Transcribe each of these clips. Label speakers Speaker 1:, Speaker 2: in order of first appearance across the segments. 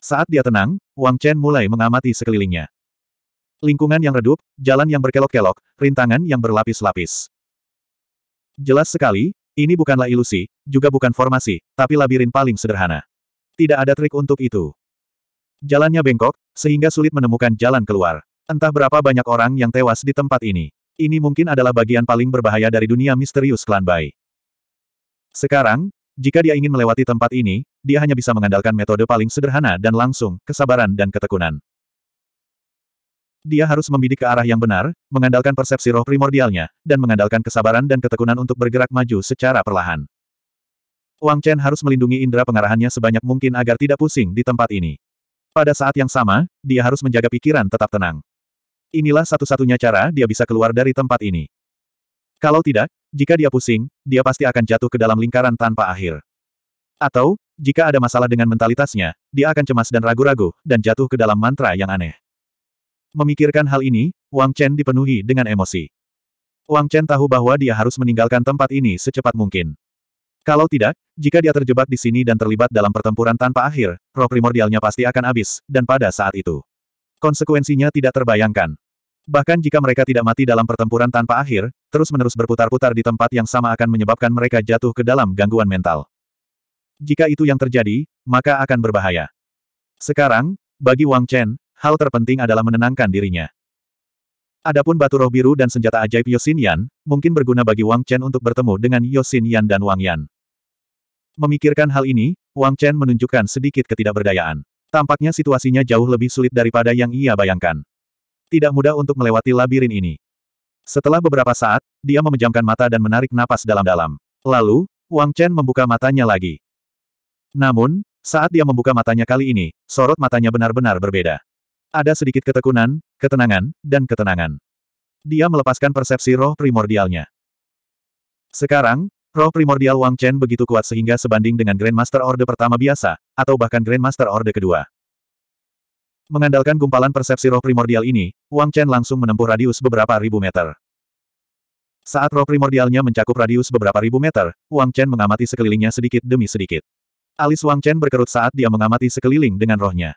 Speaker 1: Saat dia tenang, Wang Chen mulai mengamati sekelilingnya. Lingkungan yang redup, jalan yang berkelok-kelok, rintangan yang berlapis-lapis. Jelas sekali, ini bukanlah ilusi, juga bukan formasi, tapi labirin paling sederhana. Tidak ada trik untuk itu. Jalannya bengkok, sehingga sulit menemukan jalan keluar. Entah berapa banyak orang yang tewas di tempat ini. Ini mungkin adalah bagian paling berbahaya dari dunia misterius klan Bai. Sekarang, jika dia ingin melewati tempat ini, dia hanya bisa mengandalkan metode paling sederhana dan langsung, kesabaran dan ketekunan. Dia harus membidik ke arah yang benar, mengandalkan persepsi roh primordialnya, dan mengandalkan kesabaran dan ketekunan untuk bergerak maju secara perlahan. Wang Chen harus melindungi indera pengarahannya sebanyak mungkin agar tidak pusing di tempat ini. Pada saat yang sama, dia harus menjaga pikiran tetap tenang. Inilah satu-satunya cara dia bisa keluar dari tempat ini. Kalau tidak, jika dia pusing, dia pasti akan jatuh ke dalam lingkaran tanpa akhir. Atau, jika ada masalah dengan mentalitasnya, dia akan cemas dan ragu-ragu, dan jatuh ke dalam mantra yang aneh. Memikirkan hal ini, Wang Chen dipenuhi dengan emosi. Wang Chen tahu bahwa dia harus meninggalkan tempat ini secepat mungkin. Kalau tidak, jika dia terjebak di sini dan terlibat dalam pertempuran tanpa akhir, roh primordialnya pasti akan habis, dan pada saat itu. Konsekuensinya tidak terbayangkan. Bahkan jika mereka tidak mati dalam pertempuran tanpa akhir, terus-menerus berputar-putar di tempat yang sama akan menyebabkan mereka jatuh ke dalam gangguan mental. Jika itu yang terjadi, maka akan berbahaya. Sekarang, bagi Wang Chen, hal terpenting adalah menenangkan dirinya. Adapun batu roh biru dan senjata ajaib Yosin Yan, mungkin berguna bagi Wang Chen untuk bertemu dengan Yosin Yan dan Wang Yan. Memikirkan hal ini, Wang Chen menunjukkan sedikit ketidakberdayaan. Tampaknya situasinya jauh lebih sulit daripada yang ia bayangkan. Tidak mudah untuk melewati labirin ini. Setelah beberapa saat, dia memejamkan mata dan menarik napas dalam-dalam. Lalu, Wang Chen membuka matanya lagi. Namun, saat dia membuka matanya kali ini, sorot matanya benar-benar berbeda. Ada sedikit ketekunan, ketenangan, dan ketenangan. Dia melepaskan persepsi roh primordialnya. Sekarang, roh primordial Wang Chen begitu kuat sehingga sebanding dengan Grandmaster Orde pertama biasa, atau bahkan Grandmaster Orde kedua. Mengandalkan gumpalan persepsi roh primordial ini, Wang Chen langsung menempuh radius beberapa ribu meter. Saat roh primordialnya mencakup radius beberapa ribu meter, Wang Chen mengamati sekelilingnya sedikit demi sedikit. Alis Wang Chen berkerut saat dia mengamati sekeliling dengan rohnya.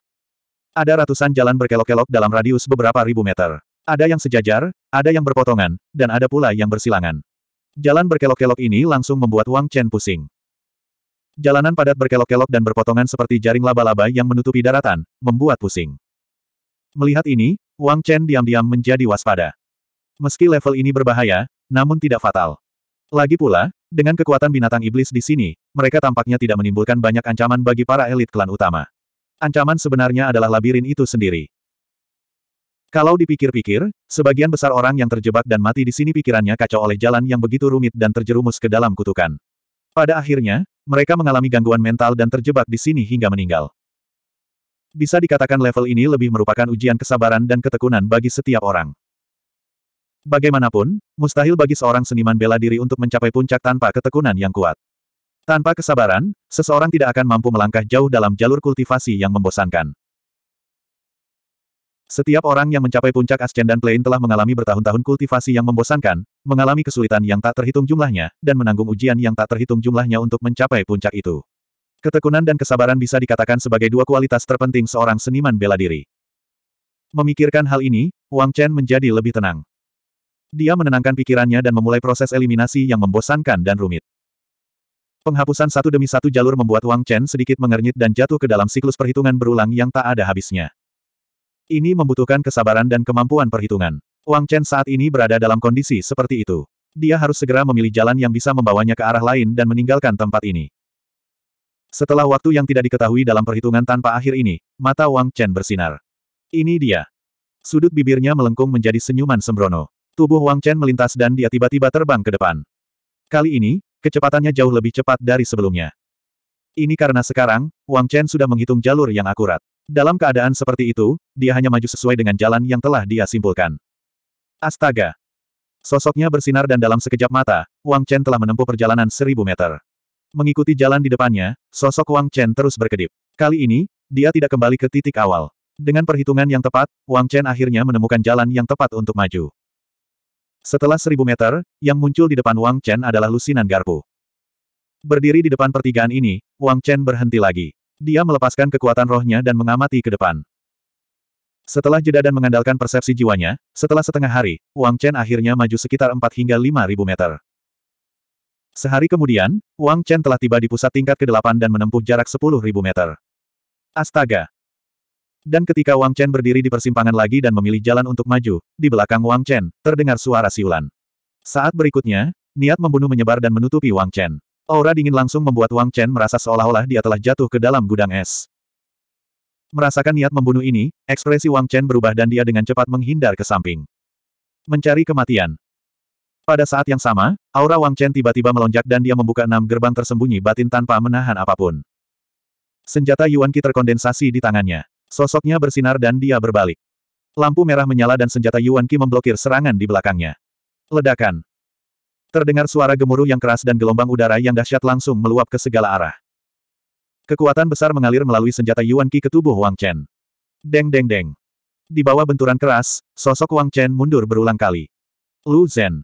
Speaker 1: Ada ratusan jalan berkelok-kelok dalam radius beberapa ribu meter. Ada yang sejajar, ada yang berpotongan, dan ada pula yang bersilangan. Jalan berkelok-kelok ini langsung membuat Wang Chen pusing. Jalanan padat berkelok-kelok dan berpotongan seperti jaring laba-laba yang menutupi daratan, membuat pusing. Melihat ini, Wang Chen diam-diam menjadi waspada. Meski level ini berbahaya, namun tidak fatal. Lagi pula, dengan kekuatan binatang iblis di sini, mereka tampaknya tidak menimbulkan banyak ancaman bagi para elit klan utama. Ancaman sebenarnya adalah labirin itu sendiri. Kalau dipikir-pikir, sebagian besar orang yang terjebak dan mati di sini pikirannya kacau oleh jalan yang begitu rumit dan terjerumus ke dalam kutukan. Pada akhirnya, mereka mengalami gangguan mental dan terjebak di sini hingga meninggal. Bisa dikatakan level ini lebih merupakan ujian kesabaran dan ketekunan bagi setiap orang. Bagaimanapun, mustahil bagi seorang seniman bela diri untuk mencapai puncak tanpa ketekunan yang kuat. Tanpa kesabaran, seseorang tidak akan mampu melangkah jauh dalam jalur kultivasi yang membosankan. Setiap orang yang mencapai puncak ascendant Plane telah mengalami bertahun-tahun kultivasi yang membosankan, mengalami kesulitan yang tak terhitung jumlahnya, dan menanggung ujian yang tak terhitung jumlahnya untuk mencapai puncak itu. Ketekunan dan kesabaran bisa dikatakan sebagai dua kualitas terpenting seorang seniman bela diri. Memikirkan hal ini, Wang Chen menjadi lebih tenang. Dia menenangkan pikirannya dan memulai proses eliminasi yang membosankan dan rumit. Penghapusan satu demi satu jalur membuat Wang Chen sedikit mengernyit dan jatuh ke dalam siklus perhitungan berulang yang tak ada habisnya. Ini membutuhkan kesabaran dan kemampuan perhitungan. Wang Chen saat ini berada dalam kondisi seperti itu. Dia harus segera memilih jalan yang bisa membawanya ke arah lain dan meninggalkan tempat ini. Setelah waktu yang tidak diketahui dalam perhitungan tanpa akhir ini, mata Wang Chen bersinar. Ini dia. Sudut bibirnya melengkung menjadi senyuman sembrono. Tubuh Wang Chen melintas dan dia tiba-tiba terbang ke depan. Kali ini, kecepatannya jauh lebih cepat dari sebelumnya. Ini karena sekarang, Wang Chen sudah menghitung jalur yang akurat. Dalam keadaan seperti itu, dia hanya maju sesuai dengan jalan yang telah dia simpulkan. Astaga! Sosoknya bersinar dan dalam sekejap mata, Wang Chen telah menempuh perjalanan seribu meter. Mengikuti jalan di depannya, sosok Wang Chen terus berkedip. Kali ini, dia tidak kembali ke titik awal. Dengan perhitungan yang tepat, Wang Chen akhirnya menemukan jalan yang tepat untuk maju. Setelah seribu meter, yang muncul di depan Wang Chen adalah lusinan garpu. Berdiri di depan pertigaan ini, Wang Chen berhenti lagi. Dia melepaskan kekuatan rohnya dan mengamati ke depan. Setelah jeda dan mengandalkan persepsi jiwanya, setelah setengah hari, Wang Chen akhirnya maju sekitar 4 hingga 5 ribu meter. Sehari kemudian, Wang Chen telah tiba di pusat tingkat ke-8 dan menempuh jarak 10.000 meter. Astaga! Dan ketika Wang Chen berdiri di persimpangan lagi dan memilih jalan untuk maju, di belakang Wang Chen, terdengar suara siulan. Saat berikutnya, niat membunuh menyebar dan menutupi Wang Chen. Aura dingin langsung membuat Wang Chen merasa seolah-olah dia telah jatuh ke dalam gudang es. Merasakan niat membunuh ini, ekspresi Wang Chen berubah dan dia dengan cepat menghindar ke samping. Mencari kematian. Pada saat yang sama, aura Wang Chen tiba-tiba melonjak dan dia membuka enam gerbang tersembunyi batin tanpa menahan apapun. Senjata Yuan Qi terkondensasi di tangannya. Sosoknya bersinar dan dia berbalik. Lampu merah menyala dan senjata Yuan Qi memblokir serangan di belakangnya. Ledakan. Terdengar suara gemuruh yang keras dan gelombang udara yang dahsyat langsung meluap ke segala arah. Kekuatan besar mengalir melalui senjata Yuan Qi ke tubuh Wang Chen. Deng deng deng. Di bawah benturan keras, sosok Wang Chen mundur berulang kali. Lu Zhen.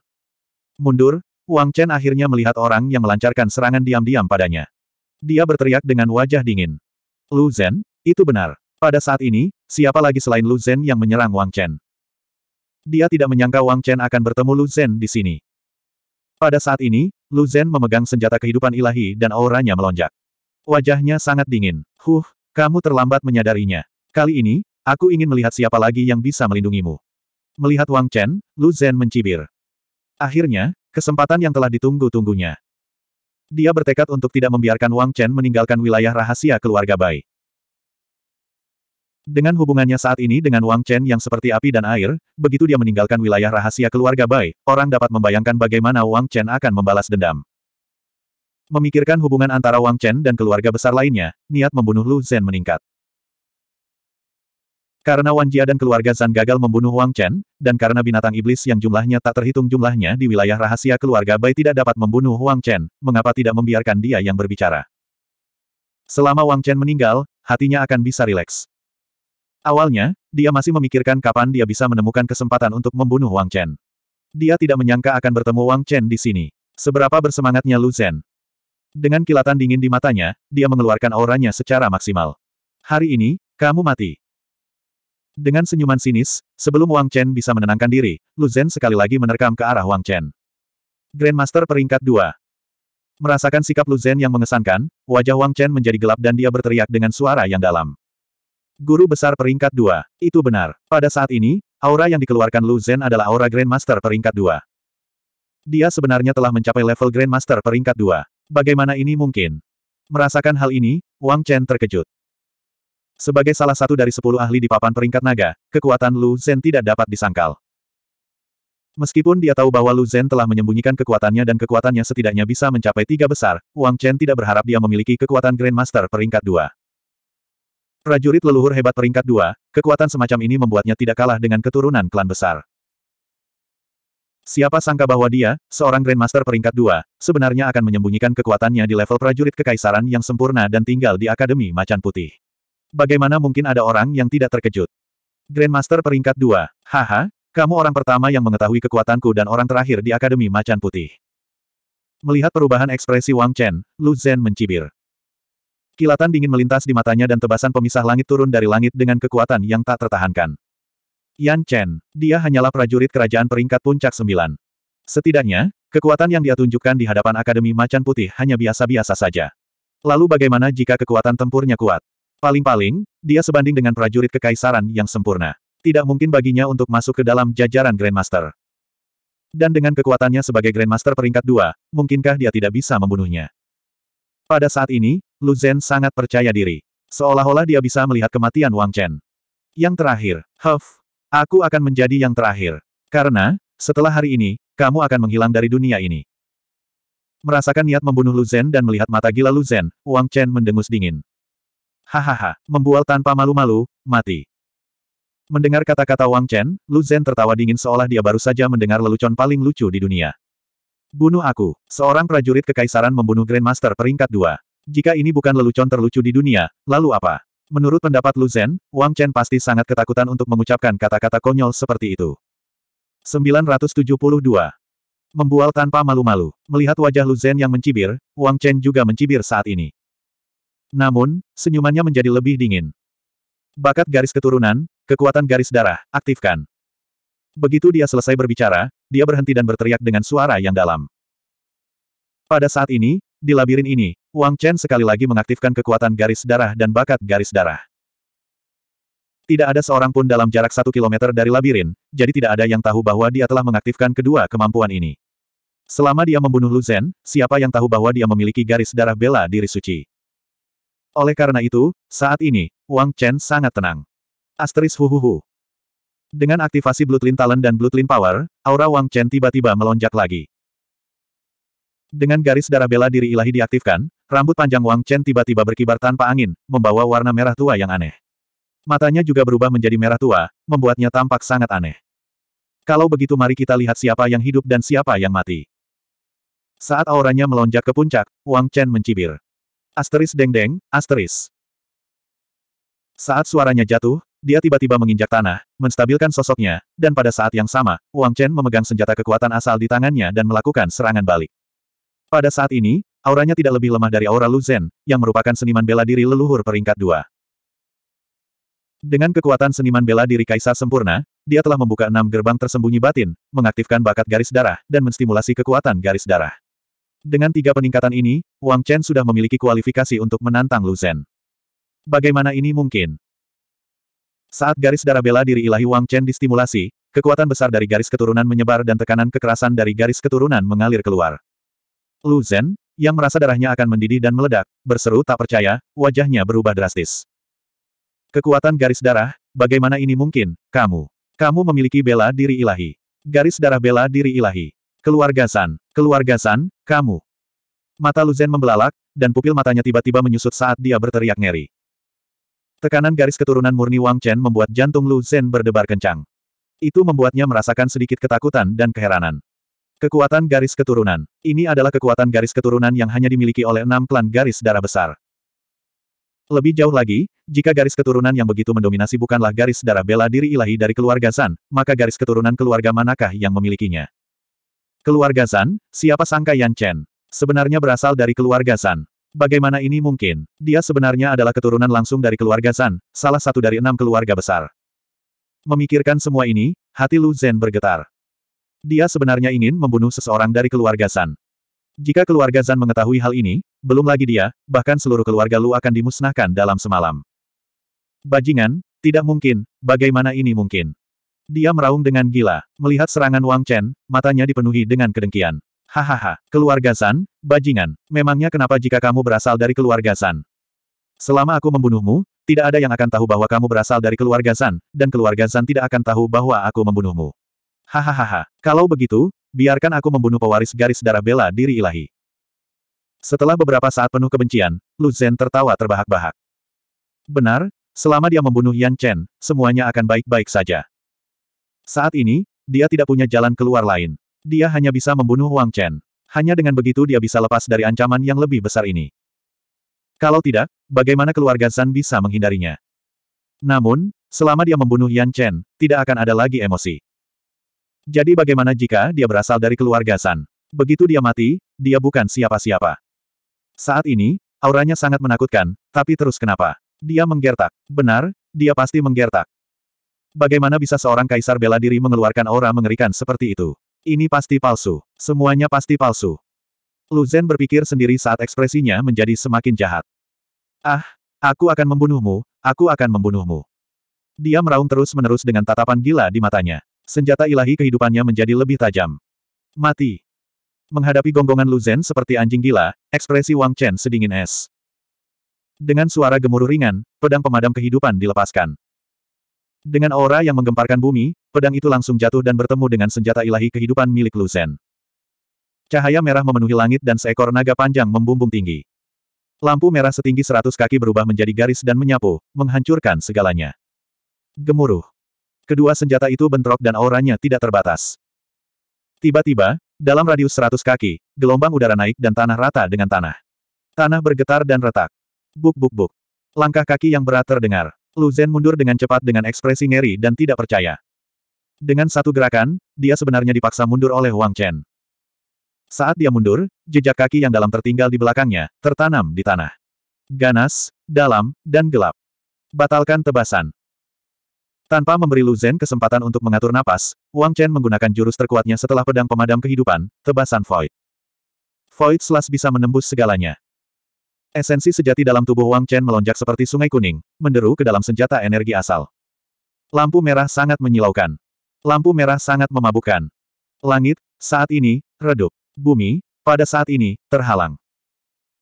Speaker 1: Mundur, Wang Chen akhirnya melihat orang yang melancarkan serangan diam-diam padanya. Dia berteriak dengan wajah dingin. Lu Zhen, itu benar. Pada saat ini, siapa lagi selain Lu Zhen yang menyerang Wang Chen? Dia tidak menyangka Wang Chen akan bertemu Lu Zhen di sini. Pada saat ini, Lu Zhen memegang senjata kehidupan ilahi dan auranya melonjak. Wajahnya sangat dingin. Huh, kamu terlambat menyadarinya. Kali ini, aku ingin melihat siapa lagi yang bisa melindungimu. Melihat Wang Chen, Lu Zhen mencibir. Akhirnya, kesempatan yang telah ditunggu-tunggunya. Dia bertekad untuk tidak membiarkan Wang Chen meninggalkan wilayah rahasia keluarga Bai. Dengan hubungannya saat ini dengan Wang Chen yang seperti api dan air, begitu dia meninggalkan wilayah rahasia keluarga Bai, orang dapat membayangkan bagaimana Wang Chen akan membalas dendam. Memikirkan hubungan antara Wang Chen dan keluarga besar lainnya, niat membunuh Lu Zhen meningkat. Karena Wan Jia dan keluarga Zan gagal membunuh Wang Chen, dan karena binatang iblis yang jumlahnya tak terhitung jumlahnya di wilayah rahasia keluarga Bai tidak dapat membunuh Wang Chen, mengapa tidak membiarkan dia yang berbicara? Selama Wang Chen meninggal, hatinya akan bisa rileks. Awalnya, dia masih memikirkan kapan dia bisa menemukan kesempatan untuk membunuh Wang Chen. Dia tidak menyangka akan bertemu Wang Chen di sini. Seberapa bersemangatnya Lu Zhen. Dengan kilatan dingin di matanya, dia mengeluarkan auranya secara maksimal. Hari ini, kamu mati. Dengan senyuman sinis, sebelum Wang Chen bisa menenangkan diri, Lu Zhen sekali lagi menerkam ke arah Wang Chen. Grandmaster peringkat 2. Merasakan sikap Lu Zhen yang mengesankan, wajah Wang Chen menjadi gelap dan dia berteriak dengan suara yang dalam. Guru besar peringkat 2. Itu benar. Pada saat ini, aura yang dikeluarkan Lu Zhen adalah aura Grandmaster peringkat 2. Dia sebenarnya telah mencapai level Grandmaster peringkat 2. Bagaimana ini mungkin? Merasakan hal ini, Wang Chen terkejut. Sebagai salah satu dari sepuluh ahli di papan peringkat naga, kekuatan Lu Zhen tidak dapat disangkal. Meskipun dia tahu bahwa Lu Zhen telah menyembunyikan kekuatannya dan kekuatannya setidaknya bisa mencapai tiga besar, Wang Chen tidak berharap dia memiliki kekuatan Grandmaster peringkat dua. Prajurit leluhur hebat peringkat dua, kekuatan semacam ini membuatnya tidak kalah dengan keturunan klan besar. Siapa sangka bahwa dia, seorang Grandmaster peringkat dua, sebenarnya akan menyembunyikan kekuatannya di level prajurit kekaisaran yang sempurna dan tinggal di Akademi Macan Putih. Bagaimana mungkin ada orang yang tidak terkejut? Grandmaster peringkat 2. Haha, kamu orang pertama yang mengetahui kekuatanku dan orang terakhir di Akademi Macan Putih. Melihat perubahan ekspresi Wang Chen, Lu Zhen mencibir. Kilatan dingin melintas di matanya dan tebasan pemisah langit turun dari langit dengan kekuatan yang tak tertahankan. Yan Chen, dia hanyalah prajurit kerajaan peringkat puncak sembilan. Setidaknya, kekuatan yang dia tunjukkan di hadapan Akademi Macan Putih hanya biasa-biasa saja. Lalu bagaimana jika kekuatan tempurnya kuat? Paling-paling, dia sebanding dengan prajurit kekaisaran yang sempurna. Tidak mungkin baginya untuk masuk ke dalam jajaran Grandmaster. Dan dengan kekuatannya sebagai Grandmaster peringkat dua, mungkinkah dia tidak bisa membunuhnya? Pada saat ini, Lu Zhen sangat percaya diri. Seolah-olah dia bisa melihat kematian Wang Chen. Yang terakhir, Huff, aku akan menjadi yang terakhir. Karena, setelah hari ini, kamu akan menghilang dari dunia ini. Merasakan niat membunuh Lu Zhen dan melihat mata gila Lu Zhen, Wang Chen mendengus dingin. Hahaha, membual tanpa malu-malu, mati. Mendengar kata-kata Wang Chen, Lu Zhen tertawa dingin seolah dia baru saja mendengar lelucon paling lucu di dunia. Bunuh aku, seorang prajurit kekaisaran membunuh Grandmaster peringkat dua. Jika ini bukan lelucon terlucu di dunia, lalu apa? Menurut pendapat Lu Zhen, Wang Chen pasti sangat ketakutan untuk mengucapkan kata-kata konyol seperti itu. 972. Membual tanpa malu-malu. Melihat wajah Lu Zhen yang mencibir, Wang Chen juga mencibir saat ini. Namun, senyumannya menjadi lebih dingin. Bakat garis keturunan, kekuatan garis darah, aktifkan. Begitu dia selesai berbicara, dia berhenti dan berteriak dengan suara yang dalam. Pada saat ini, di labirin ini, Wang Chen sekali lagi mengaktifkan kekuatan garis darah dan bakat garis darah. Tidak ada seorang pun dalam jarak satu kilometer dari labirin, jadi tidak ada yang tahu bahwa dia telah mengaktifkan kedua kemampuan ini. Selama dia membunuh Lu Zhen, siapa yang tahu bahwa dia memiliki garis darah bela diri suci? Oleh karena itu, saat ini, Wang Chen sangat tenang. Asteris huhuhu. Dengan aktivasi Bloodline Talent dan Bloodline Power, aura Wang Chen tiba-tiba melonjak lagi. Dengan garis darah bela diri ilahi diaktifkan, rambut panjang Wang Chen tiba-tiba berkibar tanpa angin, membawa warna merah tua yang aneh. Matanya juga berubah menjadi merah tua, membuatnya tampak sangat aneh. Kalau begitu mari kita lihat siapa yang hidup dan siapa yang mati. Saat auranya melonjak ke puncak, Wang Chen mencibir. Asteris deng-deng, asteris. Saat suaranya jatuh, dia tiba-tiba menginjak tanah, menstabilkan sosoknya, dan pada saat yang sama, Wang Chen memegang senjata kekuatan asal di tangannya dan melakukan serangan balik. Pada saat ini, auranya tidak lebih lemah dari aura Lu Zhen, yang merupakan seniman bela diri leluhur peringkat dua. Dengan kekuatan seniman bela diri Kaisar sempurna, dia telah membuka enam gerbang tersembunyi batin, mengaktifkan bakat garis darah, dan menstimulasi kekuatan garis darah. Dengan tiga peningkatan ini, Wang Chen sudah memiliki kualifikasi untuk menantang Lu Zhen. Bagaimana ini mungkin? Saat garis darah bela diri ilahi Wang Chen distimulasi, kekuatan besar dari garis keturunan menyebar dan tekanan kekerasan dari garis keturunan mengalir keluar. Lu Zhen, yang merasa darahnya akan mendidih dan meledak, berseru tak percaya, wajahnya berubah drastis. Kekuatan garis darah, bagaimana ini mungkin, kamu? Kamu memiliki bela diri ilahi. Garis darah bela diri ilahi. Keluarga San. Keluarga San, kamu. Mata Luzen membelalak, dan pupil matanya tiba-tiba menyusut saat dia berteriak ngeri. Tekanan garis keturunan murni Wang Chen membuat jantung Luzen berdebar kencang. Itu membuatnya merasakan sedikit ketakutan dan keheranan. Kekuatan garis keturunan. Ini adalah kekuatan garis keturunan yang hanya dimiliki oleh enam klan garis darah besar. Lebih jauh lagi, jika garis keturunan yang begitu mendominasi bukanlah garis darah bela diri ilahi dari keluarga San, maka garis keturunan keluarga manakah yang memilikinya? Keluarga San? siapa sangka Yan Chen? Sebenarnya berasal dari keluarga San? Bagaimana ini mungkin? Dia sebenarnya adalah keturunan langsung dari keluarga San, salah satu dari enam keluarga besar. Memikirkan semua ini, hati Lu Zhen bergetar. Dia sebenarnya ingin membunuh seseorang dari keluarga San. Jika keluarga Zan mengetahui hal ini, belum lagi dia, bahkan seluruh keluarga Lu akan dimusnahkan dalam semalam. Bajingan, tidak mungkin, bagaimana ini mungkin? Dia meraung dengan gila. Melihat serangan Wang Chen, matanya dipenuhi dengan kedengkian. Hahaha, keluarga San, bajingan. Memangnya kenapa jika kamu berasal dari keluarga San? Selama aku membunuhmu, tidak ada yang akan tahu bahwa kamu berasal dari keluarga San, dan keluarga San tidak akan tahu bahwa aku membunuhmu. Hahaha, kalau begitu, biarkan aku membunuh pewaris garis darah bela diri ilahi. Setelah beberapa saat penuh kebencian, Lu Zhen tertawa terbahak-bahak. Benar, selama dia membunuh Yan Chen, semuanya akan baik-baik saja. Saat ini, dia tidak punya jalan keluar lain. Dia hanya bisa membunuh Wang Chen. Hanya dengan begitu dia bisa lepas dari ancaman yang lebih besar ini. Kalau tidak, bagaimana keluarga Zan bisa menghindarinya? Namun, selama dia membunuh Yan Chen, tidak akan ada lagi emosi. Jadi bagaimana jika dia berasal dari keluarga Zan? Begitu dia mati, dia bukan siapa-siapa. Saat ini, auranya sangat menakutkan, tapi terus kenapa? Dia menggertak. Benar, dia pasti menggertak. Bagaimana bisa seorang kaisar bela diri mengeluarkan aura mengerikan seperti itu? Ini pasti palsu. Semuanya pasti palsu. Lu Zhen berpikir sendiri saat ekspresinya menjadi semakin jahat. Ah, aku akan membunuhmu, aku akan membunuhmu. Dia meraung terus-menerus dengan tatapan gila di matanya. Senjata ilahi kehidupannya menjadi lebih tajam. Mati. Menghadapi gonggongan Lu Zhen seperti anjing gila, ekspresi Wang Chen sedingin es. Dengan suara gemuruh ringan, pedang pemadam kehidupan dilepaskan. Dengan aura yang menggemparkan bumi, pedang itu langsung jatuh dan bertemu dengan senjata ilahi kehidupan milik Luzen. Cahaya merah memenuhi langit dan seekor naga panjang membumbung tinggi. Lampu merah setinggi seratus kaki berubah menjadi garis dan menyapu, menghancurkan segalanya. Gemuruh. Kedua senjata itu bentrok dan auranya tidak terbatas. Tiba-tiba, dalam radius seratus kaki, gelombang udara naik dan tanah rata dengan tanah. Tanah bergetar dan retak. Buk-buk-buk. Langkah kaki yang berat terdengar. Lu Zhen mundur dengan cepat dengan ekspresi ngeri dan tidak percaya. Dengan satu gerakan, dia sebenarnya dipaksa mundur oleh Wang Chen. Saat dia mundur, jejak kaki yang dalam tertinggal di belakangnya, tertanam di tanah. Ganas, dalam, dan gelap. Batalkan tebasan. Tanpa memberi Lu Zhen kesempatan untuk mengatur napas, Wang Chen menggunakan jurus terkuatnya setelah pedang pemadam kehidupan, tebasan Void. Void Slash bisa menembus segalanya. Esensi sejati dalam tubuh Wang Chen melonjak seperti sungai kuning, menderu ke dalam senjata energi asal. Lampu merah sangat menyilaukan. Lampu merah sangat memabukkan. Langit, saat ini, redup. Bumi, pada saat ini, terhalang.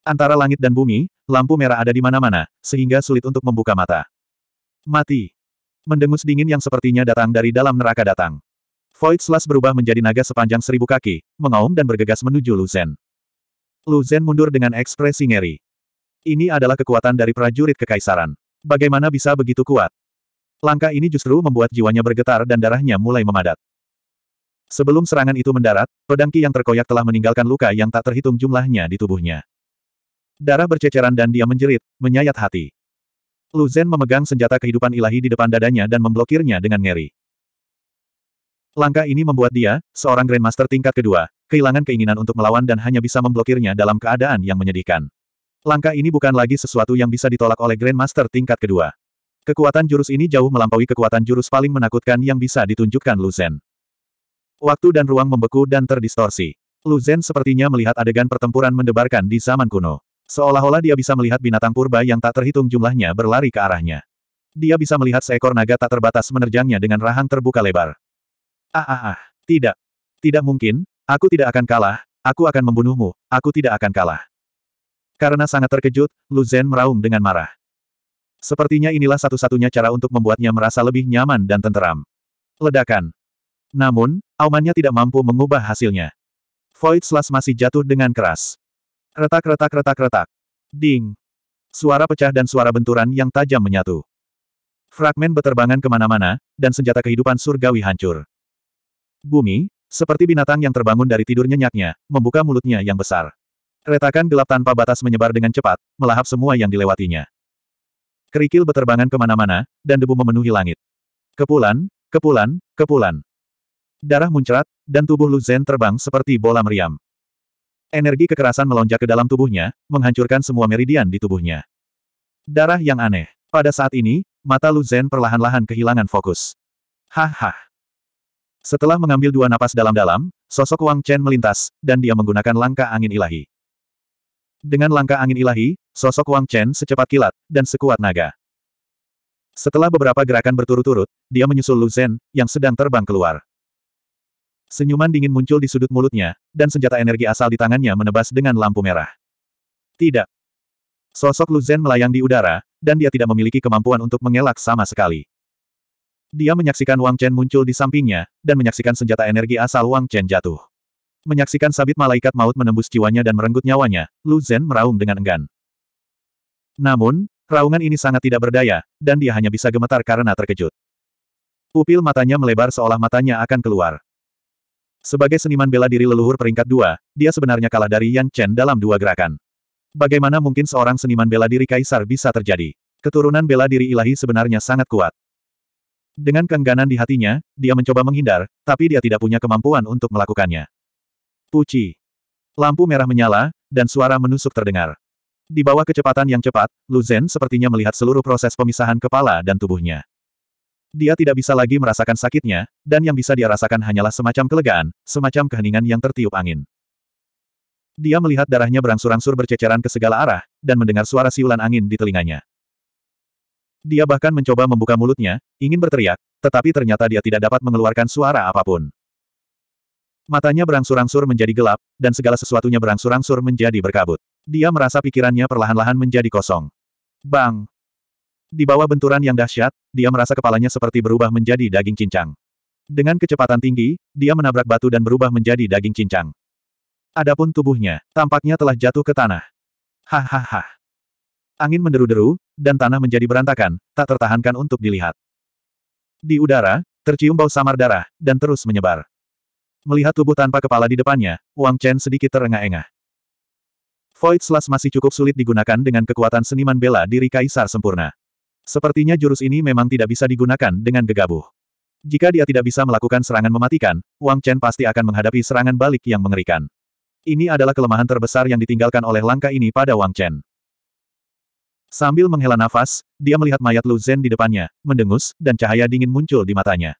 Speaker 1: Antara langit dan bumi, lampu merah ada di mana-mana, sehingga sulit untuk membuka mata. Mati. Mendengus dingin yang sepertinya datang dari dalam neraka datang. Void Slash berubah menjadi naga sepanjang seribu kaki, mengaum dan bergegas menuju Luzen. Luzen mundur dengan ekspresi ngeri. Ini adalah kekuatan dari prajurit kekaisaran. Bagaimana bisa begitu kuat? Langkah ini justru membuat jiwanya bergetar dan darahnya mulai memadat. Sebelum serangan itu mendarat, Pedangki yang terkoyak telah meninggalkan luka yang tak terhitung jumlahnya di tubuhnya. Darah berceceran dan dia menjerit, menyayat hati. Lu Zhen memegang senjata kehidupan ilahi di depan dadanya dan memblokirnya dengan ngeri. Langkah ini membuat dia, seorang Grandmaster tingkat kedua, kehilangan keinginan untuk melawan dan hanya bisa memblokirnya dalam keadaan yang menyedihkan. Langkah ini bukan lagi sesuatu yang bisa ditolak oleh Grandmaster tingkat kedua. Kekuatan jurus ini jauh melampaui kekuatan jurus paling menakutkan yang bisa ditunjukkan Luzen. Waktu dan ruang membeku dan terdistorsi. Luzen sepertinya melihat adegan pertempuran mendebarkan di zaman kuno. Seolah-olah dia bisa melihat binatang purba yang tak terhitung jumlahnya berlari ke arahnya. Dia bisa melihat seekor naga tak terbatas menerjangnya dengan rahang terbuka lebar. Ah ah ah, tidak. Tidak mungkin, aku tidak akan kalah, aku akan membunuhmu, aku tidak akan kalah. Karena sangat terkejut, Lu Zhen meraung dengan marah. Sepertinya inilah satu-satunya cara untuk membuatnya merasa lebih nyaman dan tenteram. Ledakan. Namun, aumannya tidak mampu mengubah hasilnya. Void Slash masih jatuh dengan keras. Retak-retak-retak-retak. Ding. Suara pecah dan suara benturan yang tajam menyatu. Fragmen beterbangan kemana-mana, dan senjata kehidupan surgawi hancur. Bumi, seperti binatang yang terbangun dari tidur nyenyaknya, membuka mulutnya yang besar. Retakan gelap tanpa batas menyebar dengan cepat, melahap semua yang dilewatinya. Kerikil beterbangan kemana-mana, dan debu memenuhi langit. Kepulan, kepulan, kepulan. Darah muncrat, dan tubuh Lu Zhen terbang seperti bola meriam. Energi kekerasan melonjak ke dalam tubuhnya, menghancurkan semua meridian di tubuhnya. Darah yang aneh. Pada saat ini, mata Lu Zhen perlahan-lahan kehilangan fokus. Haha. Setelah mengambil dua napas dalam-dalam, sosok Wang Chen melintas, dan dia menggunakan langkah angin ilahi. Dengan langkah angin ilahi, sosok Wang Chen secepat kilat, dan sekuat naga. Setelah beberapa gerakan berturut-turut, dia menyusul Lu Zhen, yang sedang terbang keluar. Senyuman dingin muncul di sudut mulutnya, dan senjata energi asal di tangannya menebas dengan lampu merah. Tidak. Sosok Lu Zhen melayang di udara, dan dia tidak memiliki kemampuan untuk mengelak sama sekali. Dia menyaksikan Wang Chen muncul di sampingnya, dan menyaksikan senjata energi asal Wang Chen jatuh. Menyaksikan sabit malaikat maut menembus jiwanya dan merenggut nyawanya, Lu Zhen meraung dengan enggan. Namun, raungan ini sangat tidak berdaya, dan dia hanya bisa gemetar karena terkejut. Pupil matanya melebar seolah matanya akan keluar. Sebagai seniman bela diri leluhur peringkat dua, dia sebenarnya kalah dari Yan Chen dalam dua gerakan. Bagaimana mungkin seorang seniman bela diri kaisar bisa terjadi? Keturunan bela diri ilahi sebenarnya sangat kuat. Dengan keengganan di hatinya, dia mencoba menghindar, tapi dia tidak punya kemampuan untuk melakukannya. Puci. Lampu merah menyala, dan suara menusuk terdengar. Di bawah kecepatan yang cepat, Lu Zhen sepertinya melihat seluruh proses pemisahan kepala dan tubuhnya. Dia tidak bisa lagi merasakan sakitnya, dan yang bisa dia rasakan hanyalah semacam kelegaan, semacam keheningan yang tertiup angin. Dia melihat darahnya berangsur-angsur berceceran ke segala arah, dan mendengar suara siulan angin di telinganya. Dia bahkan mencoba membuka mulutnya, ingin berteriak, tetapi ternyata dia tidak dapat mengeluarkan suara apapun. Matanya berangsur-angsur menjadi gelap, dan segala sesuatunya berangsur-angsur menjadi berkabut. Dia merasa pikirannya perlahan-lahan menjadi kosong. Bang! Di bawah benturan yang dahsyat, dia merasa kepalanya seperti berubah menjadi daging cincang. Dengan kecepatan tinggi, dia menabrak batu dan berubah menjadi daging cincang. Adapun tubuhnya, tampaknya telah jatuh ke tanah. Hahaha. Angin menderu-deru, dan tanah menjadi berantakan, tak tertahankan untuk dilihat. Di udara, tercium bau samar darah, dan terus menyebar. Melihat tubuh tanpa kepala di depannya, Wang Chen sedikit terengah-engah. Void Slash masih cukup sulit digunakan dengan kekuatan seniman bela diri Kaisar sempurna. Sepertinya jurus ini memang tidak bisa digunakan dengan gegabah. Jika dia tidak bisa melakukan serangan mematikan, Wang Chen pasti akan menghadapi serangan balik yang mengerikan. Ini adalah kelemahan terbesar yang ditinggalkan oleh langkah ini pada Wang Chen. Sambil menghela nafas, dia melihat mayat Lu Zhen di depannya, mendengus, dan cahaya dingin muncul di matanya.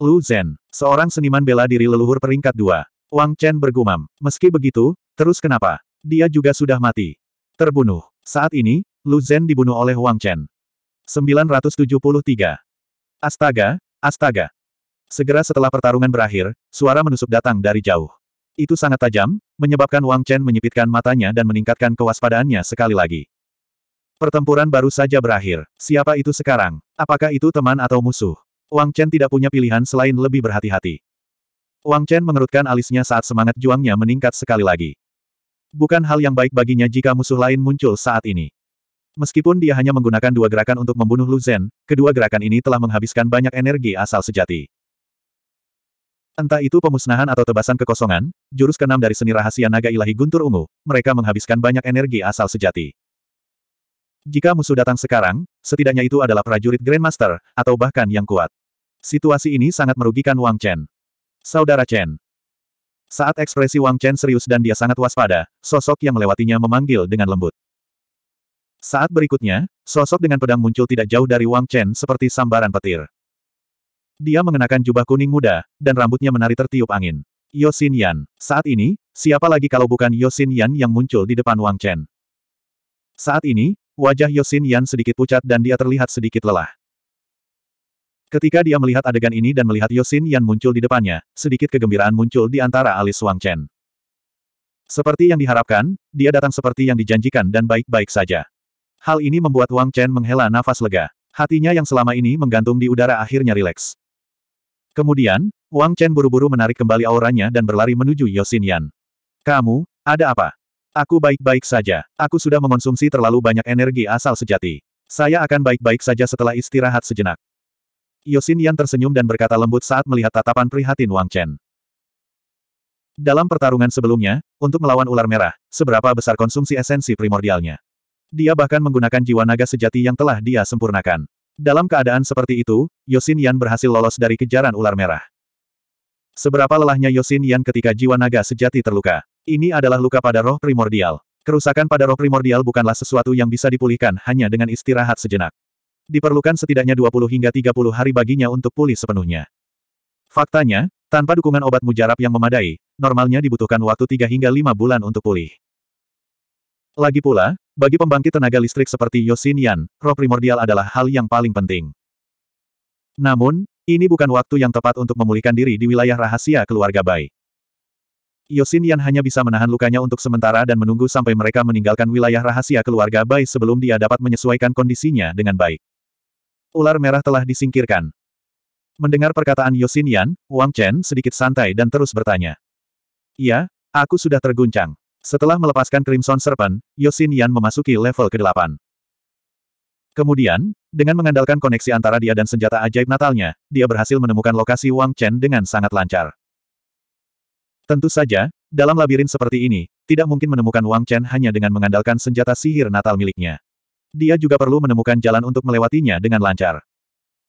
Speaker 1: Lu Zhen, seorang seniman bela diri leluhur peringkat dua. Wang Chen bergumam. Meski begitu, terus kenapa? Dia juga sudah mati. Terbunuh. Saat ini, Lu Zhen dibunuh oleh Wang Chen. 973. Astaga, astaga. Segera setelah pertarungan berakhir, suara menusuk datang dari jauh. Itu sangat tajam, menyebabkan Wang Chen menyipitkan matanya dan meningkatkan kewaspadaannya sekali lagi. Pertempuran baru saja berakhir. Siapa itu sekarang? Apakah itu teman atau musuh? Wang Chen tidak punya pilihan selain lebih berhati-hati. Wang Chen mengerutkan alisnya saat semangat juangnya meningkat sekali lagi. Bukan hal yang baik baginya jika musuh lain muncul saat ini. Meskipun dia hanya menggunakan dua gerakan untuk membunuh Lu Zhen, kedua gerakan ini telah menghabiskan banyak energi asal sejati. Entah itu pemusnahan atau tebasan kekosongan, jurus keenam dari seni rahasia naga ilahi guntur ungu, mereka menghabiskan banyak energi asal sejati. Jika musuh datang sekarang, setidaknya itu adalah prajurit Grandmaster, atau bahkan yang kuat. Situasi ini sangat merugikan Wang Chen. Saudara Chen. Saat ekspresi Wang Chen serius dan dia sangat waspada, sosok yang melewatinya memanggil dengan lembut. Saat berikutnya, sosok dengan pedang muncul tidak jauh dari Wang Chen seperti sambaran petir. Dia mengenakan jubah kuning muda, dan rambutnya menari tertiup angin. Yosin Yan. Saat ini, siapa lagi kalau bukan Yosin Yan yang muncul di depan Wang Chen? Saat ini, wajah Yosin Yan sedikit pucat dan dia terlihat sedikit lelah. Ketika dia melihat adegan ini dan melihat Yosin Yan muncul di depannya, sedikit kegembiraan muncul di antara alis Wang Chen. Seperti yang diharapkan, dia datang seperti yang dijanjikan dan baik-baik saja. Hal ini membuat Wang Chen menghela nafas lega. Hatinya yang selama ini menggantung di udara akhirnya rileks. Kemudian, Wang Chen buru-buru menarik kembali auranya dan berlari menuju Yosin Yan. Kamu, ada apa? Aku baik-baik saja. Aku sudah mengonsumsi terlalu banyak energi asal sejati. Saya akan baik-baik saja setelah istirahat sejenak. Yosin Yan tersenyum dan berkata lembut saat melihat tatapan prihatin Wang Chen. Dalam pertarungan sebelumnya, untuk melawan ular merah, seberapa besar konsumsi esensi primordialnya. Dia bahkan menggunakan jiwa naga sejati yang telah dia sempurnakan. Dalam keadaan seperti itu, Yosin Yan berhasil lolos dari kejaran ular merah. Seberapa lelahnya Yosin Yan ketika jiwa naga sejati terluka. Ini adalah luka pada roh primordial. Kerusakan pada roh primordial bukanlah sesuatu yang bisa dipulihkan hanya dengan istirahat sejenak diperlukan setidaknya 20 hingga 30 hari baginya untuk pulih sepenuhnya. Faktanya, tanpa dukungan obat mujarab yang memadai, normalnya dibutuhkan waktu 3 hingga 5 bulan untuk pulih. Lagi pula, bagi pembangkit tenaga listrik seperti Yosin Yan, roh primordial adalah hal yang paling penting. Namun, ini bukan waktu yang tepat untuk memulihkan diri di wilayah rahasia keluarga Bai. Yosin Yan hanya bisa menahan lukanya untuk sementara dan menunggu sampai mereka meninggalkan wilayah rahasia keluarga Bai sebelum dia dapat menyesuaikan kondisinya dengan baik. Ular merah telah disingkirkan. Mendengar perkataan Yosinian, Wang Chen sedikit santai dan terus bertanya. Iya, aku sudah terguncang. Setelah melepaskan Crimson Serpent, Yosin Yan memasuki level ke-8. Kemudian, dengan mengandalkan koneksi antara dia dan senjata ajaib natalnya, dia berhasil menemukan lokasi Wang Chen dengan sangat lancar. Tentu saja, dalam labirin seperti ini, tidak mungkin menemukan Wang Chen hanya dengan mengandalkan senjata sihir natal miliknya. Dia juga perlu menemukan jalan untuk melewatinya dengan lancar.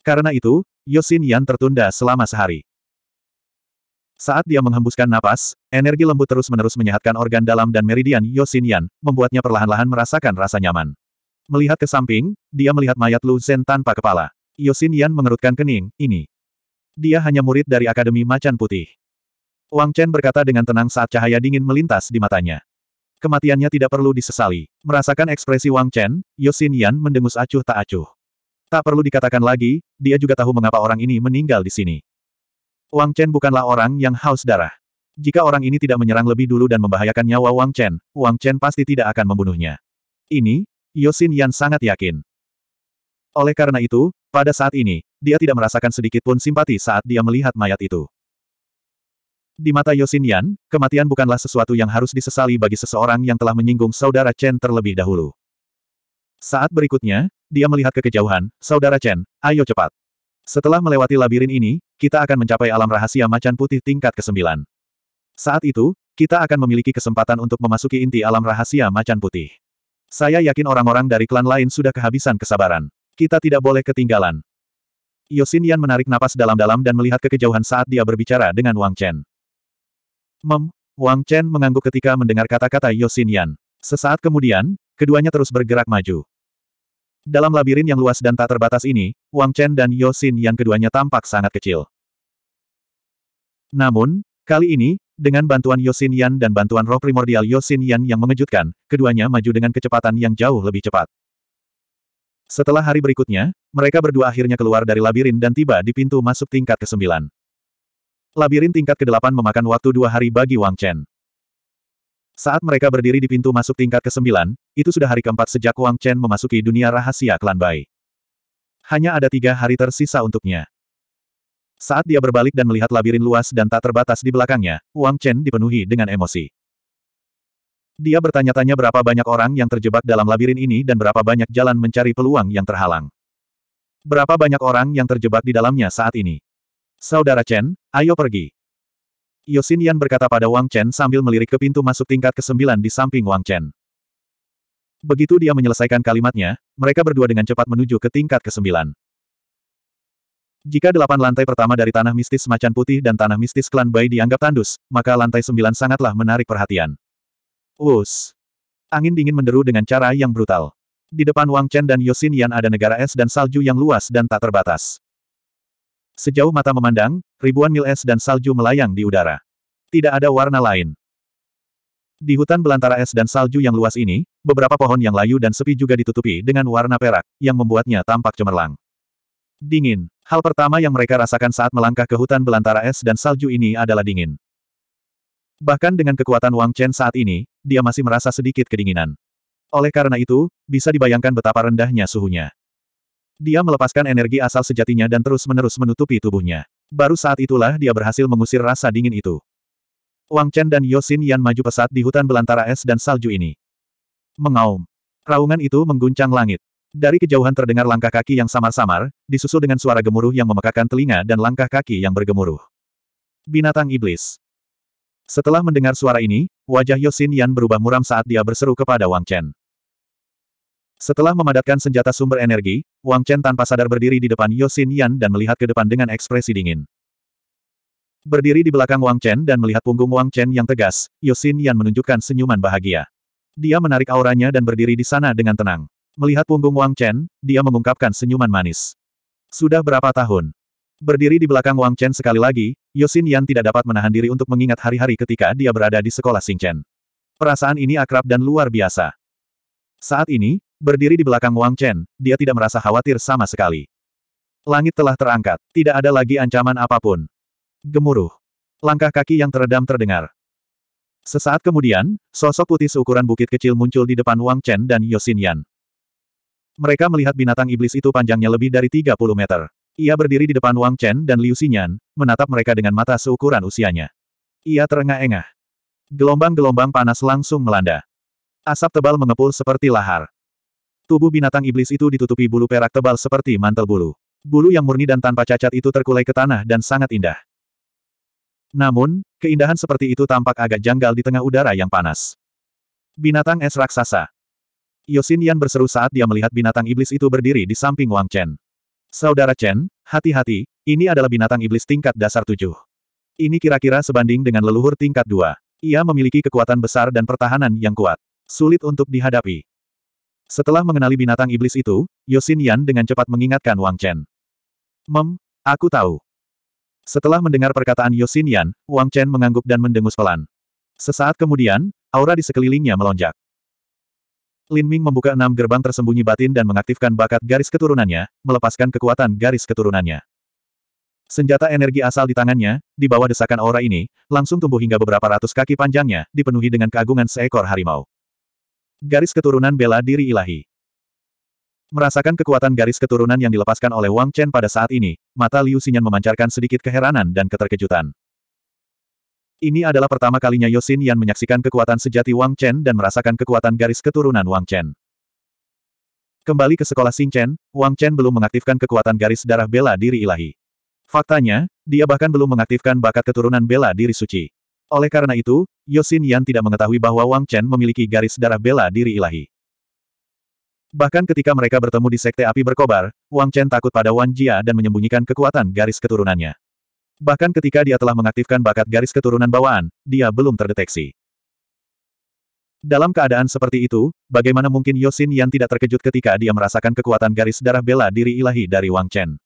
Speaker 1: Karena itu, Yosin Yan tertunda selama sehari. Saat dia menghembuskan napas, energi lembut terus-menerus menyehatkan organ dalam dan meridian Yosin Yan, membuatnya perlahan-lahan merasakan rasa nyaman. Melihat ke samping, dia melihat mayat Lu Zhen tanpa kepala. Yosin Yan mengerutkan kening, ini. Dia hanya murid dari Akademi Macan Putih. Wang Chen berkata dengan tenang saat cahaya dingin melintas di matanya. Kematiannya tidak perlu disesali. Merasakan ekspresi Wang Chen, Yosin Yan mendengus acuh tak acuh. Tak perlu dikatakan lagi, dia juga tahu mengapa orang ini meninggal di sini. Wang Chen bukanlah orang yang haus darah. Jika orang ini tidak menyerang lebih dulu dan membahayakan nyawa Wang Chen, Wang Chen pasti tidak akan membunuhnya. Ini, Yosin Yan sangat yakin. Oleh karena itu, pada saat ini, dia tidak merasakan sedikit pun simpati saat dia melihat mayat itu. Di mata Yosin Yan, kematian bukanlah sesuatu yang harus disesali bagi seseorang yang telah menyinggung saudara Chen terlebih dahulu. Saat berikutnya, dia melihat ke kejauhan, saudara Chen, ayo cepat. Setelah melewati labirin ini, kita akan mencapai alam rahasia macan putih tingkat ke-9. Saat itu, kita akan memiliki kesempatan untuk memasuki inti alam rahasia macan putih. Saya yakin orang-orang dari klan lain sudah kehabisan kesabaran. Kita tidak boleh ketinggalan. Yosin Yan menarik napas dalam-dalam dan melihat ke kejauhan saat dia berbicara dengan Wang Chen. Mem, Wang Chen mengangguk ketika mendengar kata-kata Yosinian. Sesaat kemudian, keduanya terus bergerak maju. Dalam labirin yang luas dan tak terbatas ini, Wang Chen dan Yosin Yosinian keduanya tampak sangat kecil. Namun, kali ini, dengan bantuan Yosin Yan dan bantuan roh primordial Yosin Yan yang mengejutkan, keduanya maju dengan kecepatan yang jauh lebih cepat. Setelah hari berikutnya, mereka berdua akhirnya keluar dari labirin dan tiba di pintu masuk tingkat ke-9. Labirin tingkat ke-8 memakan waktu dua hari bagi Wang Chen. Saat mereka berdiri di pintu masuk tingkat ke-9, itu sudah hari keempat sejak Wang Chen memasuki dunia rahasia klan Bai. Hanya ada tiga hari tersisa untuknya. Saat dia berbalik dan melihat labirin luas dan tak terbatas di belakangnya, Wang Chen dipenuhi dengan emosi. Dia bertanya-tanya berapa banyak orang yang terjebak dalam labirin ini dan berapa banyak jalan mencari peluang yang terhalang. Berapa banyak orang yang terjebak di dalamnya saat ini? Saudara Chen, ayo pergi. Yosin Yan berkata pada Wang Chen sambil melirik ke pintu masuk tingkat ke-9 di samping Wang Chen. Begitu dia menyelesaikan kalimatnya, mereka berdua dengan cepat menuju ke tingkat ke-9. Jika delapan lantai pertama dari tanah mistis macan putih dan tanah mistis klan Bai dianggap tandus, maka lantai sembilan sangatlah menarik perhatian. Us. Angin dingin menderu dengan cara yang brutal. Di depan Wang Chen dan Yosin Yan ada negara es dan salju yang luas dan tak terbatas. Sejauh mata memandang, ribuan mil es dan salju melayang di udara. Tidak ada warna lain. Di hutan belantara es dan salju yang luas ini, beberapa pohon yang layu dan sepi juga ditutupi dengan warna perak, yang membuatnya tampak cemerlang. Dingin. Hal pertama yang mereka rasakan saat melangkah ke hutan belantara es dan salju ini adalah dingin. Bahkan dengan kekuatan Wang Chen saat ini, dia masih merasa sedikit kedinginan. Oleh karena itu, bisa dibayangkan betapa rendahnya suhunya. Dia melepaskan energi asal sejatinya dan terus-menerus menutupi tubuhnya. Baru saat itulah dia berhasil mengusir rasa dingin itu. Wang Chen dan Yosin Yan maju pesat di hutan belantara es dan salju ini. Mengaum. Raungan itu mengguncang langit. Dari kejauhan terdengar langkah kaki yang samar-samar, disusul dengan suara gemuruh yang memekakan telinga dan langkah kaki yang bergemuruh. Binatang Iblis. Setelah mendengar suara ini, wajah Yosin Yan berubah muram saat dia berseru kepada Wang Chen. Setelah memadatkan senjata sumber energi, Wang Chen tanpa sadar berdiri di depan Yosin Yan dan melihat ke depan dengan ekspresi dingin. Berdiri di belakang Wang Chen dan melihat punggung Wang Chen yang tegas, Yosin Yan menunjukkan senyuman bahagia. Dia menarik auranya dan berdiri di sana dengan tenang. Melihat punggung Wang Chen, dia mengungkapkan senyuman manis. Sudah berapa tahun? Berdiri di belakang Wang Chen sekali lagi, Yosin Yan tidak dapat menahan diri untuk mengingat hari-hari ketika dia berada di sekolah Sing Chen. Perasaan ini akrab dan luar biasa. Saat ini, Berdiri di belakang Wang Chen, dia tidak merasa khawatir sama sekali. Langit telah terangkat, tidak ada lagi ancaman apapun. Gemuruh. Langkah kaki yang teredam terdengar. Sesaat kemudian, sosok putih seukuran bukit kecil muncul di depan Wang Chen dan Yosin Yan. Mereka melihat binatang iblis itu panjangnya lebih dari 30 meter. Ia berdiri di depan Wang Chen dan Liu Xinyan, menatap mereka dengan mata seukuran usianya. Ia terengah-engah. Gelombang-gelombang panas langsung melanda. Asap tebal mengepul seperti lahar. Tubuh binatang iblis itu ditutupi bulu perak tebal seperti mantel bulu. Bulu yang murni dan tanpa cacat itu terkulai ke tanah dan sangat indah. Namun, keindahan seperti itu tampak agak janggal di tengah udara yang panas. Binatang es raksasa. Yosin Yan berseru saat dia melihat binatang iblis itu berdiri di samping Wang Chen. Saudara Chen, hati-hati, ini adalah binatang iblis tingkat dasar tujuh. Ini kira-kira sebanding dengan leluhur tingkat dua. Ia memiliki kekuatan besar dan pertahanan yang kuat. Sulit untuk dihadapi. Setelah mengenali binatang iblis itu, Yosin Yan dengan cepat mengingatkan Wang Chen. Mem, aku tahu. Setelah mendengar perkataan Yosin Yan, Wang Chen mengangguk dan mendengus pelan. Sesaat kemudian, aura di sekelilingnya melonjak. Lin Ming membuka enam gerbang tersembunyi batin dan mengaktifkan bakat garis keturunannya, melepaskan kekuatan garis keturunannya. Senjata energi asal di tangannya, di bawah desakan aura ini, langsung tumbuh hingga beberapa ratus kaki panjangnya, dipenuhi dengan keagungan seekor harimau. Garis keturunan bela diri ilahi. Merasakan kekuatan garis keturunan yang dilepaskan oleh Wang Chen pada saat ini, mata Liu Xinyan memancarkan sedikit keheranan dan keterkejutan. Ini adalah pertama kalinya Yosin Yan menyaksikan kekuatan sejati Wang Chen dan merasakan kekuatan garis keturunan Wang Chen. Kembali ke sekolah Xing Chen, Wang Chen belum mengaktifkan kekuatan garis darah bela diri ilahi. Faktanya, dia bahkan belum mengaktifkan bakat keturunan bela diri suci. Oleh karena itu, Yosin Yan tidak mengetahui bahwa Wang Chen memiliki garis darah bela diri ilahi. Bahkan ketika mereka bertemu di Sekte Api Berkobar, Wang Chen takut pada Wan Jia dan menyembunyikan kekuatan garis keturunannya. Bahkan ketika dia telah mengaktifkan bakat garis keturunan bawaan, dia belum terdeteksi. Dalam keadaan seperti itu, bagaimana mungkin Yosin Yan tidak terkejut ketika dia merasakan kekuatan garis darah bela diri ilahi dari Wang Chen.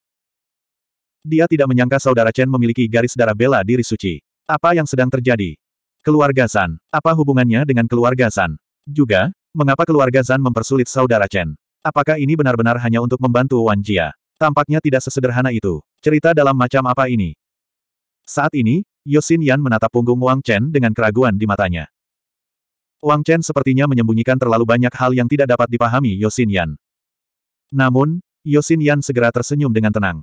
Speaker 1: Dia tidak menyangka saudara Chen memiliki garis darah bela diri suci. Apa yang sedang terjadi? Keluarga San. Apa hubungannya dengan keluarga San? Juga, mengapa keluarga San mempersulit saudara Chen? Apakah ini benar-benar hanya untuk membantu Wan Jia? Tampaknya tidak sesederhana itu. Cerita dalam macam apa ini? Saat ini, Yosin Yan menatap punggung Wang Chen dengan keraguan di matanya. Wang Chen sepertinya menyembunyikan terlalu banyak hal yang tidak dapat dipahami Yosin Yan. Namun, Yosin Yan segera tersenyum dengan tenang.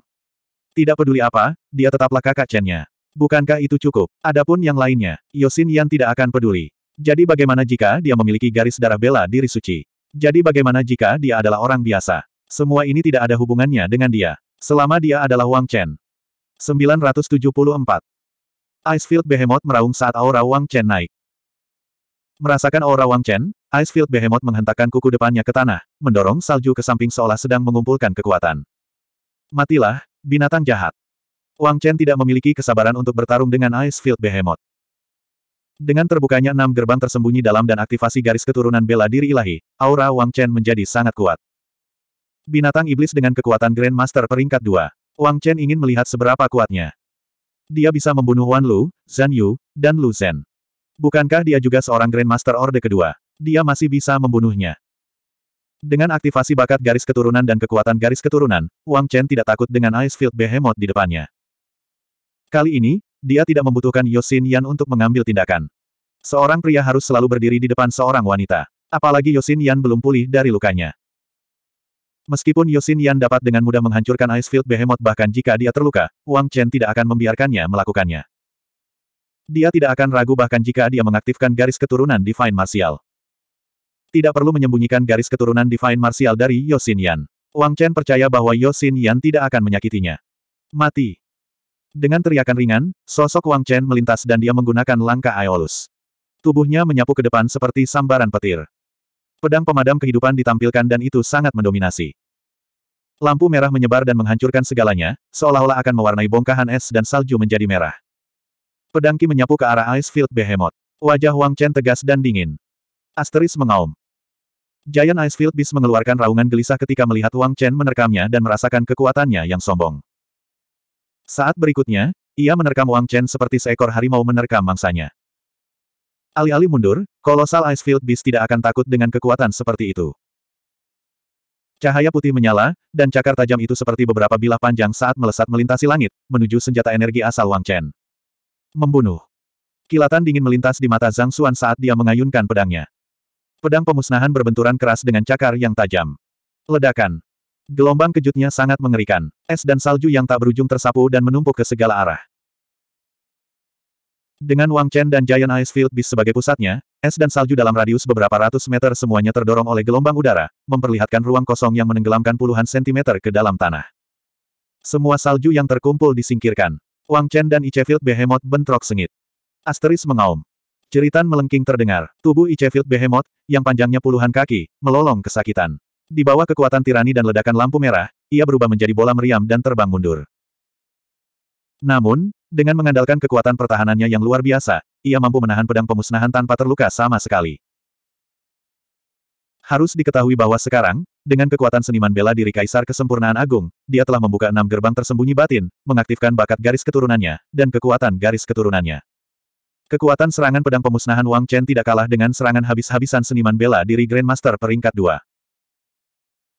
Speaker 1: Tidak peduli apa, dia tetaplah kakak chen Bukankah itu cukup? Adapun yang lainnya, Yosin Yan tidak akan peduli. Jadi bagaimana jika dia memiliki garis darah bela diri suci? Jadi bagaimana jika dia adalah orang biasa? Semua ini tidak ada hubungannya dengan dia. Selama dia adalah Wang Chen. 974. Icefield Behemoth meraung saat aura Wang Chen naik. Merasakan aura Wang Chen, Icefield Behemoth menghentakkan kuku depannya ke tanah, mendorong salju ke samping seolah sedang mengumpulkan kekuatan. Matilah, binatang jahat. Wang Chen tidak memiliki kesabaran untuk bertarung dengan Icefield Behemoth. Dengan terbukanya enam gerbang tersembunyi dalam dan aktivasi garis keturunan bela diri ilahi, aura Wang Chen menjadi sangat kuat. Binatang iblis dengan kekuatan Grandmaster peringkat 2. Wang Chen ingin melihat seberapa kuatnya. Dia bisa membunuh Wan Lu, Zhan Yu, dan Lu Zhen. Bukankah dia juga seorang Grandmaster Orde kedua? Dia masih bisa membunuhnya. Dengan aktivasi bakat garis keturunan dan kekuatan garis keturunan, Wang Chen tidak takut dengan Icefield Behemoth di depannya. Kali ini, dia tidak membutuhkan Yosin Yan untuk mengambil tindakan. Seorang pria harus selalu berdiri di depan seorang wanita. Apalagi Yosin Yan belum pulih dari lukanya. Meskipun Yosin Yan dapat dengan mudah menghancurkan Icefield Behemoth bahkan jika dia terluka, Wang Chen tidak akan membiarkannya melakukannya. Dia tidak akan ragu bahkan jika dia mengaktifkan garis keturunan Divine Martial. Tidak perlu menyembunyikan garis keturunan Divine Martial dari Yosin Yan. Wang Chen percaya bahwa Yosin Yan tidak akan menyakitinya. Mati. Dengan teriakan ringan, sosok Wang Chen melintas dan dia menggunakan langkah Aeolus. Tubuhnya menyapu ke depan seperti sambaran petir. Pedang pemadam kehidupan ditampilkan dan itu sangat mendominasi. Lampu merah menyebar dan menghancurkan segalanya, seolah-olah akan mewarnai bongkahan es dan salju menjadi merah. Pedangki menyapu ke arah Icefield Behemoth. Wajah Wang Chen tegas dan dingin. Asteris mengaum. Giant Icefield Beast mengeluarkan raungan gelisah ketika melihat Wang Chen menerkamnya dan merasakan kekuatannya yang sombong. Saat berikutnya, ia menerkam Wang Chen seperti seekor harimau menerkam mangsanya. Alih-alih mundur, kolosal Icefield Beast tidak akan takut dengan kekuatan seperti itu. Cahaya putih menyala, dan cakar tajam itu seperti beberapa bilah panjang saat melesat melintasi langit, menuju senjata energi asal Wang Chen. Membunuh. Kilatan dingin melintas di mata Zhang Xuan saat dia mengayunkan pedangnya. Pedang pemusnahan berbenturan keras dengan cakar yang tajam. Ledakan. Gelombang kejutnya sangat mengerikan. Es dan salju yang tak berujung tersapu dan menumpuk ke segala arah. Dengan Wang Chen dan Giant Icefield Field Beast sebagai pusatnya, es dan salju dalam radius beberapa ratus meter semuanya terdorong oleh gelombang udara, memperlihatkan ruang kosong yang menenggelamkan puluhan sentimeter ke dalam tanah. Semua salju yang terkumpul disingkirkan. Wang Chen dan Icefield Behemoth bentrok sengit. Asteris mengaum. Ceritan melengking terdengar. Tubuh Icefield Behemoth, yang panjangnya puluhan kaki, melolong kesakitan. Di bawah kekuatan tirani dan ledakan lampu merah, ia berubah menjadi bola meriam dan terbang mundur. Namun, dengan mengandalkan kekuatan pertahanannya yang luar biasa, ia mampu menahan pedang pemusnahan tanpa terluka sama sekali. Harus diketahui bahwa sekarang, dengan kekuatan seniman bela diri Kaisar Kesempurnaan Agung, dia telah membuka enam gerbang tersembunyi batin, mengaktifkan bakat garis keturunannya, dan kekuatan garis keturunannya. Kekuatan serangan pedang pemusnahan Wang Chen tidak kalah dengan serangan habis-habisan seniman bela diri Grandmaster peringkat 2.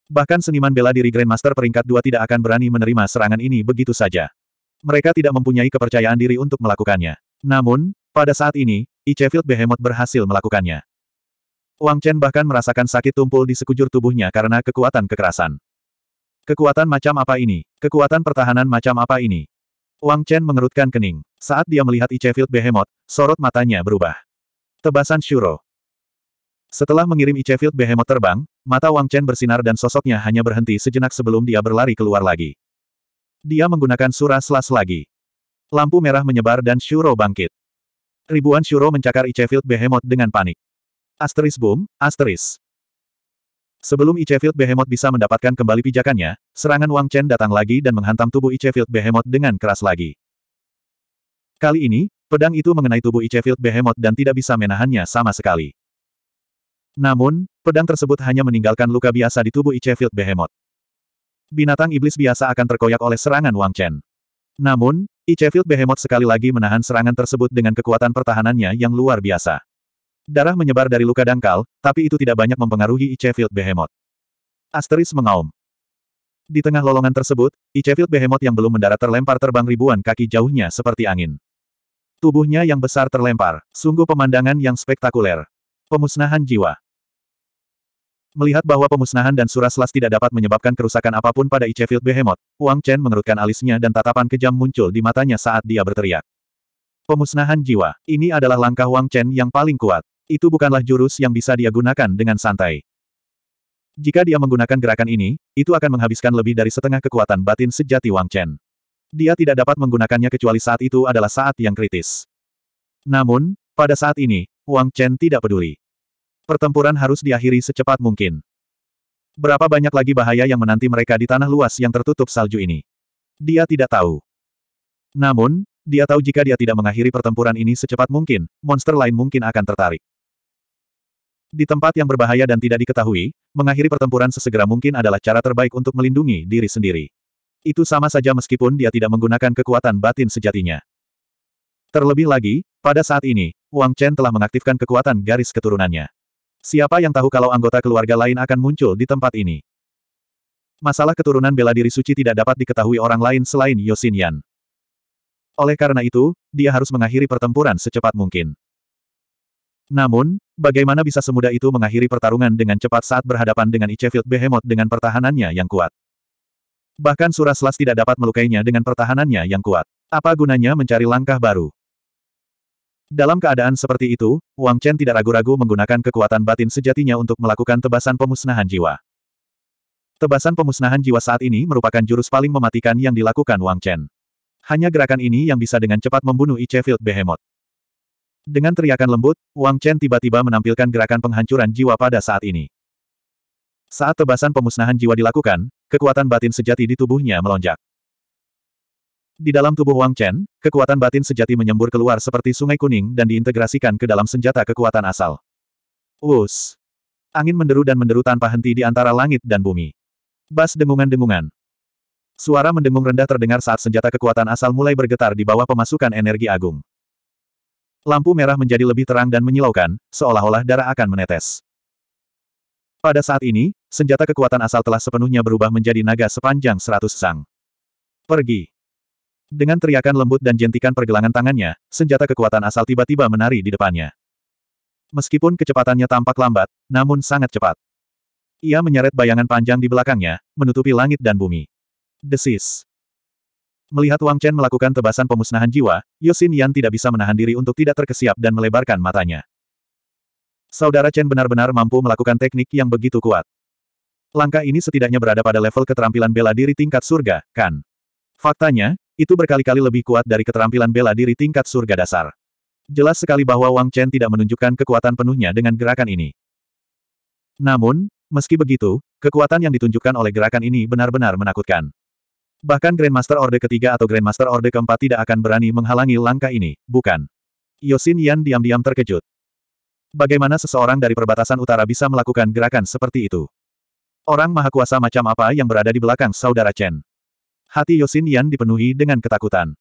Speaker 1: Bahkan seniman bela diri Grandmaster peringkat dua tidak akan berani menerima serangan ini begitu saja. Mereka tidak mempunyai kepercayaan diri untuk melakukannya. Namun, pada saat ini, Ichefield Behemoth berhasil melakukannya. Wang Chen bahkan merasakan sakit tumpul di sekujur tubuhnya karena kekuatan kekerasan. Kekuatan macam apa ini? Kekuatan pertahanan macam apa ini? Wang Chen mengerutkan kening. Saat dia melihat Ichefield Behemoth, sorot matanya berubah. Tebasan Shuro. Setelah mengirim Ichefield Behemoth terbang, mata Wang Chen bersinar dan sosoknya hanya berhenti sejenak sebelum dia berlari keluar lagi. Dia menggunakan surah selas lagi. Lampu merah menyebar dan Shuro bangkit. Ribuan Shuro mencakar Ichefield Behemoth dengan panik. Asteris boom, asteris. Sebelum Ichefield Behemoth bisa mendapatkan kembali pijakannya, serangan Wang Chen datang lagi dan menghantam tubuh Ichefield Behemoth dengan keras lagi. Kali ini, pedang itu mengenai tubuh Ichefield Behemoth dan tidak bisa menahannya sama sekali. Namun, pedang tersebut hanya meninggalkan luka biasa di tubuh Ichefield Behemoth. Binatang iblis biasa akan terkoyak oleh serangan Wang Chen. Namun, Ichefield Behemoth sekali lagi menahan serangan tersebut dengan kekuatan pertahanannya yang luar biasa. Darah menyebar dari luka dangkal, tapi itu tidak banyak mempengaruhi Ichefield Behemoth. Asteris mengaum. Di tengah lolongan tersebut, Ichefield Behemoth yang belum mendarat terlempar terbang ribuan kaki jauhnya seperti angin. Tubuhnya yang besar terlempar, sungguh pemandangan yang spektakuler. Pemusnahan jiwa. Melihat bahwa pemusnahan dan selas tidak dapat menyebabkan kerusakan apapun pada Ichefield Behemoth, Wang Chen mengerutkan alisnya dan tatapan kejam muncul di matanya saat dia berteriak. Pemusnahan jiwa. Ini adalah langkah Wang Chen yang paling kuat. Itu bukanlah jurus yang bisa dia gunakan dengan santai. Jika dia menggunakan gerakan ini, itu akan menghabiskan lebih dari setengah kekuatan batin sejati Wang Chen. Dia tidak dapat menggunakannya kecuali saat itu adalah saat yang kritis. Namun, pada saat ini, Wang Chen tidak peduli. Pertempuran harus diakhiri secepat mungkin. Berapa banyak lagi bahaya yang menanti mereka di tanah luas yang tertutup salju ini? Dia tidak tahu. Namun, dia tahu jika dia tidak mengakhiri pertempuran ini secepat mungkin, monster lain mungkin akan tertarik. Di tempat yang berbahaya dan tidak diketahui, mengakhiri pertempuran sesegera mungkin adalah cara terbaik untuk melindungi diri sendiri. Itu sama saja meskipun dia tidak menggunakan kekuatan batin sejatinya. Terlebih lagi, pada saat ini, Wang Chen telah mengaktifkan kekuatan garis keturunannya. Siapa yang tahu kalau anggota keluarga lain akan muncul di tempat ini? Masalah keturunan bela diri suci tidak dapat diketahui orang lain selain Yosin Yan. Oleh karena itu, dia harus mengakhiri pertempuran secepat mungkin. Namun, bagaimana bisa semudah itu mengakhiri pertarungan dengan cepat saat berhadapan dengan Ichefield Behemoth dengan pertahanannya yang kuat? Bahkan Suraslas tidak dapat melukainya dengan pertahanannya yang kuat. Apa gunanya mencari langkah baru? Dalam keadaan seperti itu, Wang Chen tidak ragu-ragu menggunakan kekuatan batin sejatinya untuk melakukan tebasan pemusnahan jiwa. Tebasan pemusnahan jiwa saat ini merupakan jurus paling mematikan yang dilakukan Wang Chen. Hanya gerakan ini yang bisa dengan cepat membunuh Ichefield Behemoth. Dengan teriakan lembut, Wang Chen tiba-tiba menampilkan gerakan penghancuran jiwa pada saat ini. Saat tebasan pemusnahan jiwa dilakukan, kekuatan batin sejati di tubuhnya melonjak. Di dalam tubuh Wang Chen, kekuatan batin sejati menyembur keluar seperti sungai kuning dan diintegrasikan ke dalam senjata kekuatan asal. Wus! Angin menderu dan menderu tanpa henti di antara langit dan bumi. Bas dengungan-dengungan. Suara mendengung rendah terdengar saat senjata kekuatan asal mulai bergetar di bawah pemasukan energi agung. Lampu merah menjadi lebih terang dan menyilaukan, seolah-olah darah akan menetes. Pada saat ini, senjata kekuatan asal telah sepenuhnya berubah menjadi naga sepanjang seratus sang. Pergi. Dengan teriakan lembut dan jentikan pergelangan tangannya, senjata kekuatan asal tiba-tiba menari di depannya. Meskipun kecepatannya tampak lambat, namun sangat cepat. Ia menyeret bayangan panjang di belakangnya, menutupi langit dan bumi. Desis. Melihat Wang Chen melakukan tebasan pemusnahan jiwa, Yosin Yan tidak bisa menahan diri untuk tidak terkesiap dan melebarkan matanya. Saudara Chen benar-benar mampu melakukan teknik yang begitu kuat. Langkah ini setidaknya berada pada level keterampilan bela diri tingkat surga, kan? Faktanya, itu berkali-kali lebih kuat dari keterampilan bela diri tingkat surga dasar. Jelas sekali bahwa Wang Chen tidak menunjukkan kekuatan penuhnya dengan gerakan ini. Namun, meski begitu, kekuatan yang ditunjukkan oleh gerakan ini benar-benar menakutkan. Bahkan Grandmaster Orde ketiga atau Grandmaster Orde keempat tidak akan berani menghalangi langkah ini, bukan? Yosin Yan diam-diam terkejut. Bagaimana seseorang dari perbatasan utara bisa melakukan gerakan seperti itu? Orang maha kuasa macam apa yang berada di belakang saudara Chen? Hati Yosin Yan dipenuhi dengan ketakutan.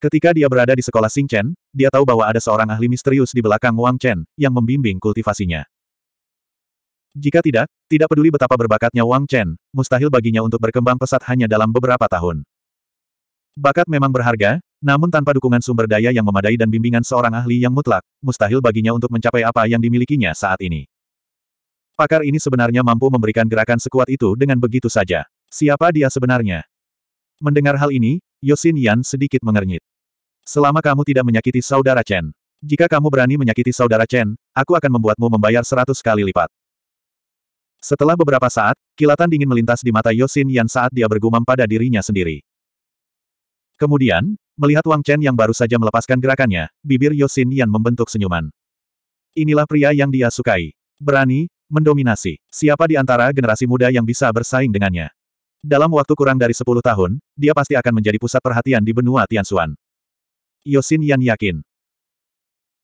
Speaker 1: Ketika dia berada di sekolah Sing Chen, dia tahu bahwa ada seorang ahli misterius di belakang Wang Chen, yang membimbing kultivasinya. Jika tidak, tidak peduli betapa berbakatnya Wang Chen, mustahil baginya untuk berkembang pesat hanya dalam beberapa tahun. Bakat memang berharga, namun tanpa dukungan sumber daya yang memadai dan bimbingan seorang ahli yang mutlak, mustahil baginya untuk mencapai apa yang dimilikinya saat ini. Pakar ini sebenarnya mampu memberikan gerakan sekuat itu dengan begitu saja. Siapa dia sebenarnya? Mendengar hal ini, Yosin Yan sedikit mengernyit. Selama kamu tidak menyakiti saudara Chen. Jika kamu berani menyakiti saudara Chen, aku akan membuatmu membayar seratus kali lipat. Setelah beberapa saat, kilatan dingin melintas di mata Yosin Yan saat dia bergumam pada dirinya sendiri. Kemudian, melihat Wang Chen yang baru saja melepaskan gerakannya, bibir Yosin Yan membentuk senyuman. Inilah pria yang dia sukai. Berani, mendominasi. Siapa di antara generasi muda yang bisa bersaing dengannya? Dalam waktu kurang dari 10 tahun, dia pasti akan menjadi pusat perhatian di benua Tianxuan. Yosin Yan yakin.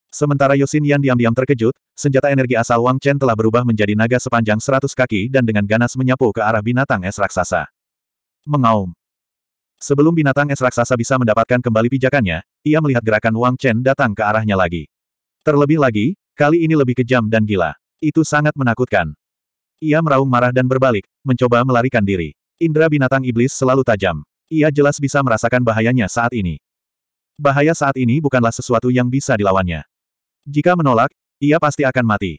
Speaker 1: Sementara Yosin Yan diam-diam terkejut, senjata energi asal Wang Chen telah berubah menjadi naga sepanjang 100 kaki dan dengan ganas menyapu ke arah binatang es raksasa. Mengaum. Sebelum binatang es raksasa bisa mendapatkan kembali pijakannya, ia melihat gerakan Wang Chen datang ke arahnya lagi. Terlebih lagi, kali ini lebih kejam dan gila. Itu sangat menakutkan. Ia meraung marah dan berbalik, mencoba melarikan diri. Indra binatang iblis selalu tajam. Ia jelas bisa merasakan bahayanya saat ini. Bahaya saat ini bukanlah sesuatu yang bisa dilawannya. Jika menolak, ia pasti akan mati.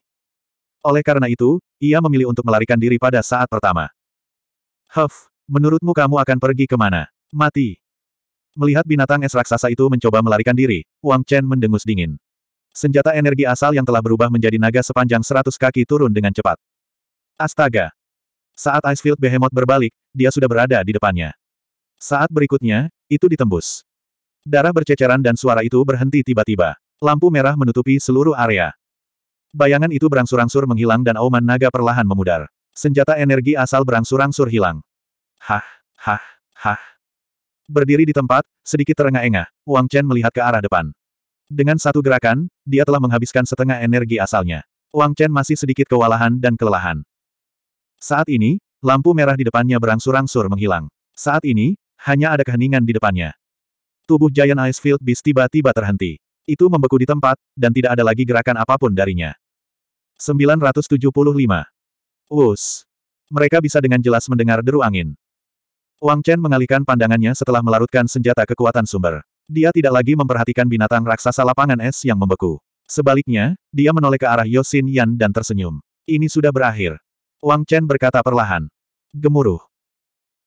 Speaker 1: Oleh karena itu, ia memilih untuk melarikan diri pada saat pertama. Huff, menurutmu kamu akan pergi kemana? Mati. Melihat binatang es raksasa itu mencoba melarikan diri, Wang Chen mendengus dingin. Senjata energi asal yang telah berubah menjadi naga sepanjang seratus kaki turun dengan cepat. Astaga! Saat Icefield Behemoth berbalik, dia sudah berada di depannya. Saat berikutnya, itu ditembus. Darah berceceran dan suara itu berhenti tiba-tiba. Lampu merah menutupi seluruh area. Bayangan itu berangsur-angsur menghilang dan auman naga perlahan memudar. Senjata energi asal berangsur-angsur hilang. Hah, hah, hah. Berdiri di tempat, sedikit terengah-engah, Wang Chen melihat ke arah depan. Dengan satu gerakan, dia telah menghabiskan setengah energi asalnya. Wang Chen masih sedikit kewalahan dan kelelahan. Saat ini, lampu merah di depannya berangsur-angsur menghilang. Saat ini, hanya ada keheningan di depannya. Tubuh Giant Icefield Beast tiba-tiba terhenti. Itu membeku di tempat, dan tidak ada lagi gerakan apapun darinya. 975. Wus. Mereka bisa dengan jelas mendengar deru angin. Wang Chen mengalihkan pandangannya setelah melarutkan senjata kekuatan sumber. Dia tidak lagi memperhatikan binatang raksasa lapangan es yang membeku. Sebaliknya, dia menoleh ke arah Yosin Yan dan tersenyum. Ini sudah berakhir. Wang Chen berkata perlahan. Gemuruh.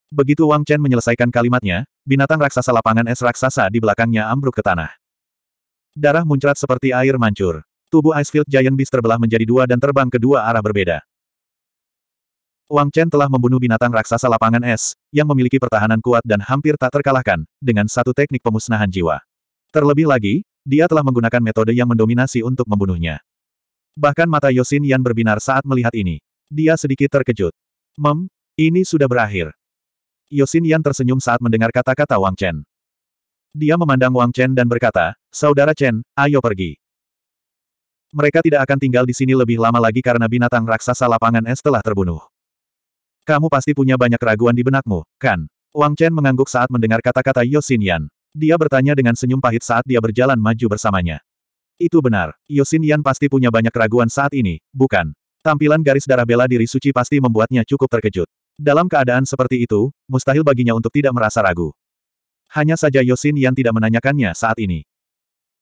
Speaker 1: Begitu Wang Chen menyelesaikan kalimatnya, binatang raksasa lapangan es raksasa di belakangnya ambruk ke tanah. Darah muncrat seperti air mancur. Tubuh Icefield Giant Beast terbelah menjadi dua dan terbang ke dua arah berbeda. Wang Chen telah membunuh binatang raksasa lapangan es, yang memiliki pertahanan kuat dan hampir tak terkalahkan, dengan satu teknik pemusnahan jiwa. Terlebih lagi, dia telah menggunakan metode yang mendominasi untuk membunuhnya. Bahkan mata Yosin Yan berbinar saat melihat ini. Dia sedikit terkejut. Mem, ini sudah berakhir. Yosin Yan tersenyum saat mendengar kata-kata Wang Chen. Dia memandang Wang Chen dan berkata, Saudara Chen, ayo pergi. Mereka tidak akan tinggal di sini lebih lama lagi karena binatang raksasa lapangan es telah terbunuh. Kamu pasti punya banyak keraguan di benakmu, kan? Wang Chen mengangguk saat mendengar kata-kata Yosin Yan. Dia bertanya dengan senyum pahit saat dia berjalan maju bersamanya. Itu benar, Yosin Yan pasti punya banyak keraguan saat ini, bukan? Tampilan garis darah bela diri suci pasti membuatnya cukup terkejut. Dalam keadaan seperti itu, mustahil baginya untuk tidak merasa ragu. Hanya saja Yosin Yan tidak menanyakannya saat ini.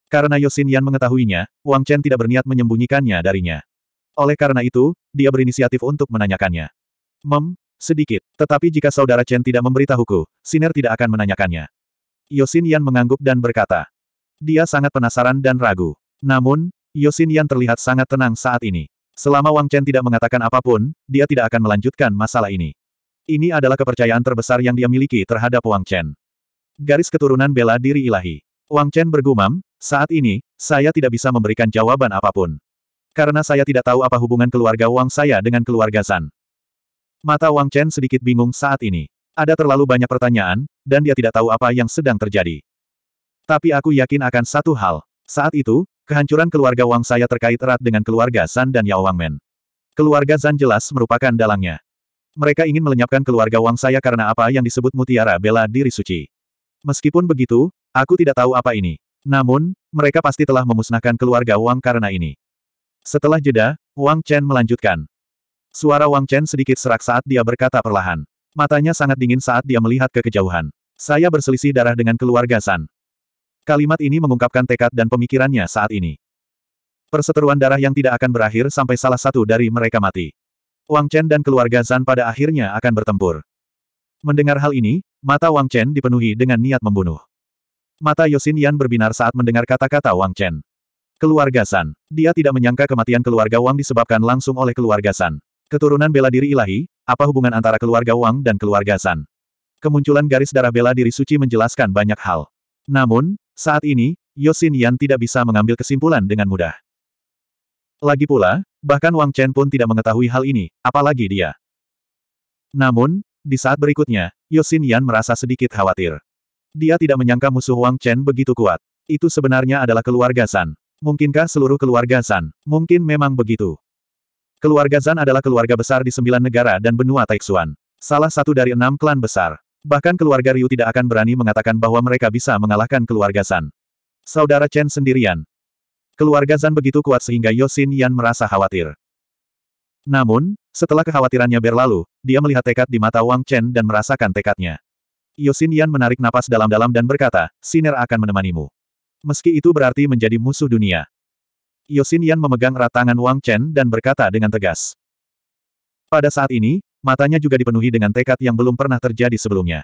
Speaker 1: Karena Yosin Yan mengetahuinya, Wang Chen tidak berniat menyembunyikannya darinya. Oleh karena itu, dia berinisiatif untuk menanyakannya. Mem, sedikit. Tetapi jika saudara Chen tidak memberitahuku, Siner tidak akan menanyakannya. Yosin Yan mengangguk dan berkata. Dia sangat penasaran dan ragu. Namun, Yosin Yan terlihat sangat tenang saat ini. Selama Wang Chen tidak mengatakan apapun, dia tidak akan melanjutkan masalah ini. Ini adalah kepercayaan terbesar yang dia miliki terhadap Wang Chen. Garis keturunan bela diri ilahi. Wang Chen bergumam, saat ini, saya tidak bisa memberikan jawaban apapun. Karena saya tidak tahu apa hubungan keluarga Wang saya dengan keluarga San. Mata Wang Chen sedikit bingung saat ini. Ada terlalu banyak pertanyaan, dan dia tidak tahu apa yang sedang terjadi. Tapi aku yakin akan satu hal. Saat itu, Kehancuran keluarga Wang saya terkait erat dengan keluarga San dan Yao Wang Men. Keluarga San jelas merupakan dalangnya. Mereka ingin melenyapkan keluarga Wang saya karena apa yang disebut mutiara bela diri suci. Meskipun begitu, aku tidak tahu apa ini. Namun, mereka pasti telah memusnahkan keluarga Wang karena ini. Setelah jeda, Wang Chen melanjutkan. Suara Wang Chen sedikit serak saat dia berkata perlahan. Matanya sangat dingin saat dia melihat ke kejauhan. Saya berselisih darah dengan keluarga San. Kalimat ini mengungkapkan tekad dan pemikirannya saat ini. Perseteruan darah yang tidak akan berakhir sampai salah satu dari mereka mati. Wang Chen dan keluarga Zan pada akhirnya akan bertempur. Mendengar hal ini, mata Wang Chen dipenuhi dengan niat membunuh. Mata Yosin Yan berbinar saat mendengar kata-kata Wang Chen. Keluarga San. Dia tidak menyangka kematian keluarga Wang disebabkan langsung oleh keluarga San. Keturunan bela diri ilahi, apa hubungan antara keluarga Wang dan keluarga San? Kemunculan garis darah bela diri suci menjelaskan banyak hal. Namun, saat ini, Yosin Yan tidak bisa mengambil kesimpulan dengan mudah. Lagi pula, bahkan Wang Chen pun tidak mengetahui hal ini, apalagi dia. Namun, di saat berikutnya, Yosin Yan merasa sedikit khawatir. Dia tidak menyangka musuh Wang Chen begitu kuat. Itu sebenarnya adalah keluarga San. Mungkinkah seluruh keluarga San? Mungkin memang begitu. Keluarga Zan adalah keluarga besar di sembilan negara dan benua Taixuan. Salah satu dari enam klan besar. Bahkan keluarga Ryu tidak akan berani mengatakan bahwa mereka bisa mengalahkan keluarga San. Saudara Chen sendirian. Keluarga Zan begitu kuat sehingga Yosin Yan merasa khawatir. Namun, setelah kekhawatirannya berlalu, dia melihat tekad di mata Wang Chen dan merasakan tekadnya. Yosin Yan menarik napas dalam-dalam dan berkata, Siner akan menemanimu. Meski itu berarti menjadi musuh dunia. Yosin Yan memegang erat tangan Wang Chen dan berkata dengan tegas. Pada saat ini, Matanya juga dipenuhi dengan tekad yang belum pernah terjadi sebelumnya.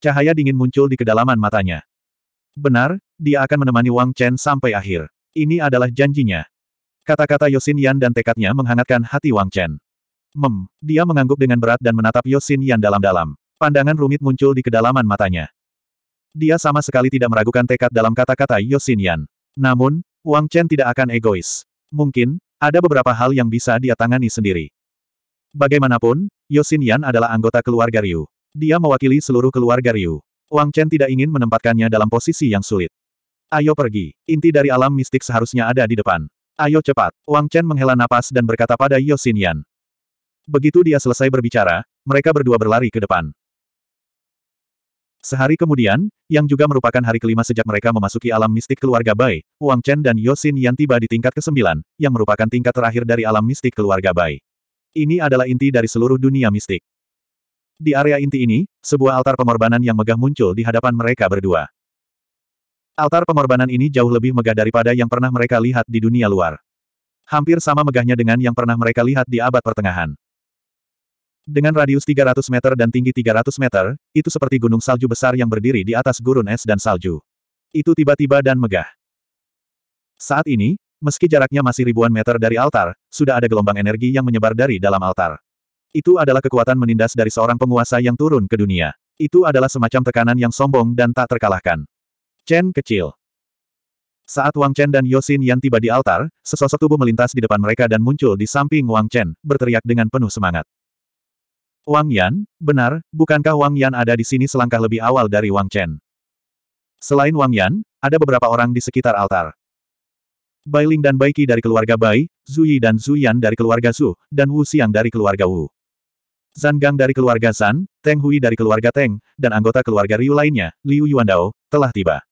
Speaker 1: Cahaya dingin muncul di kedalaman matanya. Benar, dia akan menemani Wang Chen sampai akhir. Ini adalah janjinya. Kata-kata Yosin Yan dan tekadnya menghangatkan hati Wang Chen. Mem, dia mengangguk dengan berat dan menatap Yosin Yan dalam-dalam. Pandangan rumit muncul di kedalaman matanya. Dia sama sekali tidak meragukan tekad dalam kata-kata Yosin Yan. Namun, Wang Chen tidak akan egois. Mungkin, ada beberapa hal yang bisa dia tangani sendiri. Bagaimanapun, Yosin Yan adalah anggota keluarga Ryu. Dia mewakili seluruh keluarga Ryu. Wang Chen tidak ingin menempatkannya dalam posisi yang sulit. Ayo pergi. Inti dari alam mistik seharusnya ada di depan. Ayo cepat. Wang Chen menghela napas dan berkata pada Yosin Yan. Begitu dia selesai berbicara, mereka berdua berlari ke depan. Sehari kemudian, yang juga merupakan hari kelima sejak mereka memasuki alam mistik keluarga Bai, Wang Chen dan Yosin Yan tiba di tingkat ke-9, yang merupakan tingkat terakhir dari alam mistik keluarga Bai. Ini adalah inti dari seluruh dunia mistik. Di area inti ini, sebuah altar pengorbanan yang megah muncul di hadapan mereka berdua. Altar pengorbanan ini jauh lebih megah daripada yang pernah mereka lihat di dunia luar. Hampir sama megahnya dengan yang pernah mereka lihat di abad pertengahan. Dengan radius 300 meter dan tinggi 300 meter, itu seperti gunung salju besar yang berdiri di atas gurun es dan salju. Itu tiba-tiba dan megah. Saat ini, Meski jaraknya masih ribuan meter dari altar, sudah ada gelombang energi yang menyebar dari dalam altar. Itu adalah kekuatan menindas dari seorang penguasa yang turun ke dunia. Itu adalah semacam tekanan yang sombong dan tak terkalahkan. Chen kecil. Saat Wang Chen dan Yosin Yan tiba di altar, sesosok tubuh melintas di depan mereka dan muncul di samping Wang Chen, berteriak dengan penuh semangat. Wang Yan, benar, bukankah Wang Yan ada di sini selangkah lebih awal dari Wang Chen? Selain Wang Yan, ada beberapa orang di sekitar altar. Bailing dan Baiki dari keluarga Bai, Zuyi dan Zuyan dari keluarga Su, dan Wu Xiang dari keluarga Wu. Zhang Gang dari keluarga Zan, Teng Hui dari keluarga Teng, dan anggota keluarga Ryu lainnya, Liu Yuandao, telah tiba.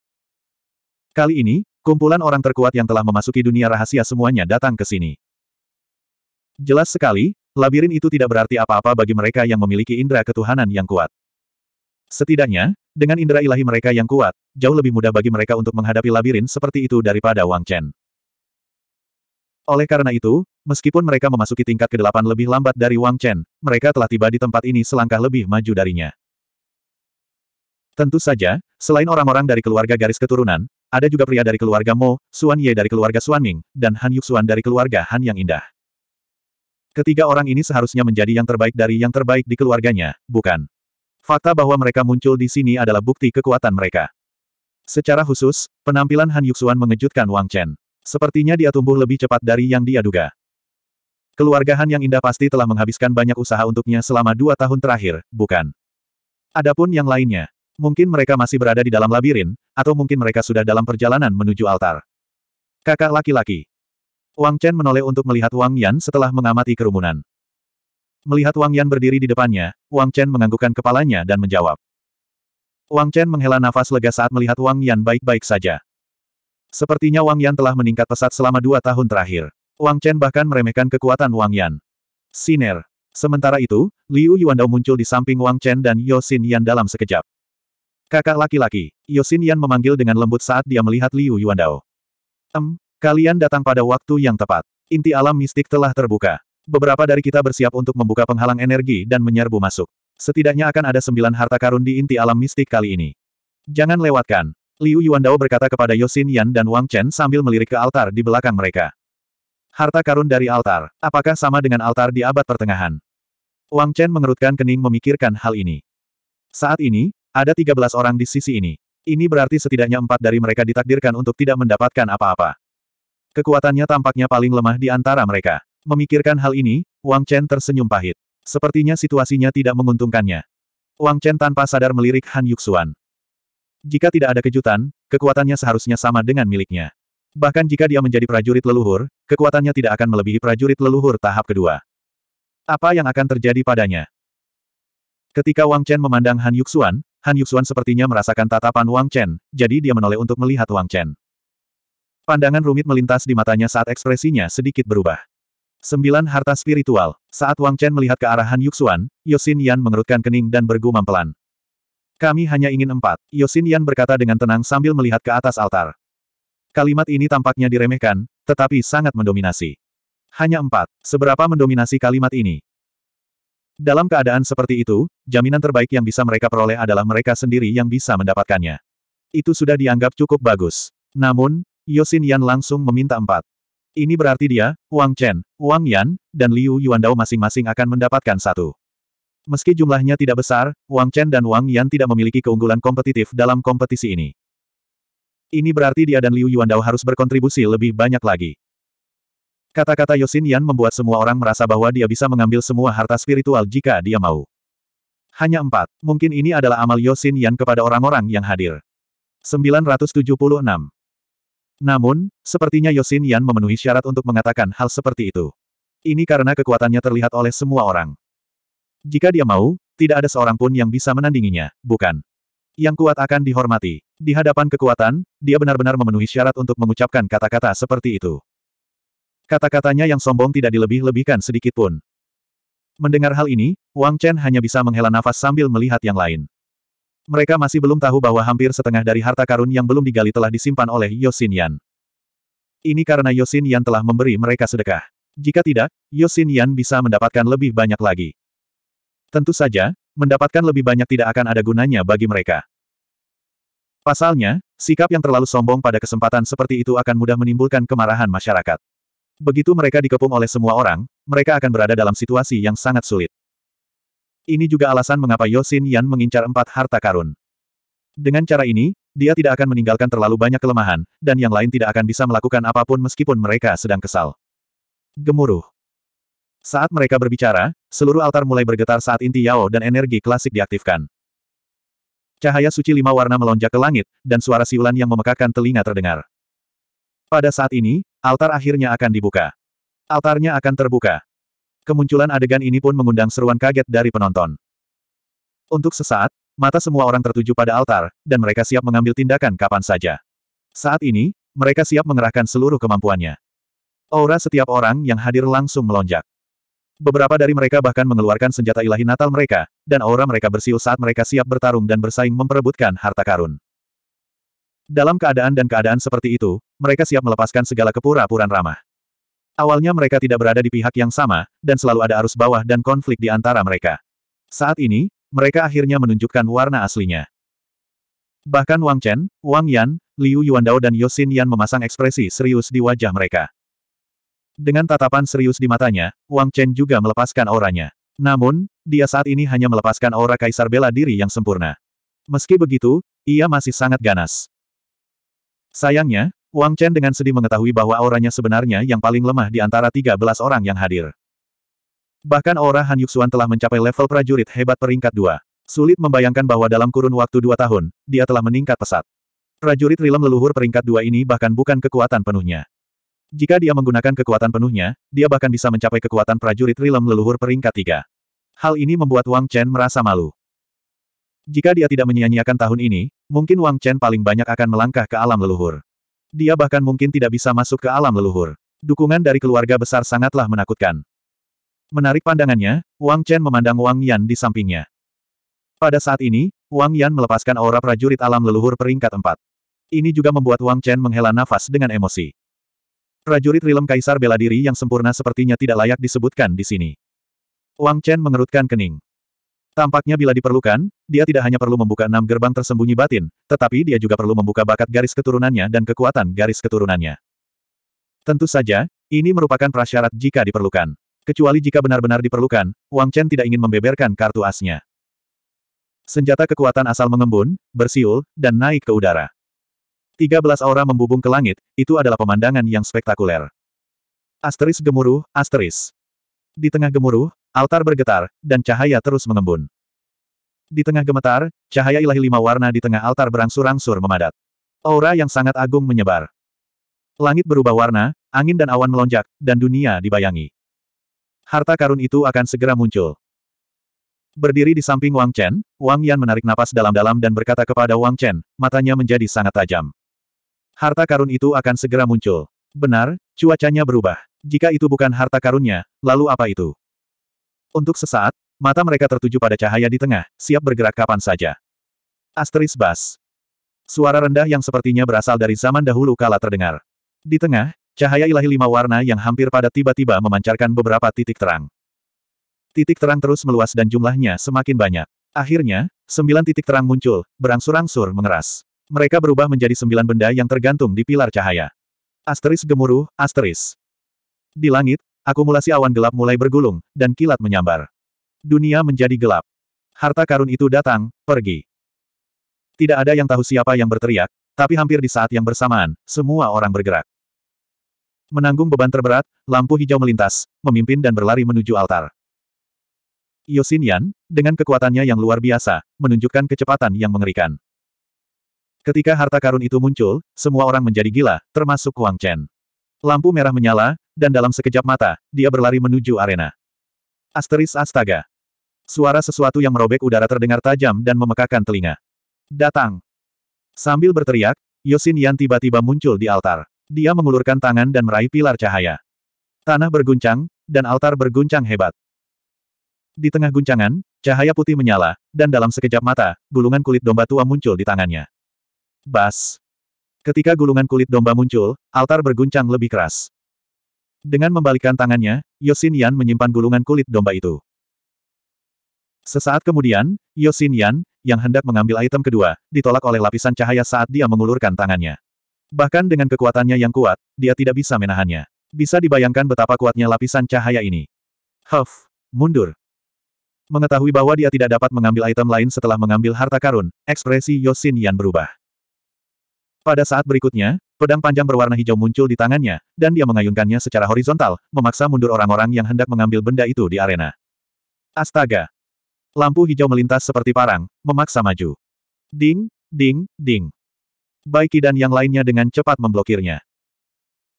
Speaker 1: Kali ini, kumpulan orang terkuat yang telah memasuki dunia rahasia semuanya datang ke sini. Jelas sekali, labirin itu tidak berarti apa-apa bagi mereka yang memiliki indera ketuhanan yang kuat. Setidaknya, dengan indera ilahi mereka yang kuat, jauh lebih mudah bagi mereka untuk menghadapi labirin seperti itu daripada Wang Chen. Oleh karena itu, meskipun mereka memasuki tingkat ke-8 lebih lambat dari Wang Chen, mereka telah tiba di tempat ini selangkah lebih maju darinya. Tentu saja, selain orang-orang dari keluarga garis keturunan, ada juga pria dari keluarga Mo, Suan Ye dari keluarga Suan Ming, dan Han Yuk Suan dari keluarga Han yang indah. Ketiga orang ini seharusnya menjadi yang terbaik dari yang terbaik di keluarganya, bukan? Fakta bahwa mereka muncul di sini adalah bukti kekuatan mereka. Secara khusus, penampilan Han Yuxuan mengejutkan Wang Chen. Sepertinya dia tumbuh lebih cepat dari yang dia duga. Keluarga Han yang indah pasti telah menghabiskan banyak usaha untuknya selama dua tahun terakhir, bukan? Adapun yang lainnya, mungkin mereka masih berada di dalam labirin, atau mungkin mereka sudah dalam perjalanan menuju altar. Kakak laki-laki. Wang Chen menoleh untuk melihat Wang Yan setelah mengamati kerumunan. Melihat Wang Yan berdiri di depannya, Wang Chen menganggukkan kepalanya dan menjawab. Wang Chen menghela nafas lega saat melihat Wang Yan baik-baik saja. Sepertinya Wang Yan telah meningkat pesat selama dua tahun terakhir. Wang Chen bahkan meremehkan kekuatan Wang Yan. Siner. Sementara itu, Liu Yuandao muncul di samping Wang Chen dan Yosin Yan dalam sekejap. Kakak laki-laki, Yosin Yan memanggil dengan lembut saat dia melihat Liu Yuandao. Em, kalian datang pada waktu yang tepat. Inti alam mistik telah terbuka. Beberapa dari kita bersiap untuk membuka penghalang energi dan menyerbu masuk. Setidaknya akan ada sembilan harta karun di inti alam mistik kali ini. Jangan lewatkan. Liu Yuandao berkata kepada Yosin Yan dan Wang Chen sambil melirik ke altar di belakang mereka. Harta karun dari altar, apakah sama dengan altar di abad pertengahan? Wang Chen mengerutkan kening memikirkan hal ini. Saat ini, ada 13 orang di sisi ini. Ini berarti setidaknya empat dari mereka ditakdirkan untuk tidak mendapatkan apa-apa. Kekuatannya tampaknya paling lemah di antara mereka. Memikirkan hal ini, Wang Chen tersenyum pahit. Sepertinya situasinya tidak menguntungkannya. Wang Chen tanpa sadar melirik Han Yuxuan. Jika tidak ada kejutan, kekuatannya seharusnya sama dengan miliknya. Bahkan jika dia menjadi prajurit leluhur, kekuatannya tidak akan melebihi prajurit leluhur tahap kedua. Apa yang akan terjadi padanya? Ketika Wang Chen memandang Han Yuxuan, Han Yuxuan sepertinya merasakan tatapan Wang Chen, jadi dia menoleh untuk melihat Wang Chen. Pandangan rumit melintas di matanya saat ekspresinya sedikit berubah. Sembilan harta spiritual. Saat Wang Chen melihat ke arah Han Yuxuan, Yosin Yan mengerutkan kening dan bergumam pelan. Kami hanya ingin empat, Yosin Yan berkata dengan tenang sambil melihat ke atas altar. Kalimat ini tampaknya diremehkan, tetapi sangat mendominasi. Hanya empat, seberapa mendominasi kalimat ini? Dalam keadaan seperti itu, jaminan terbaik yang bisa mereka peroleh adalah mereka sendiri yang bisa mendapatkannya. Itu sudah dianggap cukup bagus. Namun, Yosin Yan langsung meminta empat. Ini berarti dia, Wang Chen, Wang Yan, dan Liu Yuandao masing-masing akan mendapatkan satu. Meski jumlahnya tidak besar, Wang Chen dan Wang Yan tidak memiliki keunggulan kompetitif dalam kompetisi ini. Ini berarti dia dan Liu Yuandao harus berkontribusi lebih banyak lagi. Kata-kata Yosin Yan membuat semua orang merasa bahwa dia bisa mengambil semua harta spiritual jika dia mau. Hanya empat. Mungkin ini adalah amal Yosin Yan kepada orang-orang yang hadir. 976. Namun, sepertinya Yosin Yan memenuhi syarat untuk mengatakan hal seperti itu. Ini karena kekuatannya terlihat oleh semua orang. Jika dia mau, tidak ada seorang pun yang bisa menandinginya, bukan? Yang kuat akan dihormati. Di hadapan kekuatan, dia benar-benar memenuhi syarat untuk mengucapkan kata-kata seperti itu. Kata-katanya yang sombong tidak dilebih-lebihkan sedikit pun. Mendengar hal ini, Wang Chen hanya bisa menghela nafas sambil melihat yang lain. Mereka masih belum tahu bahwa hampir setengah dari harta karun yang belum digali telah disimpan oleh Yosin Yan. Ini karena Yosin Yan telah memberi mereka sedekah. Jika tidak, Yosin Yan bisa mendapatkan lebih banyak lagi. Tentu saja, mendapatkan lebih banyak tidak akan ada gunanya bagi mereka. Pasalnya, sikap yang terlalu sombong pada kesempatan seperti itu akan mudah menimbulkan kemarahan masyarakat. Begitu mereka dikepung oleh semua orang, mereka akan berada dalam situasi yang sangat sulit. Ini juga alasan mengapa Yosin Yan mengincar empat harta karun. Dengan cara ini, dia tidak akan meninggalkan terlalu banyak kelemahan, dan yang lain tidak akan bisa melakukan apapun meskipun mereka sedang kesal. Gemuruh. Saat mereka berbicara, seluruh altar mulai bergetar saat inti Yao dan energi klasik diaktifkan. Cahaya suci lima warna melonjak ke langit, dan suara siulan yang memekakan telinga terdengar. Pada saat ini, altar akhirnya akan dibuka. Altarnya akan terbuka. Kemunculan adegan ini pun mengundang seruan kaget dari penonton. Untuk sesaat, mata semua orang tertuju pada altar, dan mereka siap mengambil tindakan kapan saja. Saat ini, mereka siap mengerahkan seluruh kemampuannya. Aura setiap orang yang hadir langsung melonjak. Beberapa dari mereka bahkan mengeluarkan senjata ilahi natal mereka, dan aura mereka bersiul saat mereka siap bertarung dan bersaing memperebutkan harta karun. Dalam keadaan dan keadaan seperti itu, mereka siap melepaskan segala kepura-puran ramah. Awalnya mereka tidak berada di pihak yang sama, dan selalu ada arus bawah dan konflik di antara mereka. Saat ini, mereka akhirnya menunjukkan warna aslinya. Bahkan Wang Chen, Wang Yan, Liu Yuandao dan Yosin Yan memasang ekspresi serius di wajah mereka. Dengan tatapan serius di matanya, Wang Chen juga melepaskan auranya. Namun, dia saat ini hanya melepaskan aura kaisar bela diri yang sempurna. Meski begitu, ia masih sangat ganas. Sayangnya, Wang Chen dengan sedih mengetahui bahwa auranya sebenarnya yang paling lemah di antara 13 orang yang hadir. Bahkan aura Han Yuxuan telah mencapai level prajurit hebat peringkat 2. Sulit membayangkan bahwa dalam kurun waktu dua tahun, dia telah meningkat pesat. Prajurit rilem leluhur peringkat dua ini bahkan bukan kekuatan penuhnya. Jika dia menggunakan kekuatan penuhnya, dia bahkan bisa mencapai kekuatan prajurit rilem leluhur peringkat tiga. Hal ini membuat Wang Chen merasa malu. Jika dia tidak menyia-nyiakan tahun ini, mungkin Wang Chen paling banyak akan melangkah ke alam leluhur. Dia bahkan mungkin tidak bisa masuk ke alam leluhur. Dukungan dari keluarga besar sangatlah menakutkan. Menarik pandangannya, Wang Chen memandang Wang Yan di sampingnya. Pada saat ini, Wang Yan melepaskan aura prajurit alam leluhur peringkat empat. Ini juga membuat Wang Chen menghela nafas dengan emosi. Prajurit rilem kaisar bela diri yang sempurna sepertinya tidak layak disebutkan di sini. Wang Chen mengerutkan kening. Tampaknya bila diperlukan, dia tidak hanya perlu membuka enam gerbang tersembunyi batin, tetapi dia juga perlu membuka bakat garis keturunannya dan kekuatan garis keturunannya. Tentu saja, ini merupakan prasyarat jika diperlukan. Kecuali jika benar-benar diperlukan, Wang Chen tidak ingin membeberkan kartu asnya. Senjata kekuatan asal mengembun, bersiul, dan naik ke udara. 13 aura membubung ke langit, itu adalah pemandangan yang spektakuler. Asteris gemuruh, asteris. Di tengah gemuruh, altar bergetar, dan cahaya terus mengembun. Di tengah gemetar, cahaya ilahi lima warna di tengah altar berangsur-angsur memadat. Aura yang sangat agung menyebar. Langit berubah warna, angin dan awan melonjak, dan dunia dibayangi. Harta karun itu akan segera muncul. Berdiri di samping Wang Chen, Wang Yan menarik napas dalam-dalam dan berkata kepada Wang Chen, matanya menjadi sangat tajam. Harta karun itu akan segera muncul. Benar, cuacanya berubah. Jika itu bukan harta karunnya, lalu apa itu? Untuk sesaat, mata mereka tertuju pada cahaya di tengah, siap bergerak kapan saja. Asteris Bas. Suara rendah yang sepertinya berasal dari zaman dahulu kala terdengar. Di tengah, cahaya ilahi lima warna yang hampir pada tiba-tiba memancarkan beberapa titik terang. Titik terang terus meluas dan jumlahnya semakin banyak. Akhirnya, sembilan titik terang muncul, berangsur-angsur mengeras. Mereka berubah menjadi sembilan benda yang tergantung di pilar cahaya. Asteris gemuruh, asteris. Di langit, akumulasi awan gelap mulai bergulung, dan kilat menyambar. Dunia menjadi gelap. Harta karun itu datang, pergi. Tidak ada yang tahu siapa yang berteriak, tapi hampir di saat yang bersamaan, semua orang bergerak. Menanggung beban terberat, lampu hijau melintas, memimpin dan berlari menuju altar. Yosinian, dengan kekuatannya yang luar biasa, menunjukkan kecepatan yang mengerikan. Ketika harta karun itu muncul, semua orang menjadi gila, termasuk Wang Chen. Lampu merah menyala, dan dalam sekejap mata, dia berlari menuju arena. Asteris astaga. Suara sesuatu yang merobek udara terdengar tajam dan memekakan telinga. Datang. Sambil berteriak, Yosin Yan tiba-tiba muncul di altar. Dia mengulurkan tangan dan meraih pilar cahaya. Tanah berguncang, dan altar berguncang hebat. Di tengah guncangan, cahaya putih menyala, dan dalam sekejap mata, gulungan kulit domba tua muncul di tangannya. Bas. Ketika gulungan kulit domba muncul, altar berguncang lebih keras. Dengan membalikkan tangannya, Yosin Yan menyimpan gulungan kulit domba itu. Sesaat kemudian, Yosin Yan, yang hendak mengambil item kedua, ditolak oleh lapisan cahaya saat dia mengulurkan tangannya. Bahkan dengan kekuatannya yang kuat, dia tidak bisa menahannya. Bisa dibayangkan betapa kuatnya lapisan cahaya ini. Huff, mundur. Mengetahui bahwa dia tidak dapat mengambil item lain setelah mengambil harta karun, ekspresi Yosin Yan berubah. Pada saat berikutnya, pedang panjang berwarna hijau muncul di tangannya, dan dia mengayunkannya secara horizontal, memaksa mundur orang-orang yang hendak mengambil benda itu di arena. Astaga! Lampu hijau melintas seperti parang, memaksa maju. Ding, ding, ding. Baiki dan yang lainnya dengan cepat memblokirnya.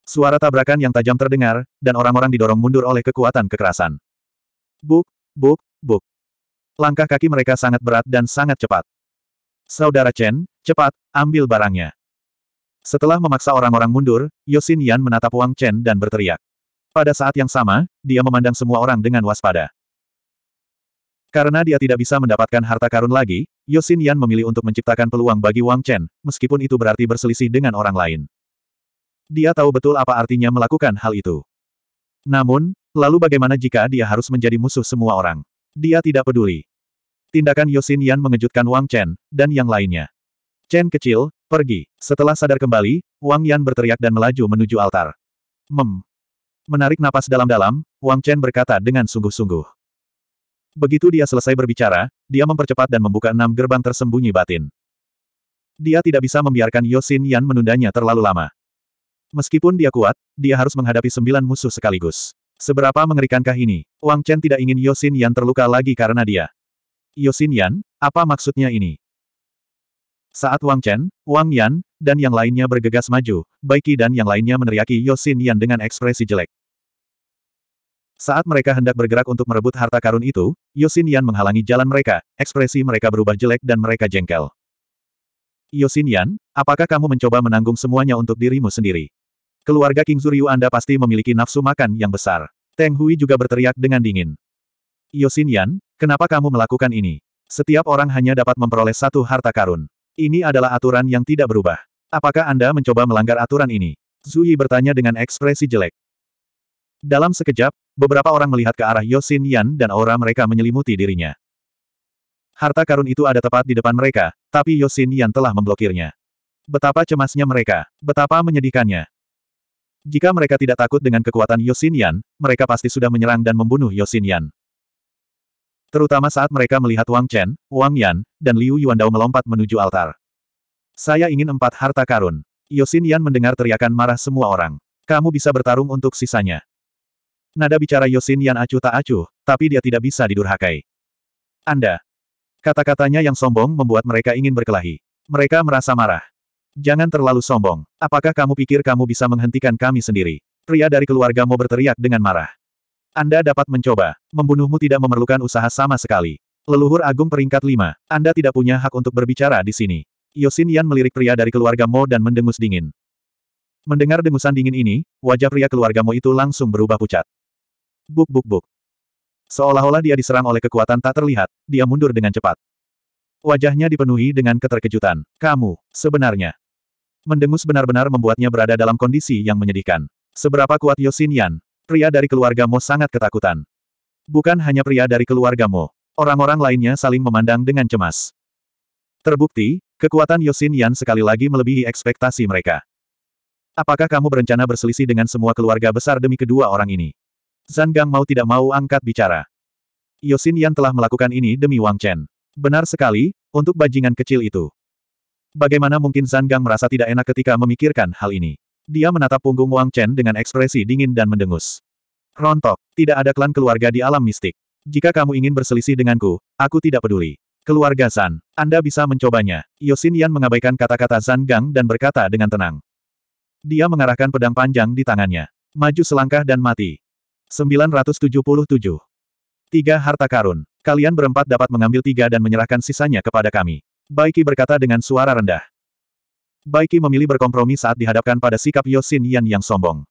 Speaker 1: Suara tabrakan yang tajam terdengar, dan orang-orang didorong mundur oleh kekuatan kekerasan. Buk, buk, buk. Langkah kaki mereka sangat berat dan sangat cepat. Saudara Chen, cepat, ambil barangnya. Setelah memaksa orang-orang mundur, Yosin Yan menatap Wang Chen dan berteriak. Pada saat yang sama, dia memandang semua orang dengan waspada. Karena dia tidak bisa mendapatkan harta karun lagi, Yosin Yan memilih untuk menciptakan peluang bagi Wang Chen, meskipun itu berarti berselisih dengan orang lain. Dia tahu betul apa artinya melakukan hal itu. Namun, lalu bagaimana jika dia harus menjadi musuh semua orang? Dia tidak peduli. Tindakan Yosin Yan mengejutkan Wang Chen, dan yang lainnya. Chen kecil, Pergi. Setelah sadar kembali, Wang Yan berteriak dan melaju menuju altar. Mem. Menarik napas dalam-dalam, Wang Chen berkata dengan sungguh-sungguh. Begitu dia selesai berbicara, dia mempercepat dan membuka enam gerbang tersembunyi batin. Dia tidak bisa membiarkan Yosin Yan menundanya terlalu lama. Meskipun dia kuat, dia harus menghadapi sembilan musuh sekaligus. Seberapa mengerikankah ini? Wang Chen tidak ingin Yosin Yan terluka lagi karena dia. Yosin Yan, apa maksudnya ini? Saat Wang Chen, Wang Yan, dan yang lainnya bergegas maju, Baiki dan yang lainnya meneriaki Yosin Yan dengan ekspresi jelek. Saat mereka hendak bergerak untuk merebut harta karun itu, Yosin Yan menghalangi jalan mereka, ekspresi mereka berubah jelek dan mereka jengkel. Yosin Yan, apakah kamu mencoba menanggung semuanya untuk dirimu sendiri? Keluarga King Zuryu Anda pasti memiliki nafsu makan yang besar. Teng Hui juga berteriak dengan dingin. Yosin Yan, kenapa kamu melakukan ini? Setiap orang hanya dapat memperoleh satu harta karun. Ini adalah aturan yang tidak berubah. Apakah Anda mencoba melanggar aturan ini? Zui bertanya dengan ekspresi jelek. Dalam sekejap, beberapa orang melihat ke arah Yosin Yan dan aura mereka menyelimuti dirinya. Harta karun itu ada tepat di depan mereka, tapi Yosin Yan telah memblokirnya. Betapa cemasnya mereka, betapa menyedihkannya. Jika mereka tidak takut dengan kekuatan Yosin Yan, mereka pasti sudah menyerang dan membunuh Yosin Yan. Terutama saat mereka melihat Wang Chen, Wang Yan, dan Liu Yuandao melompat menuju altar. Saya ingin empat harta karun. Yosin Yan mendengar teriakan marah semua orang. Kamu bisa bertarung untuk sisanya. Nada bicara Yosin Yan acuh tak acuh, tapi dia tidak bisa didurhakai. Anda. Kata-katanya yang sombong membuat mereka ingin berkelahi. Mereka merasa marah. Jangan terlalu sombong. Apakah kamu pikir kamu bisa menghentikan kami sendiri? Pria dari keluarga keluargamu berteriak dengan marah. Anda dapat mencoba. Membunuhmu tidak memerlukan usaha sama sekali. Leluhur Agung peringkat 5. Anda tidak punya hak untuk berbicara di sini. Yosin Yan melirik pria dari keluarga Mo dan mendengus dingin. Mendengar dengusan dingin ini, wajah pria keluarga Mo itu langsung berubah pucat. Buk buk buk. Seolah-olah dia diserang oleh kekuatan tak terlihat, dia mundur dengan cepat. Wajahnya dipenuhi dengan keterkejutan. Kamu, sebenarnya. Mendengus benar-benar membuatnya berada dalam kondisi yang menyedihkan. Seberapa kuat Yosin Yan? Pria dari keluarga Mo sangat ketakutan. Bukan hanya pria dari keluarga Mo. Orang-orang lainnya saling memandang dengan cemas. Terbukti, kekuatan Yosin Yan sekali lagi melebihi ekspektasi mereka. Apakah kamu berencana berselisih dengan semua keluarga besar demi kedua orang ini? Zhang Gang mau tidak mau angkat bicara. Yosin Yan telah melakukan ini demi Wang Chen. Benar sekali, untuk bajingan kecil itu. Bagaimana mungkin Zhang Gang merasa tidak enak ketika memikirkan hal ini? Dia menatap punggung Wang Chen dengan ekspresi dingin dan mendengus. Rontok, tidak ada klan keluarga di alam mistik. Jika kamu ingin berselisih denganku, aku tidak peduli. Keluarga San, Anda bisa mencobanya. Yosin Yan mengabaikan kata-kata Zan Gang dan berkata dengan tenang. Dia mengarahkan pedang panjang di tangannya. Maju selangkah dan mati. 977. Tiga harta karun. Kalian berempat dapat mengambil tiga dan menyerahkan sisanya kepada kami. Baiki berkata dengan suara rendah. Baiki memilih berkompromi saat dihadapkan pada sikap Yosin Yan yang sombong.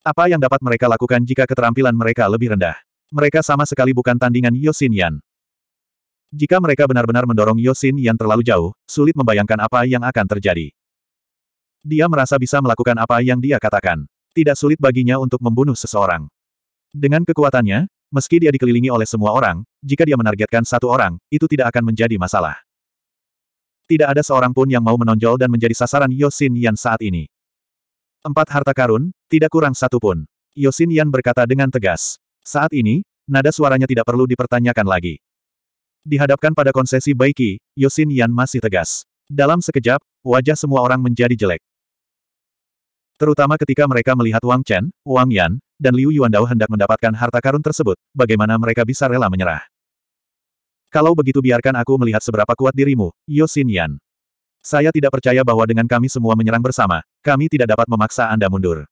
Speaker 1: Apa yang dapat mereka lakukan jika keterampilan mereka lebih rendah? Mereka sama sekali bukan tandingan Yosin Yan. Jika mereka benar-benar mendorong Yosin Yan terlalu jauh, sulit membayangkan apa yang akan terjadi. Dia merasa bisa melakukan apa yang dia katakan. Tidak sulit baginya untuk membunuh seseorang. Dengan kekuatannya, meski dia dikelilingi oleh semua orang, jika dia menargetkan satu orang, itu tidak akan menjadi masalah. Tidak ada seorang pun yang mau menonjol dan menjadi sasaran Yosin Yan saat ini. Empat harta karun, tidak kurang satu pun. Yosin Yan berkata dengan tegas. Saat ini, nada suaranya tidak perlu dipertanyakan lagi. Dihadapkan pada konsesi Baiki, Yosin Yan masih tegas. Dalam sekejap, wajah semua orang menjadi jelek. Terutama ketika mereka melihat Wang Chen, Wang Yan, dan Liu Yuandao hendak mendapatkan harta karun tersebut, bagaimana mereka bisa rela menyerah. Kalau begitu biarkan aku melihat seberapa kuat dirimu, Yosin Yan. Saya tidak percaya bahwa dengan kami semua menyerang bersama, kami tidak dapat memaksa Anda mundur.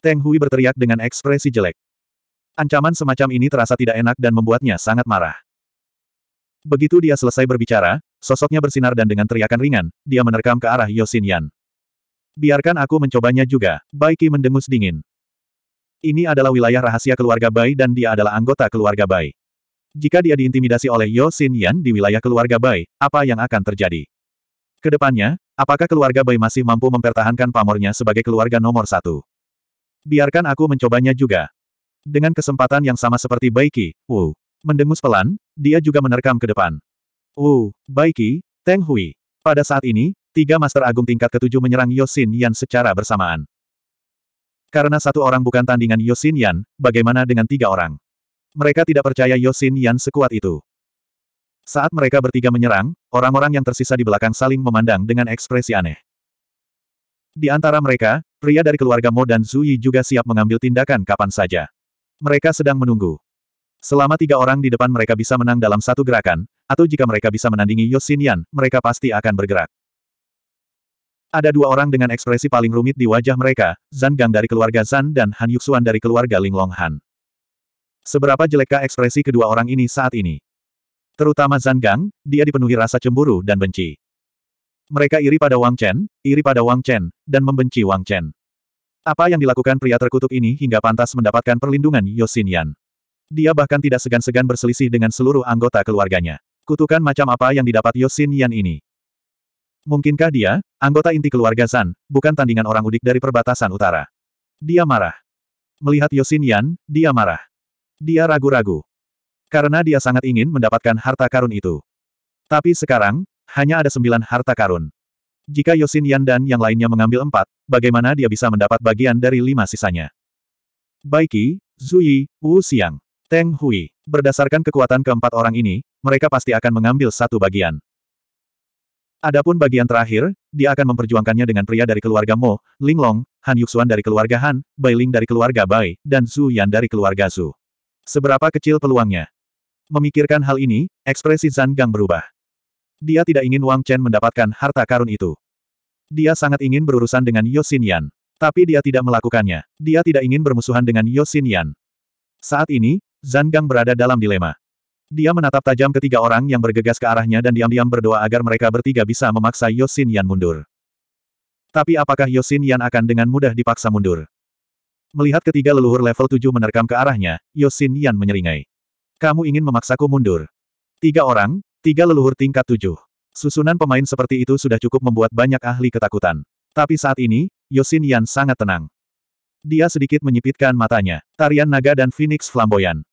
Speaker 1: Teng Hui berteriak dengan ekspresi jelek. Ancaman semacam ini terasa tidak enak dan membuatnya sangat marah. Begitu dia selesai berbicara, sosoknya bersinar dan dengan teriakan ringan, dia menerkam ke arah Yosin Yan. Biarkan aku mencobanya juga, Bai Qi mendengus dingin. Ini adalah wilayah rahasia keluarga Bai dan dia adalah anggota keluarga Bai. Jika dia diintimidasi oleh Yo Xin Yan di wilayah keluarga Bai, apa yang akan terjadi? Kedepannya, apakah keluarga Bai masih mampu mempertahankan pamornya sebagai keluarga nomor satu? Biarkan aku mencobanya juga. Dengan kesempatan yang sama seperti Baiki, Wu. Mendengus pelan, dia juga menerkam ke depan. Wu, Baiki, Teng Hui. Pada saat ini, tiga Master Agung tingkat ketujuh menyerang Yosin Yan secara bersamaan. Karena satu orang bukan tandingan Yosin Yan, bagaimana dengan tiga orang? Mereka tidak percaya Yosin Yan sekuat itu. Saat mereka bertiga menyerang, orang-orang yang tersisa di belakang saling memandang dengan ekspresi aneh. Di antara mereka, pria dari keluarga Mo dan Zui juga siap mengambil tindakan kapan saja. Mereka sedang menunggu. Selama tiga orang di depan mereka bisa menang dalam satu gerakan, atau jika mereka bisa menandingi Yosin Yan, mereka pasti akan bergerak. Ada dua orang dengan ekspresi paling rumit di wajah mereka, Zan Gang dari keluarga Zan dan Han Yuxuan dari keluarga Linglong Han. Seberapa jelekkah ekspresi kedua orang ini saat ini? Terutama Zhang Gang, dia dipenuhi rasa cemburu dan benci. Mereka iri pada Wang Chen, iri pada Wang Chen, dan membenci Wang Chen. Apa yang dilakukan pria terkutuk ini hingga pantas mendapatkan perlindungan Yosin Yan. Dia bahkan tidak segan-segan berselisih dengan seluruh anggota keluarganya. Kutukan macam apa yang didapat Yosin Yan ini? Mungkinkah dia, anggota inti keluarga San, bukan tandingan orang udik dari perbatasan utara? Dia marah. Melihat Yosin Yan, dia marah. Dia ragu-ragu. Karena dia sangat ingin mendapatkan harta karun itu. Tapi sekarang, hanya ada sembilan harta karun. Jika Yosin Yan dan yang lainnya mengambil empat, bagaimana dia bisa mendapat bagian dari lima sisanya? Baiki, Zui, Wu Xiang, Teng Hui. Berdasarkan kekuatan keempat orang ini, mereka pasti akan mengambil satu bagian. Adapun bagian terakhir, dia akan memperjuangkannya dengan pria dari keluarga Mo, Linglong, Han Yuxuan dari keluarga Han, Bai Ling dari keluarga Bai, dan Zhu Yan dari keluarga Zhu. Seberapa kecil peluangnya? Memikirkan hal ini, ekspresi Zhang Gang berubah. Dia tidak ingin Wang Chen mendapatkan harta karun itu. Dia sangat ingin berurusan dengan Yosin Yan, Tapi dia tidak melakukannya. Dia tidak ingin bermusuhan dengan Yosin Yan. Saat ini, Zhang Gang berada dalam dilema. Dia menatap tajam ketiga orang yang bergegas ke arahnya dan diam-diam berdoa agar mereka bertiga bisa memaksa Yosin Yan mundur. Tapi apakah Yosin Yan akan dengan mudah dipaksa mundur? Melihat ketiga leluhur level 7 menerkam ke arahnya, Yosin Yan menyeringai. Kamu ingin memaksaku mundur. Tiga orang, tiga leluhur tingkat 7. Susunan pemain seperti itu sudah cukup membuat banyak ahli ketakutan. Tapi saat ini, Yosin Yan sangat tenang. Dia sedikit menyipitkan matanya, tarian naga dan Phoenix flamboyan.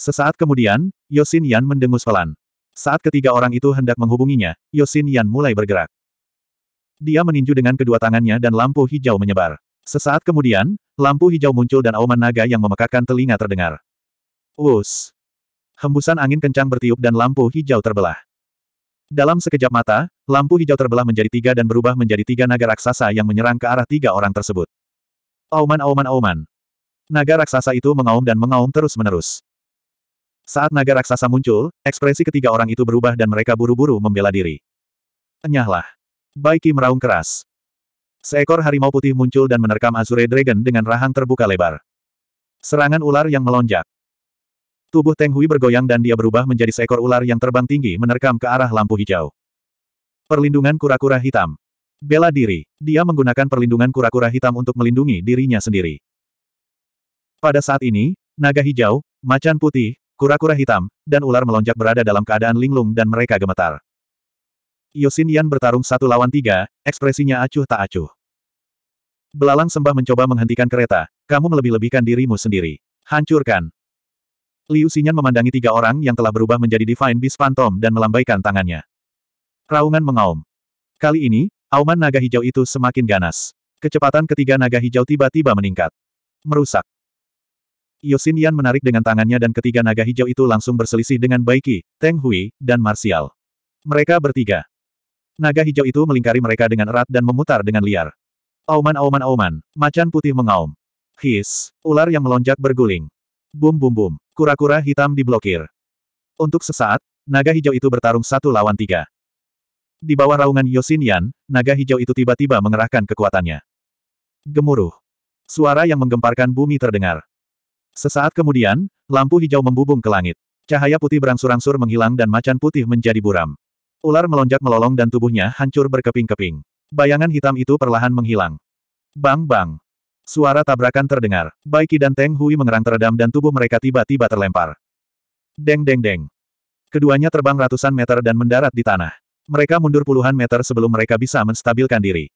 Speaker 1: Sesaat kemudian, Yosin Yan mendengus pelan. Saat ketiga orang itu hendak menghubunginya, Yosin Yan mulai bergerak. Dia meninju dengan kedua tangannya dan lampu hijau menyebar. Sesaat kemudian, lampu hijau muncul dan auman naga yang memekakan telinga terdengar. Wus! Hembusan angin kencang bertiup dan lampu hijau terbelah. Dalam sekejap mata, lampu hijau terbelah menjadi tiga dan berubah menjadi tiga naga raksasa yang menyerang ke arah tiga orang tersebut. Auman auman auman. Naga raksasa itu mengaum dan mengaum terus-menerus. Saat naga raksasa muncul, ekspresi ketiga orang itu berubah dan mereka buru-buru membela diri. Enyahlah. Baiki meraung keras. Seekor harimau putih muncul dan menerkam Azure Dragon dengan rahang terbuka lebar. Serangan ular yang melonjak. Tubuh Teng Hui bergoyang dan dia berubah menjadi seekor ular yang terbang tinggi menerkam ke arah lampu hijau. Perlindungan kura-kura hitam. Bela diri. Dia menggunakan perlindungan kura-kura hitam untuk melindungi dirinya sendiri. Pada saat ini, naga hijau, macan putih, kura-kura hitam, dan ular melonjak berada dalam keadaan linglung dan mereka gemetar. Yosin Yan bertarung satu lawan tiga, ekspresinya acuh tak acuh. Belalang sembah mencoba menghentikan kereta, kamu melebih-lebihkan dirimu sendiri. Hancurkan. Liu Xinyan memandangi tiga orang yang telah berubah menjadi Divine Beast Phantom dan melambaikan tangannya. Raungan mengaum. Kali ini, auman naga hijau itu semakin ganas. Kecepatan ketiga naga hijau tiba-tiba meningkat. Merusak. Yosin Yan menarik dengan tangannya dan ketiga naga hijau itu langsung berselisih dengan Baiki, Teng Hui, dan Martial. Mereka bertiga. Naga hijau itu melingkari mereka dengan erat dan memutar dengan liar. Auman auman auman, macan putih mengaum. His, ular yang melonjak berguling. Bum bum bum, kura-kura hitam diblokir. Untuk sesaat, naga hijau itu bertarung satu lawan tiga. Di bawah raungan Yosin Yan, naga hijau itu tiba-tiba mengerahkan kekuatannya. Gemuruh. Suara yang menggemparkan bumi terdengar. Sesaat kemudian, lampu hijau membubung ke langit. Cahaya putih berangsur-angsur menghilang dan macan putih menjadi buram. Ular melonjak melolong dan tubuhnya hancur berkeping-keping. Bayangan hitam itu perlahan menghilang. Bang-bang. Suara tabrakan terdengar. Baiki dan Teng Hui mengerang teredam dan tubuh mereka tiba-tiba terlempar. Deng-deng-deng. Keduanya terbang ratusan meter dan mendarat di tanah. Mereka mundur puluhan meter sebelum mereka bisa menstabilkan diri.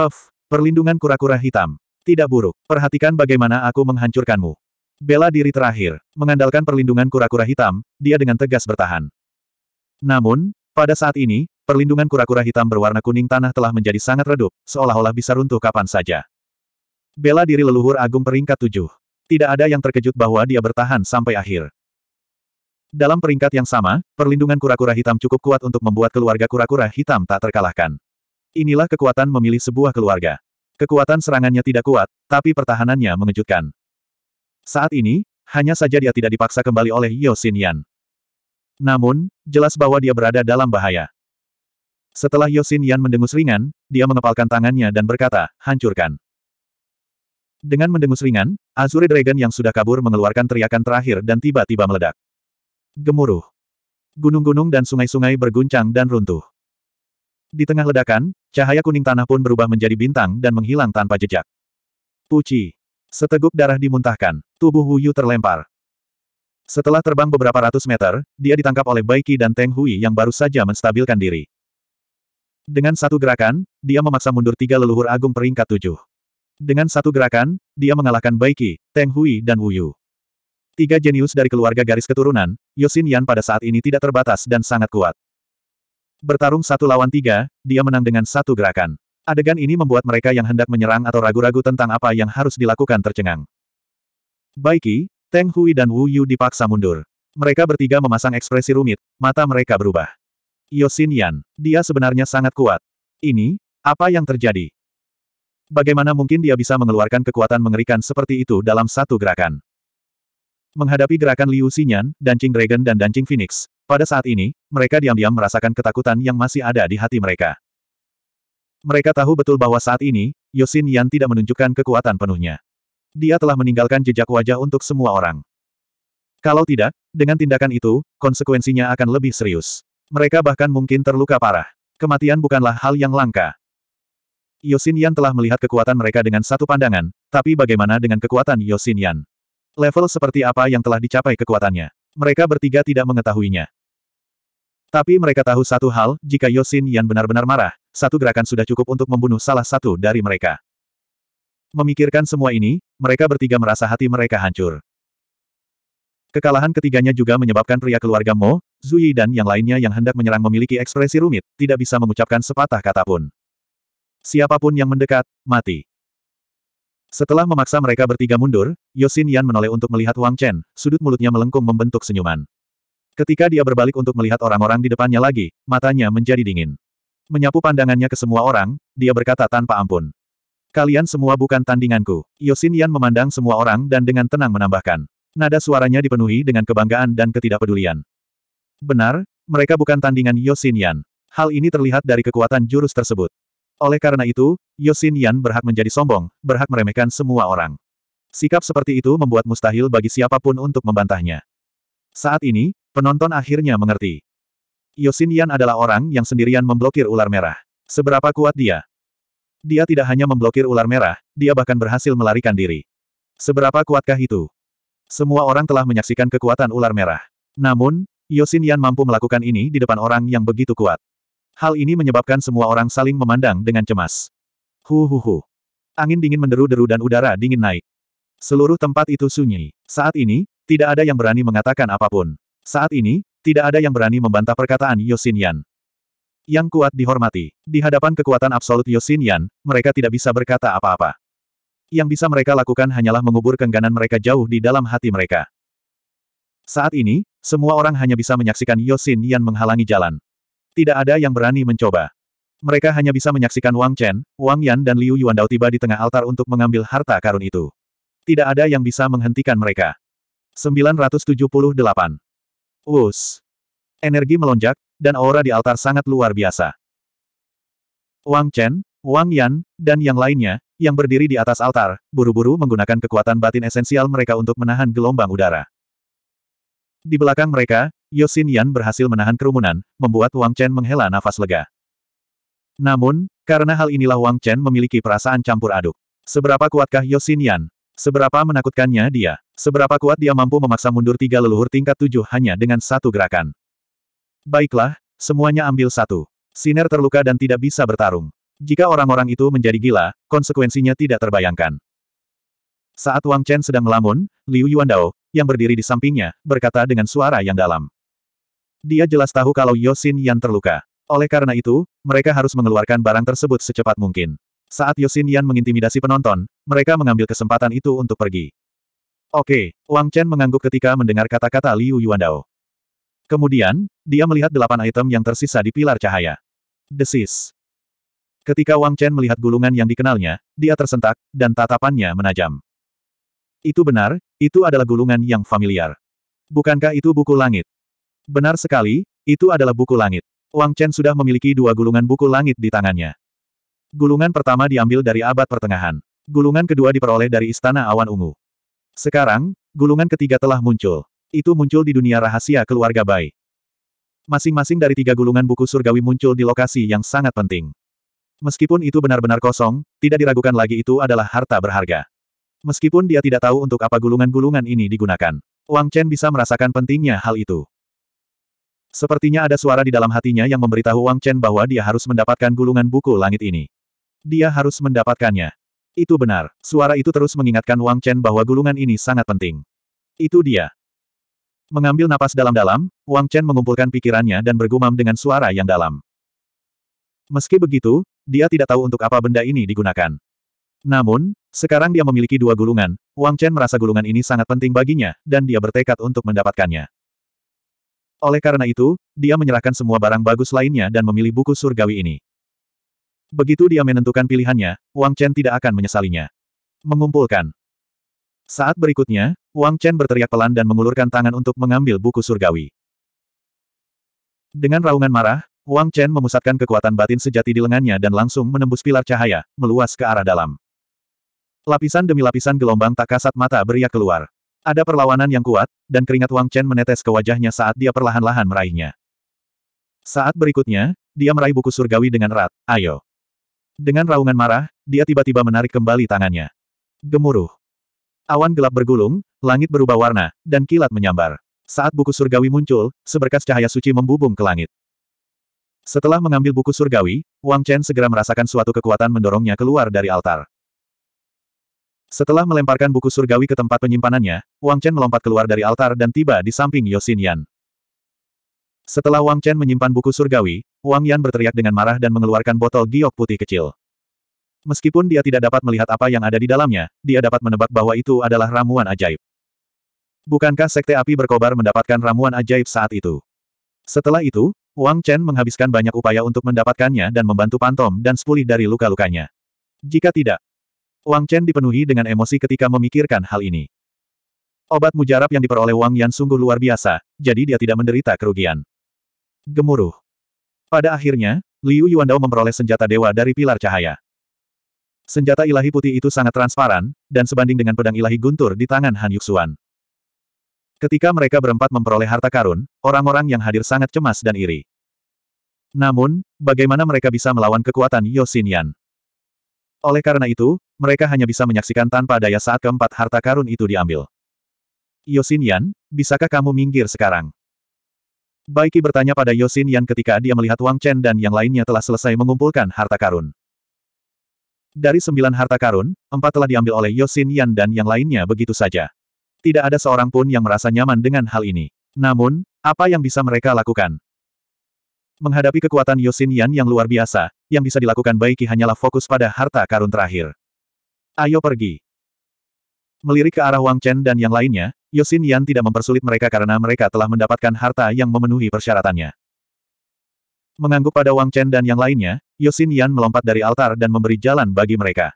Speaker 1: Huff, perlindungan kura-kura hitam. Tidak buruk. Perhatikan bagaimana aku menghancurkanmu. Bela diri terakhir, mengandalkan perlindungan kura-kura hitam, dia dengan tegas bertahan. Namun, pada saat ini, perlindungan kura-kura hitam berwarna kuning tanah telah menjadi sangat redup, seolah-olah bisa runtuh kapan saja. Bela diri leluhur agung peringkat tujuh. Tidak ada yang terkejut bahwa dia bertahan sampai akhir. Dalam peringkat yang sama, perlindungan kura-kura hitam cukup kuat untuk membuat keluarga kura-kura hitam tak terkalahkan. Inilah kekuatan memilih sebuah keluarga. Kekuatan serangannya tidak kuat, tapi pertahanannya mengejutkan. Saat ini, hanya saja dia tidak dipaksa kembali oleh Yosin Yan. Namun, jelas bahwa dia berada dalam bahaya. Setelah Yosin Yan mendengus ringan, dia mengepalkan tangannya dan berkata, hancurkan. Dengan mendengus ringan, Azure Dragon yang sudah kabur mengeluarkan teriakan terakhir dan tiba-tiba meledak. Gemuruh. Gunung-gunung dan sungai-sungai berguncang dan runtuh. Di tengah ledakan, cahaya kuning tanah pun berubah menjadi bintang dan menghilang tanpa jejak. Puci. Seteguk darah dimuntahkan, tubuh Yu terlempar. Setelah terbang beberapa ratus meter, dia ditangkap oleh Baiki dan Teng Hui yang baru saja menstabilkan diri. Dengan satu gerakan, dia memaksa mundur tiga leluhur agung peringkat tujuh. Dengan satu gerakan, dia mengalahkan Baiki, Teng Hui dan Wu Yu. Tiga jenius dari keluarga garis keturunan, Yosin Yan pada saat ini tidak terbatas dan sangat kuat. Bertarung satu lawan tiga, dia menang dengan satu gerakan. Adegan ini membuat mereka yang hendak menyerang atau ragu-ragu tentang apa yang harus dilakukan tercengang. Baiki, Teng Hui dan Wu Yu dipaksa mundur. Mereka bertiga memasang ekspresi rumit, mata mereka berubah. Yosin Yan, dia sebenarnya sangat kuat. Ini, apa yang terjadi? Bagaimana mungkin dia bisa mengeluarkan kekuatan mengerikan seperti itu dalam satu gerakan? Menghadapi gerakan Liu Xinyan, Dancing Dragon dan Dancing Phoenix, pada saat ini, mereka diam-diam merasakan ketakutan yang masih ada di hati mereka. Mereka tahu betul bahwa saat ini, Yosin Yan tidak menunjukkan kekuatan penuhnya. Dia telah meninggalkan jejak wajah untuk semua orang. Kalau tidak, dengan tindakan itu, konsekuensinya akan lebih serius. Mereka bahkan mungkin terluka parah. Kematian bukanlah hal yang langka. Yosin Yan telah melihat kekuatan mereka dengan satu pandangan, tapi bagaimana dengan kekuatan Yosin Yan? Level seperti apa yang telah dicapai kekuatannya? Mereka bertiga tidak mengetahuinya. Tapi mereka tahu satu hal, jika Yosin Yan benar-benar marah, satu gerakan sudah cukup untuk membunuh salah satu dari mereka. Memikirkan semua ini, mereka bertiga merasa hati mereka hancur. Kekalahan ketiganya juga menyebabkan pria keluarga Mo, Zui dan yang lainnya yang hendak menyerang memiliki ekspresi rumit, tidak bisa mengucapkan sepatah kata pun. Siapapun yang mendekat, mati. Setelah memaksa mereka bertiga mundur, Yosin Yan menoleh untuk melihat Wang Chen, sudut mulutnya melengkung membentuk senyuman. Ketika dia berbalik untuk melihat orang-orang di depannya lagi, matanya menjadi dingin. Menyapu pandangannya ke semua orang, dia berkata tanpa ampun. Kalian semua bukan tandinganku. Yosin Yan memandang semua orang dan dengan tenang menambahkan. Nada suaranya dipenuhi dengan kebanggaan dan ketidakpedulian. Benar, mereka bukan tandingan Yosin Yan. Hal ini terlihat dari kekuatan jurus tersebut. Oleh karena itu, Yosin Yan berhak menjadi sombong, berhak meremehkan semua orang. Sikap seperti itu membuat mustahil bagi siapapun untuk membantahnya. Saat ini, penonton akhirnya mengerti. Yosin Yan adalah orang yang sendirian memblokir ular merah. Seberapa kuat dia? Dia tidak hanya memblokir ular merah, dia bahkan berhasil melarikan diri. Seberapa kuatkah itu? Semua orang telah menyaksikan kekuatan ular merah. Namun, Yosin Yan mampu melakukan ini di depan orang yang begitu kuat. Hal ini menyebabkan semua orang saling memandang dengan cemas. Hu hu hu. Angin dingin menderu-deru dan udara dingin naik. Seluruh tempat itu sunyi. Saat ini, tidak ada yang berani mengatakan apapun. Saat ini, tidak ada yang berani membantah perkataan Yosin Yan yang kuat dihormati. Di hadapan kekuatan absolut Yosin Yan, mereka tidak bisa berkata apa-apa. Yang bisa mereka lakukan hanyalah mengubur kengganan mereka jauh di dalam hati mereka. Saat ini, semua orang hanya bisa menyaksikan Yosin Yan menghalangi jalan. Tidak ada yang berani mencoba. Mereka hanya bisa menyaksikan Wang Chen, Wang Yan dan Liu Yuandao tiba di tengah altar untuk mengambil harta karun itu. Tidak ada yang bisa menghentikan mereka. 978. Us. Energi melonjak, dan aura di altar sangat luar biasa. Wang Chen, Wang Yan, dan yang lainnya, yang berdiri di atas altar, buru-buru menggunakan kekuatan batin esensial mereka untuk menahan gelombang udara. Di belakang mereka, Yosin Yan berhasil menahan kerumunan, membuat Wang Chen menghela nafas lega. Namun, karena hal inilah Wang Chen memiliki perasaan campur aduk. Seberapa kuatkah Yosin Yan? Seberapa menakutkannya dia? Seberapa kuat dia mampu memaksa mundur tiga leluhur tingkat tujuh hanya dengan satu gerakan? Baiklah, semuanya ambil satu. Siner terluka dan tidak bisa bertarung. Jika orang-orang itu menjadi gila, konsekuensinya tidak terbayangkan. Saat Wang Chen sedang melamun, Liu Yuandao, yang berdiri di sampingnya, berkata dengan suara yang dalam. Dia jelas tahu kalau Yosin Yan terluka. Oleh karena itu, mereka harus mengeluarkan barang tersebut secepat mungkin. Saat Yosin Yan mengintimidasi penonton, mereka mengambil kesempatan itu untuk pergi. Oke, Wang Chen mengangguk ketika mendengar kata-kata Liu Yuandao. Kemudian, dia melihat delapan item yang tersisa di pilar cahaya. Desis. Ketika Wang Chen melihat gulungan yang dikenalnya, dia tersentak, dan tatapannya menajam. Itu benar, itu adalah gulungan yang familiar. Bukankah itu buku langit? Benar sekali, itu adalah buku langit. Wang Chen sudah memiliki dua gulungan buku langit di tangannya. Gulungan pertama diambil dari abad pertengahan. Gulungan kedua diperoleh dari Istana Awan Ungu. Sekarang, gulungan ketiga telah muncul itu muncul di dunia rahasia keluarga Bai. Masing-masing dari tiga gulungan buku surgawi muncul di lokasi yang sangat penting. Meskipun itu benar-benar kosong, tidak diragukan lagi itu adalah harta berharga. Meskipun dia tidak tahu untuk apa gulungan-gulungan ini digunakan, Wang Chen bisa merasakan pentingnya hal itu. Sepertinya ada suara di dalam hatinya yang memberitahu Wang Chen bahwa dia harus mendapatkan gulungan buku langit ini. Dia harus mendapatkannya. Itu benar, suara itu terus mengingatkan Wang Chen bahwa gulungan ini sangat penting. Itu dia, Mengambil napas dalam-dalam, Wang Chen mengumpulkan pikirannya dan bergumam dengan suara yang dalam. Meski begitu, dia tidak tahu untuk apa benda ini digunakan. Namun, sekarang dia memiliki dua gulungan, Wang Chen merasa gulungan ini sangat penting baginya, dan dia bertekad untuk mendapatkannya. Oleh karena itu, dia menyerahkan semua barang bagus lainnya dan memilih buku surgawi ini. Begitu dia menentukan pilihannya, Wang Chen tidak akan menyesalinya. Mengumpulkan. Saat berikutnya, Wang Chen berteriak pelan dan mengulurkan tangan untuk mengambil buku surgawi. Dengan raungan marah, Wang Chen memusatkan kekuatan batin sejati di lengannya dan langsung menembus pilar cahaya, meluas ke arah dalam. Lapisan demi lapisan gelombang tak kasat mata beriak keluar. Ada perlawanan yang kuat, dan keringat Wang Chen menetes ke wajahnya saat dia perlahan-lahan meraihnya. Saat berikutnya, dia meraih buku surgawi dengan erat, ayo. Dengan raungan marah, dia tiba-tiba menarik kembali tangannya. Gemuruh. Awan gelap bergulung, langit berubah warna, dan kilat menyambar. Saat buku surgawi muncul, seberkas cahaya suci membubung ke langit. Setelah mengambil buku surgawi, Wang Chen segera merasakan suatu kekuatan mendorongnya keluar dari altar. Setelah melemparkan buku surgawi ke tempat penyimpanannya, Wang Chen melompat keluar dari altar dan tiba di samping Yosin Yan. Setelah Wang Chen menyimpan buku surgawi, Wang Yan berteriak dengan marah dan mengeluarkan botol giok putih kecil. Meskipun dia tidak dapat melihat apa yang ada di dalamnya, dia dapat menebak bahwa itu adalah ramuan ajaib. Bukankah Sekte Api Berkobar mendapatkan ramuan ajaib saat itu? Setelah itu, Wang Chen menghabiskan banyak upaya untuk mendapatkannya dan membantu Pantom dan Spuli dari luka-lukanya. Jika tidak, Wang Chen dipenuhi dengan emosi ketika memikirkan hal ini. Obat mujarab yang diperoleh Wang Yan sungguh luar biasa, jadi dia tidak menderita kerugian. Gemuruh. Pada akhirnya, Liu Yuandao memperoleh senjata dewa dari pilar cahaya. Senjata ilahi putih itu sangat transparan, dan sebanding dengan pedang ilahi guntur di tangan Han Yuxuan. Ketika mereka berempat memperoleh harta karun, orang-orang yang hadir sangat cemas dan iri. Namun, bagaimana mereka bisa melawan kekuatan Yosinian? Oleh karena itu, mereka hanya bisa menyaksikan tanpa daya saat keempat harta karun itu diambil. Yosinian, bisakah kamu minggir sekarang? Baiki bertanya pada Yosinian ketika dia melihat Wang Chen dan yang lainnya telah selesai mengumpulkan harta karun. Dari sembilan harta karun, empat telah diambil oleh Yosin Yan dan yang lainnya begitu saja. Tidak ada seorang pun yang merasa nyaman dengan hal ini. Namun, apa yang bisa mereka lakukan? Menghadapi kekuatan Yosin Yan yang luar biasa, yang bisa dilakukan Baiki hanyalah fokus pada harta karun terakhir. Ayo pergi. Melirik ke arah Wang Chen dan yang lainnya, Yosin Yan tidak mempersulit mereka karena mereka telah mendapatkan harta yang memenuhi persyaratannya. Mengangguk pada Wang Chen dan yang lainnya, Yosin Yan melompat dari altar dan memberi jalan bagi mereka.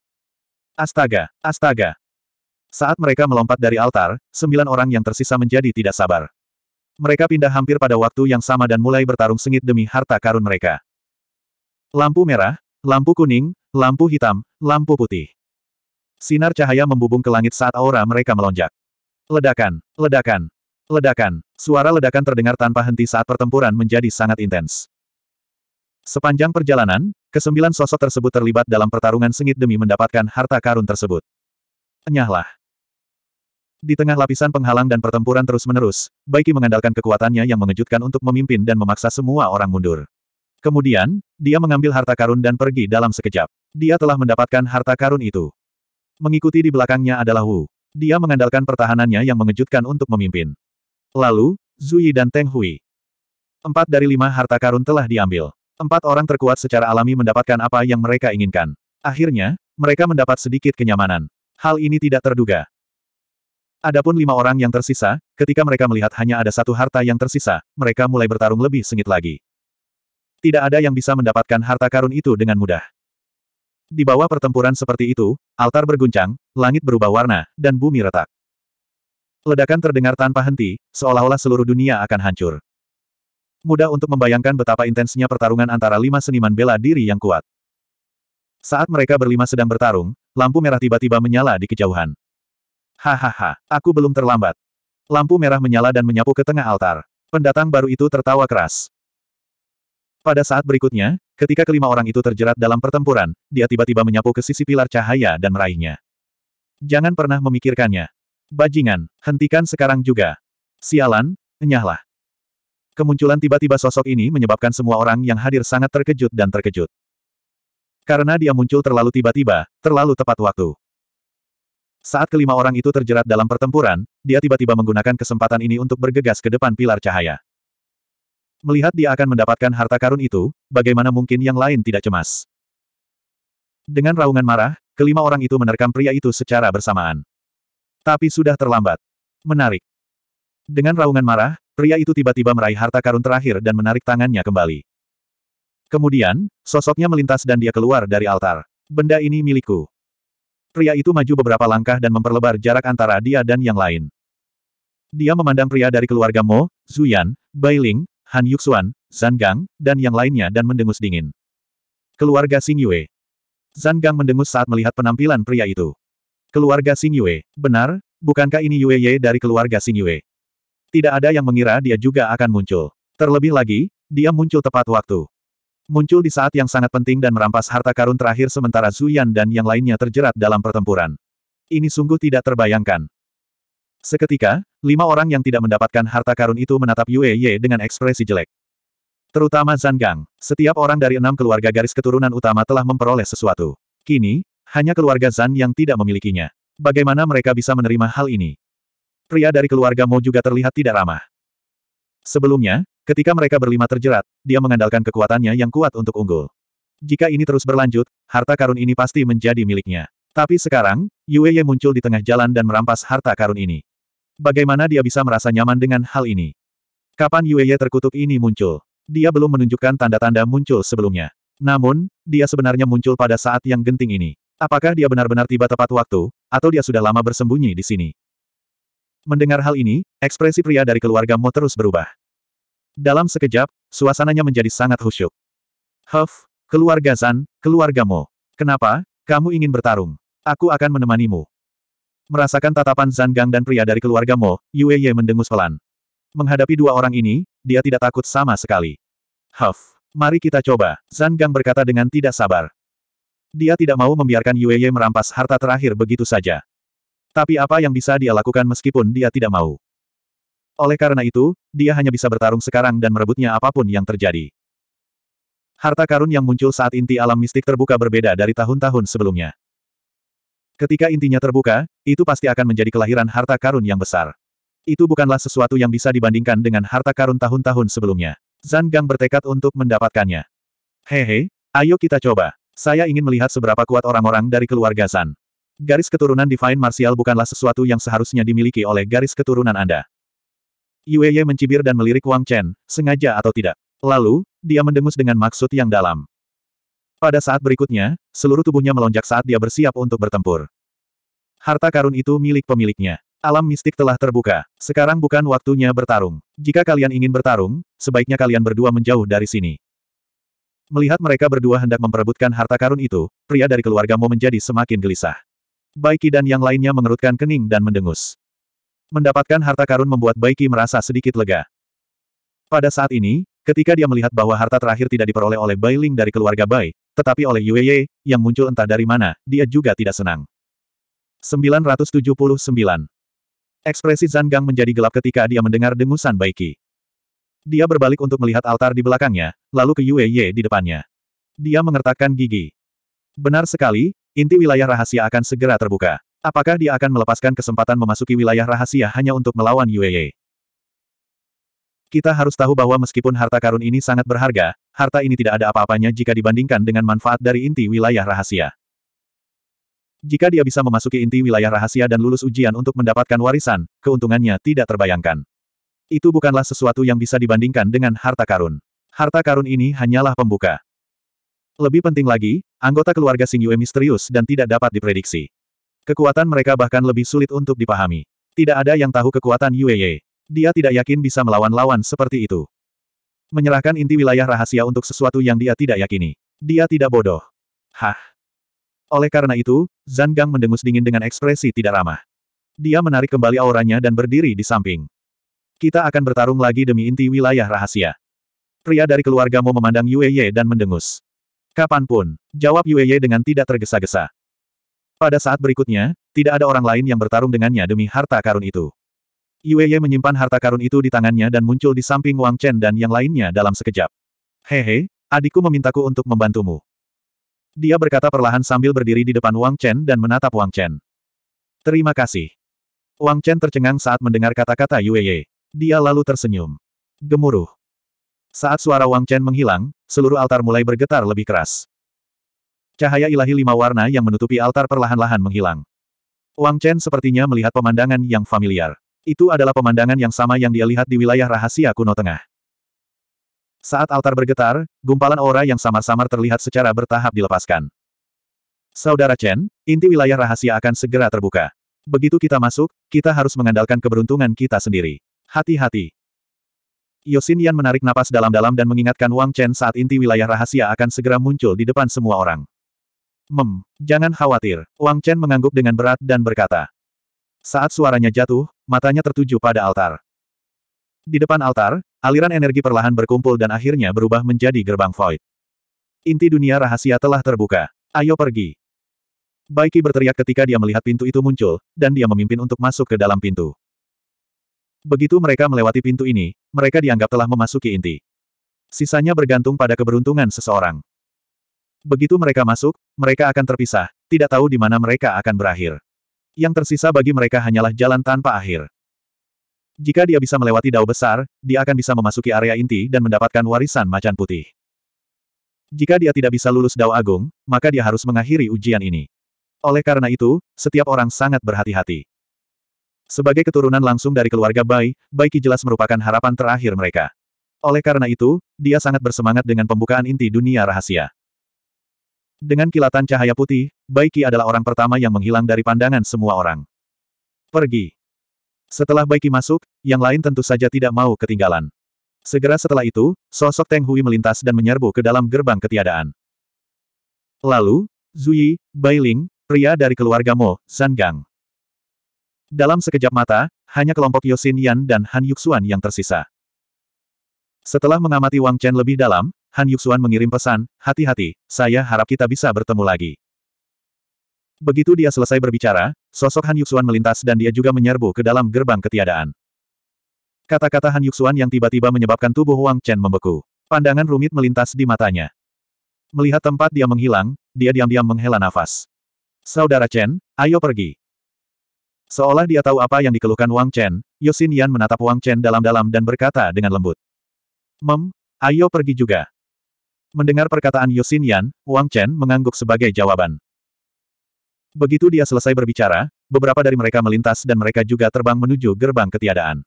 Speaker 1: Astaga, astaga. Saat mereka melompat dari altar, sembilan orang yang tersisa menjadi tidak sabar. Mereka pindah hampir pada waktu yang sama dan mulai bertarung sengit demi harta karun mereka. Lampu merah, lampu kuning, lampu hitam, lampu putih. Sinar cahaya membubung ke langit saat aura mereka melonjak. Ledakan, ledakan, ledakan. Suara ledakan terdengar tanpa henti saat pertempuran menjadi sangat intens. Sepanjang perjalanan, kesembilan sosok tersebut terlibat dalam pertarungan sengit demi mendapatkan harta karun tersebut. Enyahlah. Di tengah lapisan penghalang dan pertempuran terus-menerus, Baiki mengandalkan kekuatannya yang mengejutkan untuk memimpin dan memaksa semua orang mundur. Kemudian, dia mengambil harta karun dan pergi dalam sekejap. Dia telah mendapatkan harta karun itu. Mengikuti di belakangnya adalah Wu. Dia mengandalkan pertahanannya yang mengejutkan untuk memimpin. Lalu, Zui dan Teng Hui. Empat dari lima harta karun telah diambil. Empat orang terkuat secara alami mendapatkan apa yang mereka inginkan. Akhirnya, mereka mendapat sedikit kenyamanan. Hal ini tidak terduga. Adapun lima orang yang tersisa, ketika mereka melihat hanya ada satu harta yang tersisa, mereka mulai bertarung lebih sengit lagi. Tidak ada yang bisa mendapatkan harta karun itu dengan mudah. Di bawah pertempuran seperti itu, altar berguncang, langit berubah warna, dan bumi retak. Ledakan terdengar tanpa henti, seolah-olah seluruh dunia akan hancur. Mudah untuk membayangkan betapa intensnya pertarungan antara lima seniman bela diri yang kuat. Saat mereka berlima sedang bertarung, lampu merah tiba-tiba menyala di kejauhan. Hahaha, aku belum terlambat. Lampu merah menyala dan menyapu ke tengah altar. Pendatang baru itu tertawa keras. Pada saat berikutnya, ketika kelima orang itu terjerat dalam pertempuran, dia tiba-tiba menyapu ke sisi pilar cahaya dan meraihnya. Jangan pernah memikirkannya. Bajingan, hentikan sekarang juga. Sialan, enyahlah. Kemunculan tiba-tiba sosok ini menyebabkan semua orang yang hadir sangat terkejut dan terkejut. Karena dia muncul terlalu tiba-tiba, terlalu tepat waktu. Saat kelima orang itu terjerat dalam pertempuran, dia tiba-tiba menggunakan kesempatan ini untuk bergegas ke depan pilar cahaya. Melihat dia akan mendapatkan harta karun itu, bagaimana mungkin yang lain tidak cemas. Dengan raungan marah, kelima orang itu menerkam pria itu secara bersamaan. Tapi sudah terlambat. Menarik. Dengan raungan marah, Pria itu tiba-tiba meraih harta karun terakhir dan menarik tangannya kembali. Kemudian, sosoknya melintas dan dia keluar dari altar. Benda ini milikku. Pria itu maju beberapa langkah dan memperlebar jarak antara dia dan yang lain. Dia memandang pria dari keluarga Mo, Zuyan, Bailing, Han Yuxuan, Zhang Gang, dan yang lainnya dan mendengus dingin. Keluarga Xing Yue. Zhang Gang mendengus saat melihat penampilan pria itu. Keluarga Xing Yue, benar, bukankah ini Yue Ye dari keluarga Xing Yue? Tidak ada yang mengira dia juga akan muncul. Terlebih lagi, dia muncul tepat waktu. Muncul di saat yang sangat penting dan merampas harta karun terakhir sementara Zuyan dan yang lainnya terjerat dalam pertempuran. Ini sungguh tidak terbayangkan. Seketika, lima orang yang tidak mendapatkan harta karun itu menatap Yue Ye dengan ekspresi jelek. Terutama Zhang Gang. Setiap orang dari enam keluarga garis keturunan utama telah memperoleh sesuatu. Kini, hanya keluarga Zan yang tidak memilikinya. Bagaimana mereka bisa menerima hal ini? pria dari keluarga Mo juga terlihat tidak ramah. Sebelumnya, ketika mereka berlima terjerat, dia mengandalkan kekuatannya yang kuat untuk unggul. Jika ini terus berlanjut, harta karun ini pasti menjadi miliknya. Tapi sekarang, Yue muncul di tengah jalan dan merampas harta karun ini. Bagaimana dia bisa merasa nyaman dengan hal ini? Kapan Yue terkutuk ini muncul? Dia belum menunjukkan tanda-tanda muncul sebelumnya. Namun, dia sebenarnya muncul pada saat yang genting ini. Apakah dia benar-benar tiba tepat waktu, atau dia sudah lama bersembunyi di sini? Mendengar hal ini, ekspresi pria dari keluarga Mo terus berubah. Dalam sekejap, suasananya menjadi sangat khusyuk. Huff, keluarga Zan, keluarga Mo. Kenapa, kamu ingin bertarung? Aku akan menemanimu. Merasakan tatapan Zan Gang dan pria dari keluarga Mo, Yue Ye mendengus pelan. Menghadapi dua orang ini, dia tidak takut sama sekali. Huff, mari kita coba, Zan Gang berkata dengan tidak sabar. Dia tidak mau membiarkan Yue Ye merampas harta terakhir begitu saja. Tapi apa yang bisa dia lakukan meskipun dia tidak mau? Oleh karena itu, dia hanya bisa bertarung sekarang dan merebutnya apapun yang terjadi. Harta karun yang muncul saat inti alam mistik terbuka berbeda dari tahun-tahun sebelumnya. Ketika intinya terbuka, itu pasti akan menjadi kelahiran harta karun yang besar. Itu bukanlah sesuatu yang bisa dibandingkan dengan harta karun tahun-tahun sebelumnya. Zhang Gang bertekad untuk mendapatkannya. Hehe, ayo kita coba. Saya ingin melihat seberapa kuat orang-orang dari keluarga Zan. Garis keturunan Divine Martial bukanlah sesuatu yang seharusnya dimiliki oleh garis keturunan Anda. Yue mencibir dan melirik Wang Chen, sengaja atau tidak. Lalu, dia mendengus dengan maksud yang dalam. Pada saat berikutnya, seluruh tubuhnya melonjak saat dia bersiap untuk bertempur. Harta karun itu milik pemiliknya. Alam mistik telah terbuka. Sekarang bukan waktunya bertarung. Jika kalian ingin bertarung, sebaiknya kalian berdua menjauh dari sini. Melihat mereka berdua hendak memperebutkan harta karun itu, pria dari keluarga Mo menjadi semakin gelisah. Baiki dan yang lainnya mengerutkan kening dan mendengus. Mendapatkan harta karun membuat Baiki merasa sedikit lega. Pada saat ini, ketika dia melihat bahwa harta terakhir tidak diperoleh oleh Bai Ling dari keluarga Bai, tetapi oleh Yue yang muncul entah dari mana, dia juga tidak senang. 979. Ekspresi Zhang Gang menjadi gelap ketika dia mendengar dengusan Baiki. Dia berbalik untuk melihat altar di belakangnya, lalu ke Yue di depannya. Dia mengertakkan gigi. Benar sekali, Inti wilayah rahasia akan segera terbuka. Apakah dia akan melepaskan kesempatan memasuki wilayah rahasia hanya untuk melawan Yue Kita harus tahu bahwa meskipun harta karun ini sangat berharga, harta ini tidak ada apa-apanya jika dibandingkan dengan manfaat dari inti wilayah rahasia. Jika dia bisa memasuki inti wilayah rahasia dan lulus ujian untuk mendapatkan warisan, keuntungannya tidak terbayangkan. Itu bukanlah sesuatu yang bisa dibandingkan dengan harta karun. Harta karun ini hanyalah pembuka. Lebih penting lagi, Anggota keluarga Sing Yue misterius dan tidak dapat diprediksi. Kekuatan mereka bahkan lebih sulit untuk dipahami. Tidak ada yang tahu kekuatan Yue Ye. Dia tidak yakin bisa melawan lawan seperti itu. Menyerahkan inti wilayah rahasia untuk sesuatu yang dia tidak yakini. Dia tidak bodoh. Hah. Oleh karena itu, Zan Gang mendengus dingin dengan ekspresi tidak ramah. Dia menarik kembali auranya dan berdiri di samping. Kita akan bertarung lagi demi inti wilayah rahasia. Pria dari keluargamu memandang Yue Ye dan mendengus. Kapanpun, jawab Yue Ye dengan tidak tergesa-gesa. Pada saat berikutnya, tidak ada orang lain yang bertarung dengannya demi harta karun itu. Yue Ye menyimpan harta karun itu di tangannya dan muncul di samping Wang Chen dan yang lainnya dalam sekejap. Hehe, adikku memintaku untuk membantumu. Dia berkata perlahan sambil berdiri di depan Wang Chen dan menatap Wang Chen. Terima kasih. Wang Chen tercengang saat mendengar kata-kata Yue Ye. Dia lalu tersenyum. Gemuruh. Saat suara Wang Chen menghilang, seluruh altar mulai bergetar lebih keras. Cahaya ilahi lima warna yang menutupi altar perlahan-lahan menghilang. Wang Chen sepertinya melihat pemandangan yang familiar. Itu adalah pemandangan yang sama yang dia lihat di wilayah rahasia kuno tengah. Saat altar bergetar, gumpalan aura yang samar-samar terlihat secara bertahap dilepaskan. Saudara Chen, inti wilayah rahasia akan segera terbuka. Begitu kita masuk, kita harus mengandalkan keberuntungan kita sendiri. Hati-hati. Yosin Yan menarik napas dalam-dalam dan mengingatkan Wang Chen saat inti wilayah rahasia akan segera muncul di depan semua orang. Mem, jangan khawatir, Wang Chen mengangguk dengan berat dan berkata. Saat suaranya jatuh, matanya tertuju pada altar. Di depan altar, aliran energi perlahan berkumpul dan akhirnya berubah menjadi gerbang void. Inti dunia rahasia telah terbuka. Ayo pergi. Baiki berteriak ketika dia melihat pintu itu muncul, dan dia memimpin untuk masuk ke dalam pintu. Begitu mereka melewati pintu ini, mereka dianggap telah memasuki inti. Sisanya bergantung pada keberuntungan seseorang. Begitu mereka masuk, mereka akan terpisah, tidak tahu di mana mereka akan berakhir. Yang tersisa bagi mereka hanyalah jalan tanpa akhir. Jika dia bisa melewati dao besar, dia akan bisa memasuki area inti dan mendapatkan warisan macan putih. Jika dia tidak bisa lulus dao agung, maka dia harus mengakhiri ujian ini. Oleh karena itu, setiap orang sangat berhati-hati. Sebagai keturunan langsung dari keluarga Bai, Bai Qi jelas merupakan harapan terakhir mereka. Oleh karena itu, dia sangat bersemangat dengan pembukaan inti dunia rahasia. Dengan kilatan cahaya putih, Bai Qi adalah orang pertama yang menghilang dari pandangan semua orang. Pergi. Setelah Bai Qi masuk, yang lain tentu saja tidak mau ketinggalan. Segera setelah itu, sosok Teng Hui melintas dan menyerbu ke dalam gerbang ketiadaan. Lalu, Zui, Bai Ling, pria dari keluarga Mo, Zhang Gang. Dalam sekejap mata, hanya kelompok Yosin Yan dan Han Yuxuan yang tersisa. Setelah mengamati Wang Chen lebih dalam, Han Yuxuan mengirim pesan, hati-hati, saya harap kita bisa bertemu lagi. Begitu dia selesai berbicara, sosok Han Yuxuan melintas dan dia juga menyerbu ke dalam gerbang ketiadaan. Kata-kata Han Yuxuan yang tiba-tiba menyebabkan tubuh Wang Chen membeku. Pandangan rumit melintas di matanya. Melihat tempat dia menghilang, dia diam-diam menghela nafas. Saudara Chen, ayo pergi. Seolah dia tahu apa yang dikeluhkan Wang Chen, Yosin Yan menatap Wang Chen dalam-dalam dan berkata dengan lembut. Mem, ayo pergi juga. Mendengar perkataan Yosin Yan, Wang Chen mengangguk sebagai jawaban. Begitu dia selesai berbicara, beberapa dari mereka melintas dan mereka juga terbang menuju gerbang ketiadaan.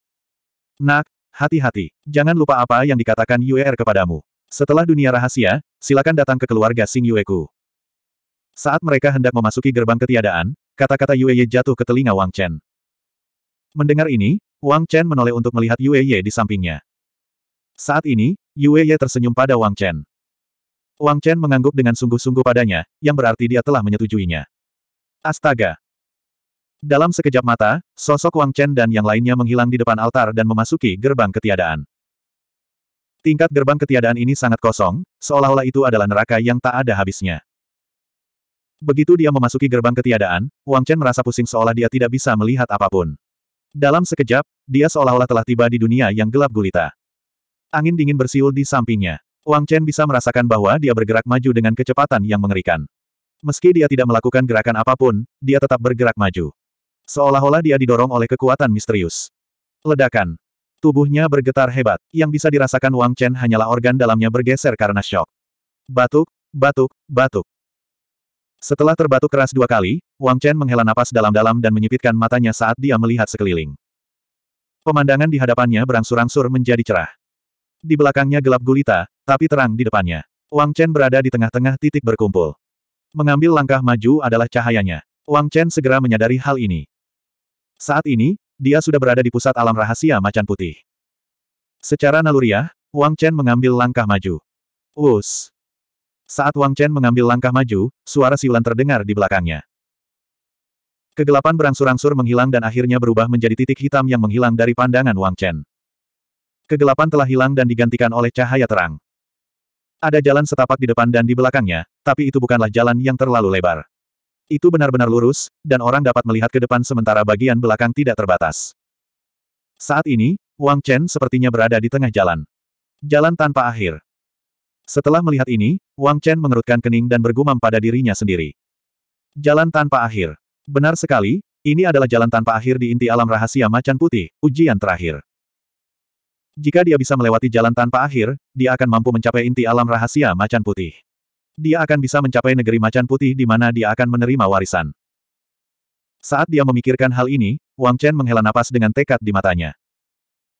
Speaker 1: Nak, hati-hati, jangan lupa apa yang dikatakan Yuer er kepadamu. Setelah dunia rahasia, silakan datang ke keluarga Sing Yueku. Saat mereka hendak memasuki gerbang ketiadaan, Kata-kata Yue Ye jatuh ke telinga Wang Chen. Mendengar ini, Wang Chen menoleh untuk melihat Yue Ye di sampingnya. Saat ini, Yue Ye tersenyum pada Wang Chen. Wang Chen mengangguk dengan sungguh-sungguh padanya, yang berarti dia telah menyetujuinya. Astaga! Dalam sekejap mata, sosok Wang Chen dan yang lainnya menghilang di depan altar dan memasuki gerbang ketiadaan. Tingkat gerbang ketiadaan ini sangat kosong, seolah-olah itu adalah neraka yang tak ada habisnya. Begitu dia memasuki gerbang ketiadaan, Wang Chen merasa pusing seolah dia tidak bisa melihat apapun. Dalam sekejap, dia seolah-olah telah tiba di dunia yang gelap gulita. Angin dingin bersiul di sampingnya. Wang Chen bisa merasakan bahwa dia bergerak maju dengan kecepatan yang mengerikan. Meski dia tidak melakukan gerakan apapun, dia tetap bergerak maju. Seolah-olah dia didorong oleh kekuatan misterius. Ledakan. Tubuhnya bergetar hebat. Yang bisa dirasakan Wang Chen hanyalah organ dalamnya bergeser karena shock. Batuk, batuk, batuk. Setelah terbatuk keras dua kali, Wang Chen menghela napas dalam-dalam dan menyipitkan matanya saat dia melihat sekeliling. Pemandangan di hadapannya berangsur-angsur menjadi cerah. Di belakangnya gelap gulita, tapi terang di depannya. Wang Chen berada di tengah-tengah titik berkumpul. Mengambil langkah maju adalah cahayanya. Wang Chen segera menyadari hal ini. Saat ini, dia sudah berada di pusat alam rahasia macan putih. Secara naluriah, Wang Chen mengambil langkah maju. Wus! Saat Wang Chen mengambil langkah maju, suara siulan terdengar di belakangnya. Kegelapan berangsur-angsur menghilang dan akhirnya berubah menjadi titik hitam yang menghilang dari pandangan Wang Chen. Kegelapan telah hilang dan digantikan oleh cahaya terang. Ada jalan setapak di depan dan di belakangnya, tapi itu bukanlah jalan yang terlalu lebar. Itu benar-benar lurus, dan orang dapat melihat ke depan sementara bagian belakang tidak terbatas. Saat ini, Wang Chen sepertinya berada di tengah jalan. Jalan tanpa akhir. Setelah melihat ini, Wang Chen mengerutkan kening dan bergumam pada dirinya sendiri. Jalan tanpa akhir. Benar sekali, ini adalah jalan tanpa akhir di inti alam rahasia macan putih, ujian terakhir. Jika dia bisa melewati jalan tanpa akhir, dia akan mampu mencapai inti alam rahasia macan putih. Dia akan bisa mencapai negeri macan putih di mana dia akan menerima warisan. Saat dia memikirkan hal ini, Wang Chen menghela napas dengan tekad di matanya.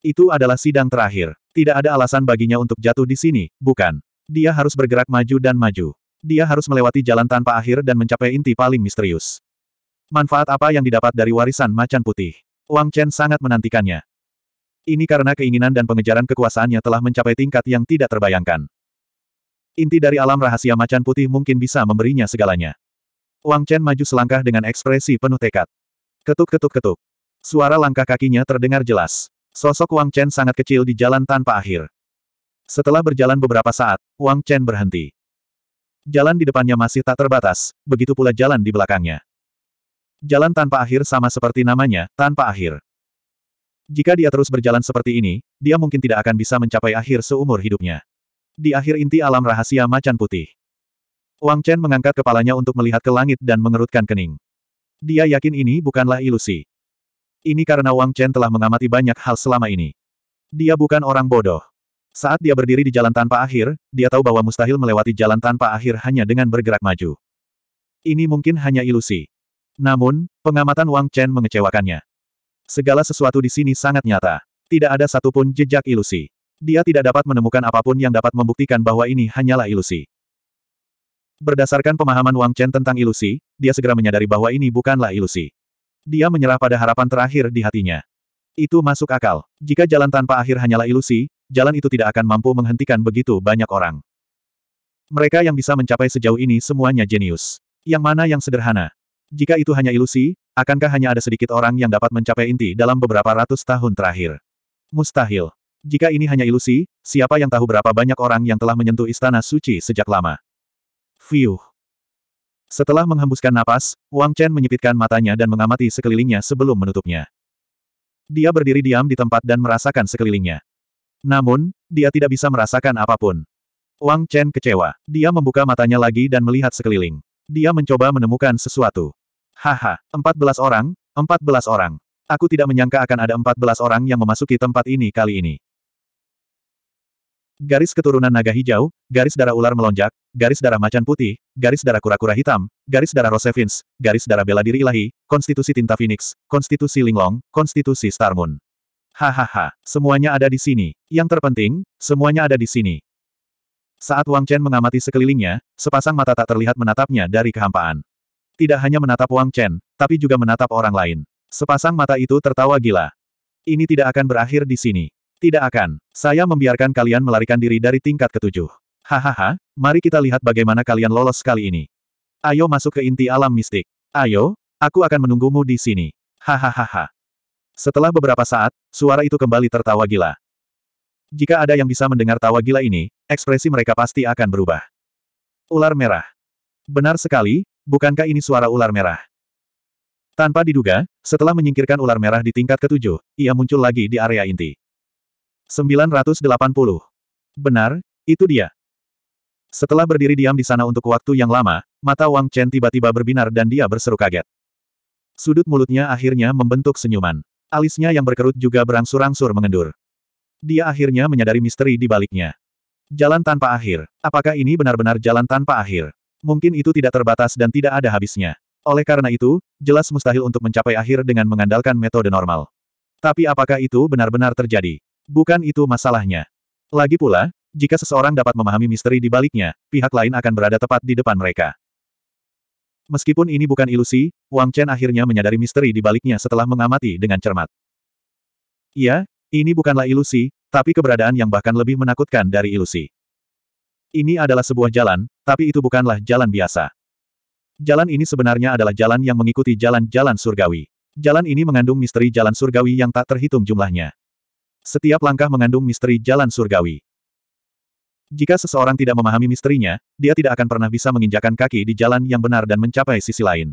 Speaker 1: Itu adalah sidang terakhir. Tidak ada alasan baginya untuk jatuh di sini, bukan? Dia harus bergerak maju dan maju. Dia harus melewati jalan tanpa akhir dan mencapai inti paling misterius. Manfaat apa yang didapat dari warisan macan putih? Wang Chen sangat menantikannya. Ini karena keinginan dan pengejaran kekuasaannya telah mencapai tingkat yang tidak terbayangkan. Inti dari alam rahasia macan putih mungkin bisa memberinya segalanya. Wang Chen maju selangkah dengan ekspresi penuh tekad. Ketuk-ketuk-ketuk. Suara langkah kakinya terdengar jelas. Sosok Wang Chen sangat kecil di jalan tanpa akhir. Setelah berjalan beberapa saat, Wang Chen berhenti. Jalan di depannya masih tak terbatas, begitu pula jalan di belakangnya. Jalan tanpa akhir sama seperti namanya, tanpa akhir. Jika dia terus berjalan seperti ini, dia mungkin tidak akan bisa mencapai akhir seumur hidupnya. Di akhir inti alam rahasia macan putih. Wang Chen mengangkat kepalanya untuk melihat ke langit dan mengerutkan kening. Dia yakin ini bukanlah ilusi. Ini karena Wang Chen telah mengamati banyak hal selama ini. Dia bukan orang bodoh. Saat dia berdiri di jalan tanpa akhir, dia tahu bahwa mustahil melewati jalan tanpa akhir hanya dengan bergerak maju. Ini mungkin hanya ilusi. Namun, pengamatan Wang Chen mengecewakannya. Segala sesuatu di sini sangat nyata. Tidak ada satupun jejak ilusi. Dia tidak dapat menemukan apapun yang dapat membuktikan bahwa ini hanyalah ilusi. Berdasarkan pemahaman Wang Chen tentang ilusi, dia segera menyadari bahwa ini bukanlah ilusi. Dia menyerah pada harapan terakhir di hatinya. Itu masuk akal. Jika jalan tanpa akhir hanyalah ilusi, jalan itu tidak akan mampu menghentikan begitu banyak orang. Mereka yang bisa mencapai sejauh ini semuanya jenius. Yang mana yang sederhana? Jika itu hanya ilusi, akankah hanya ada sedikit orang yang dapat mencapai inti dalam beberapa ratus tahun terakhir? Mustahil. Jika ini hanya ilusi, siapa yang tahu berapa banyak orang yang telah menyentuh istana suci sejak lama? Fiuh. Setelah menghembuskan napas, Wang Chen menyipitkan matanya dan mengamati sekelilingnya sebelum menutupnya. Dia berdiri diam di tempat dan merasakan sekelilingnya. Namun, dia tidak bisa merasakan apapun. Wang Chen kecewa. Dia membuka matanya lagi dan melihat sekeliling. Dia mencoba menemukan sesuatu. Haha, 14 orang, 14 orang. Aku tidak menyangka akan ada 14 orang yang memasuki tempat ini kali ini. Garis keturunan naga hijau, garis darah ular melonjak, garis darah macan putih, garis darah kura-kura hitam, garis darah Rosevins, garis darah bela diri ilahi, konstitusi tinta phoenix, konstitusi linglong, konstitusi star moon. Hahaha, semuanya ada di sini. Yang terpenting, semuanya ada di sini. Saat Wang Chen mengamati sekelilingnya, sepasang mata tak terlihat menatapnya dari kehampaan. Tidak hanya menatap Wang Chen, tapi juga menatap orang lain. Sepasang mata itu tertawa gila. Ini tidak akan berakhir di sini. Tidak akan. Saya membiarkan kalian melarikan diri dari tingkat ketujuh. Hahaha, mari kita lihat bagaimana kalian lolos kali ini. Ayo masuk ke inti alam mistik. Ayo, aku akan menunggumu di sini. Hahaha. Setelah beberapa saat, suara itu kembali tertawa gila. Jika ada yang bisa mendengar tawa gila ini, ekspresi mereka pasti akan berubah. Ular merah. Benar sekali, bukankah ini suara ular merah? Tanpa diduga, setelah menyingkirkan ular merah di tingkat ketujuh, ia muncul lagi di area inti. 980. Benar, itu dia. Setelah berdiri diam di sana untuk waktu yang lama, mata Wang Chen tiba-tiba berbinar dan dia berseru kaget. Sudut mulutnya akhirnya membentuk senyuman. Alisnya yang berkerut juga berangsur-angsur mengendur. Dia akhirnya menyadari misteri di baliknya. Jalan tanpa akhir. Apakah ini benar-benar jalan tanpa akhir? Mungkin itu tidak terbatas dan tidak ada habisnya. Oleh karena itu, jelas mustahil untuk mencapai akhir dengan mengandalkan metode normal. Tapi apakah itu benar-benar terjadi? Bukan itu masalahnya. Lagi pula, jika seseorang dapat memahami misteri di baliknya, pihak lain akan berada tepat di depan mereka. Meskipun ini bukan ilusi, Wang Chen akhirnya menyadari misteri di baliknya setelah mengamati dengan cermat. Iya, ini bukanlah ilusi, tapi keberadaan yang bahkan lebih menakutkan dari ilusi. Ini adalah sebuah jalan, tapi itu bukanlah jalan biasa. Jalan ini sebenarnya adalah jalan yang mengikuti jalan-jalan surgawi. Jalan ini mengandung misteri jalan surgawi yang tak terhitung jumlahnya. Setiap langkah mengandung misteri jalan surgawi. Jika seseorang tidak memahami misterinya, dia tidak akan pernah bisa menginjakan kaki di jalan yang benar dan mencapai sisi lain.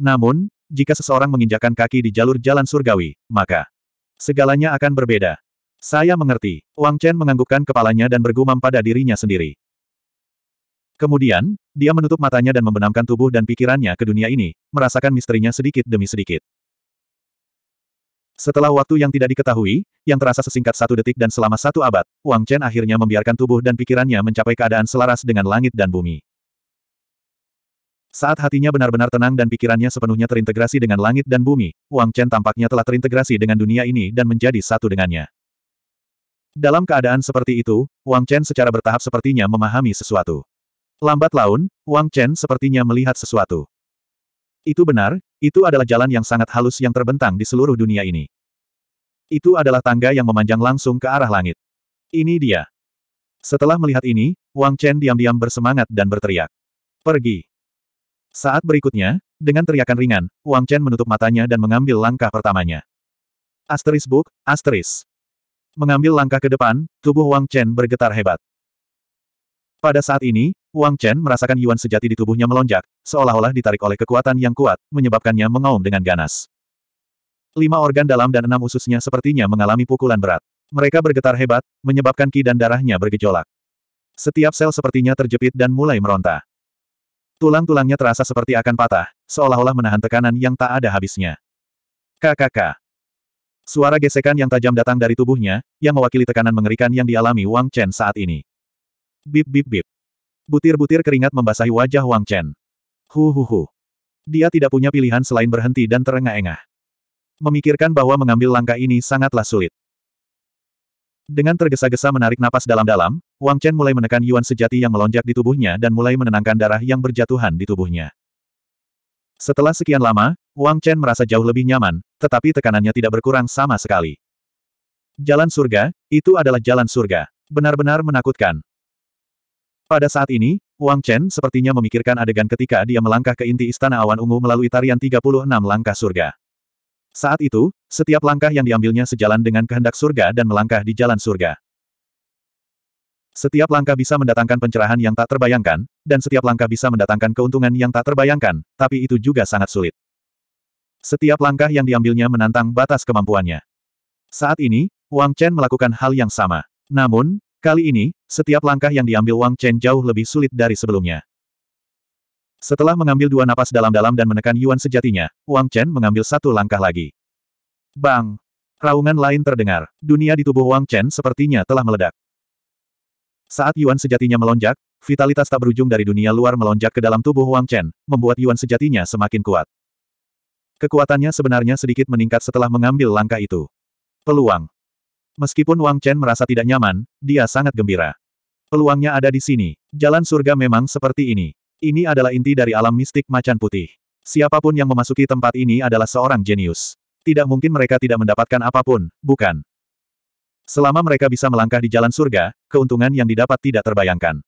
Speaker 1: Namun, jika seseorang menginjakan kaki di jalur jalan surgawi, maka segalanya akan berbeda. Saya mengerti. Wang Chen menganggukkan kepalanya dan bergumam pada dirinya sendiri. Kemudian, dia menutup matanya dan membenamkan tubuh dan pikirannya ke dunia ini, merasakan misterinya sedikit demi sedikit. Setelah waktu yang tidak diketahui, yang terasa sesingkat satu detik dan selama satu abad, Wang Chen akhirnya membiarkan tubuh dan pikirannya mencapai keadaan selaras dengan langit dan bumi. Saat hatinya benar-benar tenang dan pikirannya sepenuhnya terintegrasi dengan langit dan bumi, Wang Chen tampaknya telah terintegrasi dengan dunia ini dan menjadi satu dengannya. Dalam keadaan seperti itu, Wang Chen secara bertahap sepertinya memahami sesuatu. Lambat laun, Wang Chen sepertinya melihat sesuatu. Itu benar, itu adalah jalan yang sangat halus yang terbentang di seluruh dunia ini. Itu adalah tangga yang memanjang langsung ke arah langit. Ini dia. Setelah melihat ini, Wang Chen diam-diam bersemangat dan berteriak. Pergi. Saat berikutnya, dengan teriakan ringan, Wang Chen menutup matanya dan mengambil langkah pertamanya. Asteris book, asteris. Mengambil langkah ke depan, tubuh Wang Chen bergetar hebat. Pada saat ini, Wang Chen merasakan Yuan sejati di tubuhnya melonjak, seolah-olah ditarik oleh kekuatan yang kuat, menyebabkannya mengaum dengan ganas. Lima organ dalam dan enam ususnya sepertinya mengalami pukulan berat. Mereka bergetar hebat, menyebabkan ki dan darahnya bergejolak. Setiap sel sepertinya terjepit dan mulai meronta. Tulang-tulangnya terasa seperti akan patah, seolah-olah menahan tekanan yang tak ada habisnya. KKK. Suara gesekan yang tajam datang dari tubuhnya, yang mewakili tekanan mengerikan yang dialami Wang Chen saat ini. Bip bip bip. Butir-butir keringat membasahi wajah Wang Chen. Hu hu hu. Dia tidak punya pilihan selain berhenti dan terengah-engah. Memikirkan bahwa mengambil langkah ini sangatlah sulit. Dengan tergesa-gesa menarik napas dalam-dalam, Wang Chen mulai menekan yuan sejati yang melonjak di tubuhnya dan mulai menenangkan darah yang berjatuhan di tubuhnya. Setelah sekian lama, Wang Chen merasa jauh lebih nyaman, tetapi tekanannya tidak berkurang sama sekali. Jalan surga, itu adalah jalan surga. Benar-benar menakutkan. Pada saat ini, Wang Chen sepertinya memikirkan adegan ketika dia melangkah ke inti Istana Awan Ungu melalui tarian 36 langkah surga. Saat itu, setiap langkah yang diambilnya sejalan dengan kehendak surga dan melangkah di jalan surga. Setiap langkah bisa mendatangkan pencerahan yang tak terbayangkan, dan setiap langkah bisa mendatangkan keuntungan yang tak terbayangkan, tapi itu juga sangat sulit. Setiap langkah yang diambilnya menantang batas kemampuannya. Saat ini, Wang Chen melakukan hal yang sama. Namun, Kali ini, setiap langkah yang diambil Wang Chen jauh lebih sulit dari sebelumnya. Setelah mengambil dua napas dalam-dalam dan menekan Yuan sejatinya, Wang Chen mengambil satu langkah lagi. Bang! Raungan lain terdengar. Dunia di tubuh Wang Chen sepertinya telah meledak. Saat Yuan sejatinya melonjak, vitalitas tak berujung dari dunia luar melonjak ke dalam tubuh Wang Chen, membuat Yuan sejatinya semakin kuat. Kekuatannya sebenarnya sedikit meningkat setelah mengambil langkah itu. Peluang. Meskipun Wang Chen merasa tidak nyaman, dia sangat gembira. Peluangnya ada di sini. Jalan surga memang seperti ini. Ini adalah inti dari alam mistik macan putih. Siapapun yang memasuki tempat ini adalah seorang jenius. Tidak mungkin mereka tidak mendapatkan apapun, bukan? Selama mereka bisa melangkah di jalan surga, keuntungan yang didapat tidak terbayangkan.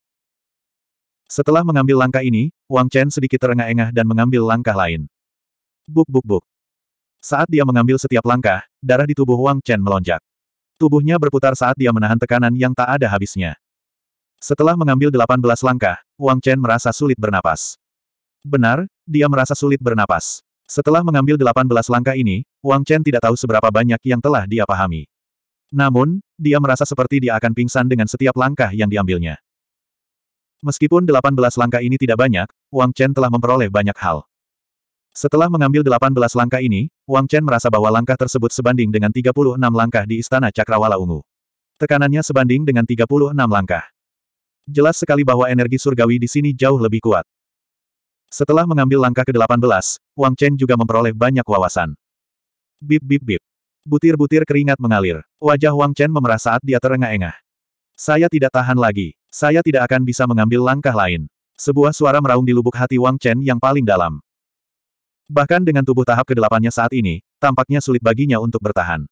Speaker 1: Setelah mengambil langkah ini, Wang Chen sedikit terengah-engah dan mengambil langkah lain. Buk buk buk. Saat dia mengambil setiap langkah, darah di tubuh Wang Chen melonjak. Tubuhnya berputar saat dia menahan tekanan yang tak ada habisnya. Setelah mengambil 18 langkah, Wang Chen merasa sulit bernapas. Benar, dia merasa sulit bernapas. Setelah mengambil 18 langkah ini, Wang Chen tidak tahu seberapa banyak yang telah dia pahami. Namun, dia merasa seperti dia akan pingsan dengan setiap langkah yang diambilnya. Meskipun 18 langkah ini tidak banyak, Wang Chen telah memperoleh banyak hal. Setelah mengambil 18 langkah ini, Wang Chen merasa bahwa langkah tersebut sebanding dengan 36 langkah di Istana Cakrawala Ungu. Tekanannya sebanding dengan 36 langkah. Jelas sekali bahwa energi surgawi di sini jauh lebih kuat. Setelah mengambil langkah ke-18, Wang Chen juga memperoleh banyak wawasan. Bip bip bip. Butir-butir keringat mengalir. Wajah Wang Chen memerah saat dia terengah-engah. Saya tidak tahan lagi. Saya tidak akan bisa mengambil langkah lain. Sebuah suara meraung di lubuk hati Wang Chen yang paling dalam. Bahkan dengan tubuh tahap kedelapannya saat ini, tampaknya sulit baginya untuk bertahan.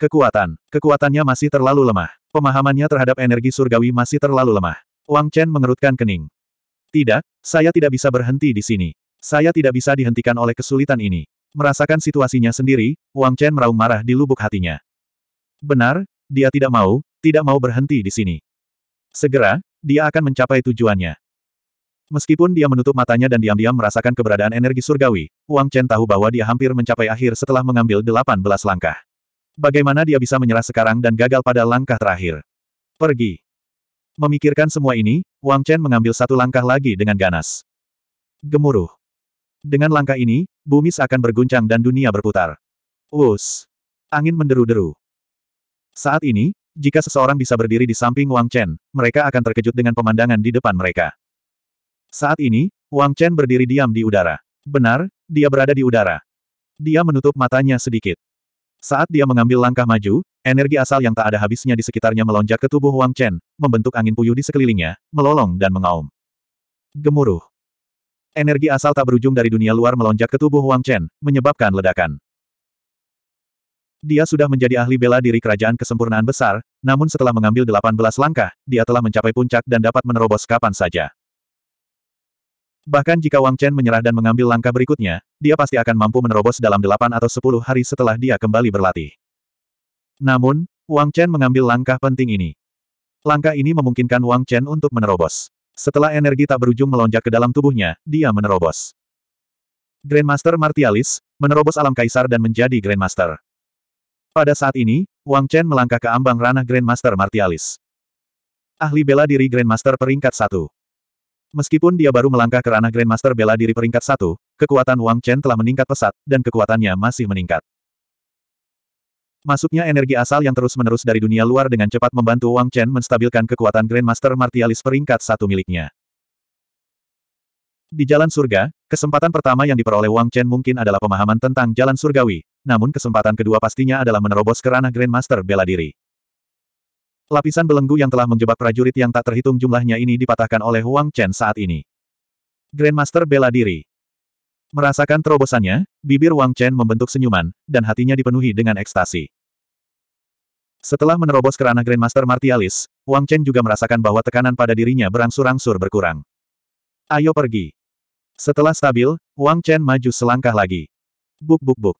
Speaker 1: Kekuatan. Kekuatannya masih terlalu lemah. Pemahamannya terhadap energi surgawi masih terlalu lemah. Wang Chen mengerutkan kening. Tidak, saya tidak bisa berhenti di sini. Saya tidak bisa dihentikan oleh kesulitan ini. Merasakan situasinya sendiri, Wang Chen meraung marah di lubuk hatinya. Benar, dia tidak mau, tidak mau berhenti di sini. Segera, dia akan mencapai tujuannya. Meskipun dia menutup matanya dan diam-diam merasakan keberadaan energi surgawi, Wang Chen tahu bahwa dia hampir mencapai akhir setelah mengambil 18 langkah. Bagaimana dia bisa menyerah sekarang dan gagal pada langkah terakhir? Pergi. Memikirkan semua ini, Wang Chen mengambil satu langkah lagi dengan ganas. Gemuruh. Dengan langkah ini, bumi seakan berguncang dan dunia berputar. Wus. Angin menderu-deru. Saat ini, jika seseorang bisa berdiri di samping Wang Chen, mereka akan terkejut dengan pemandangan di depan mereka. Saat ini, Wang Chen berdiri diam di udara. Benar, dia berada di udara. Dia menutup matanya sedikit. Saat dia mengambil langkah maju, energi asal yang tak ada habisnya di sekitarnya melonjak ke tubuh Wang Chen, membentuk angin puyuh di sekelilingnya, melolong dan mengaum. Gemuruh. Energi asal tak berujung dari dunia luar melonjak ke tubuh Wang Chen, menyebabkan ledakan. Dia sudah menjadi ahli bela diri kerajaan kesempurnaan besar, namun setelah mengambil 18 langkah, dia telah mencapai puncak dan dapat menerobos kapan saja. Bahkan jika Wang Chen menyerah dan mengambil langkah berikutnya, dia pasti akan mampu menerobos dalam delapan atau sepuluh hari setelah dia kembali berlatih. Namun, Wang Chen mengambil langkah penting ini. Langkah ini memungkinkan Wang Chen untuk menerobos. Setelah energi tak berujung melonjak ke dalam tubuhnya, dia menerobos. Grandmaster Martialis, menerobos alam kaisar dan menjadi Grandmaster. Pada saat ini, Wang Chen melangkah ke ambang ranah Grandmaster Martialis. Ahli bela diri Grandmaster peringkat satu. Meskipun dia baru melangkah ke ranah Grandmaster bela diri peringkat satu, kekuatan Wang Chen telah meningkat pesat, dan kekuatannya masih meningkat. Masuknya energi asal yang terus-menerus dari dunia luar dengan cepat membantu Wang Chen menstabilkan kekuatan Grandmaster Martialis peringkat satu miliknya. Di jalan surga, kesempatan pertama yang diperoleh Wang Chen mungkin adalah pemahaman tentang jalan surgawi, namun kesempatan kedua pastinya adalah menerobos ke ranah Grandmaster bela diri. Lapisan belenggu yang telah menjebak prajurit yang tak terhitung jumlahnya ini dipatahkan oleh Huang Chen saat ini. Grandmaster bela diri. Merasakan terobosannya, bibir Wang Chen membentuk senyuman, dan hatinya dipenuhi dengan ekstasi. Setelah menerobos kerana Grandmaster Martialis, Wang Chen juga merasakan bahwa tekanan pada dirinya berangsur-angsur berkurang. Ayo pergi. Setelah stabil, Wang Chen maju selangkah lagi. Buk buk buk.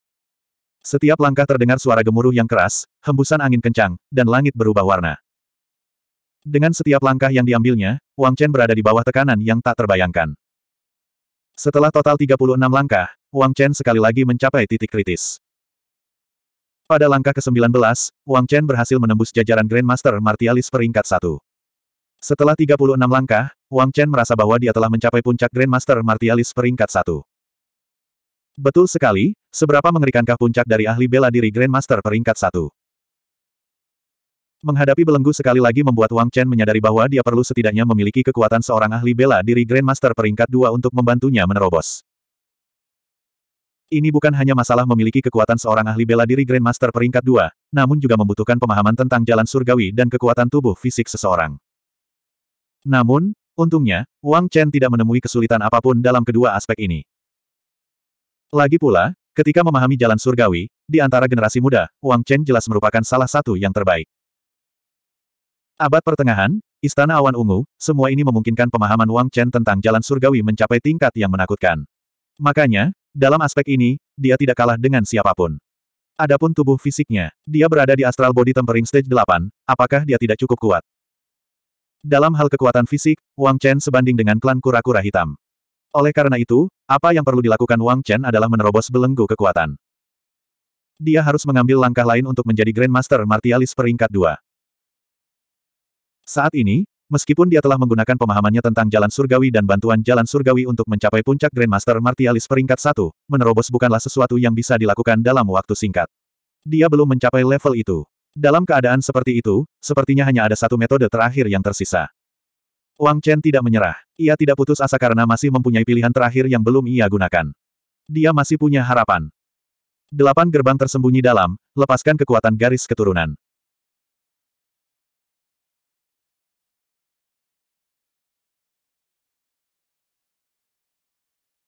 Speaker 1: Setiap langkah terdengar suara gemuruh yang keras, hembusan angin kencang, dan langit berubah warna. Dengan setiap langkah yang diambilnya, Wang Chen berada di bawah tekanan yang tak terbayangkan. Setelah total 36 langkah, Wang Chen sekali lagi mencapai titik kritis. Pada langkah ke-19, Wang Chen berhasil menembus jajaran Grandmaster Martialis peringkat 1. Setelah 36 langkah, Wang Chen merasa bahwa dia telah mencapai puncak Grandmaster Martialis peringkat 1. Betul sekali, seberapa mengerikankah puncak dari ahli bela diri Grandmaster peringkat satu? Menghadapi belenggu sekali lagi membuat Wang Chen menyadari bahwa dia perlu setidaknya memiliki kekuatan seorang ahli bela diri Grandmaster peringkat dua untuk membantunya menerobos. Ini bukan hanya masalah memiliki kekuatan seorang ahli bela diri Grandmaster peringkat dua, namun juga membutuhkan pemahaman tentang jalan surgawi dan kekuatan tubuh fisik seseorang. Namun, untungnya, Wang Chen tidak menemui kesulitan apapun dalam kedua aspek ini. Lagi pula, ketika memahami jalan surgawi, di antara generasi muda, Wang Chen jelas merupakan salah satu yang terbaik. Abad pertengahan, Istana Awan Ungu, semua ini memungkinkan pemahaman Wang Chen tentang jalan surgawi mencapai tingkat yang menakutkan. Makanya, dalam aspek ini, dia tidak kalah dengan siapapun. Adapun tubuh fisiknya, dia berada di Astral Body Tempering Stage 8, apakah dia tidak cukup kuat? Dalam hal kekuatan fisik, Wang Chen sebanding dengan klan kura-kura hitam. Oleh karena itu, apa yang perlu dilakukan Wang Chen adalah menerobos belenggu kekuatan. Dia harus mengambil langkah lain untuk menjadi Grandmaster Martialis peringkat 2. Saat ini, meskipun dia telah menggunakan pemahamannya tentang jalan surgawi dan bantuan jalan surgawi untuk mencapai puncak Grandmaster Martialis peringkat 1, menerobos bukanlah sesuatu yang bisa dilakukan dalam waktu singkat. Dia belum mencapai level itu. Dalam keadaan seperti itu, sepertinya hanya ada satu metode terakhir yang tersisa. Wang Chen tidak menyerah. Ia tidak putus asa karena masih mempunyai pilihan terakhir yang belum ia gunakan. Dia masih punya harapan. Delapan gerbang tersembunyi dalam, lepaskan kekuatan garis keturunan.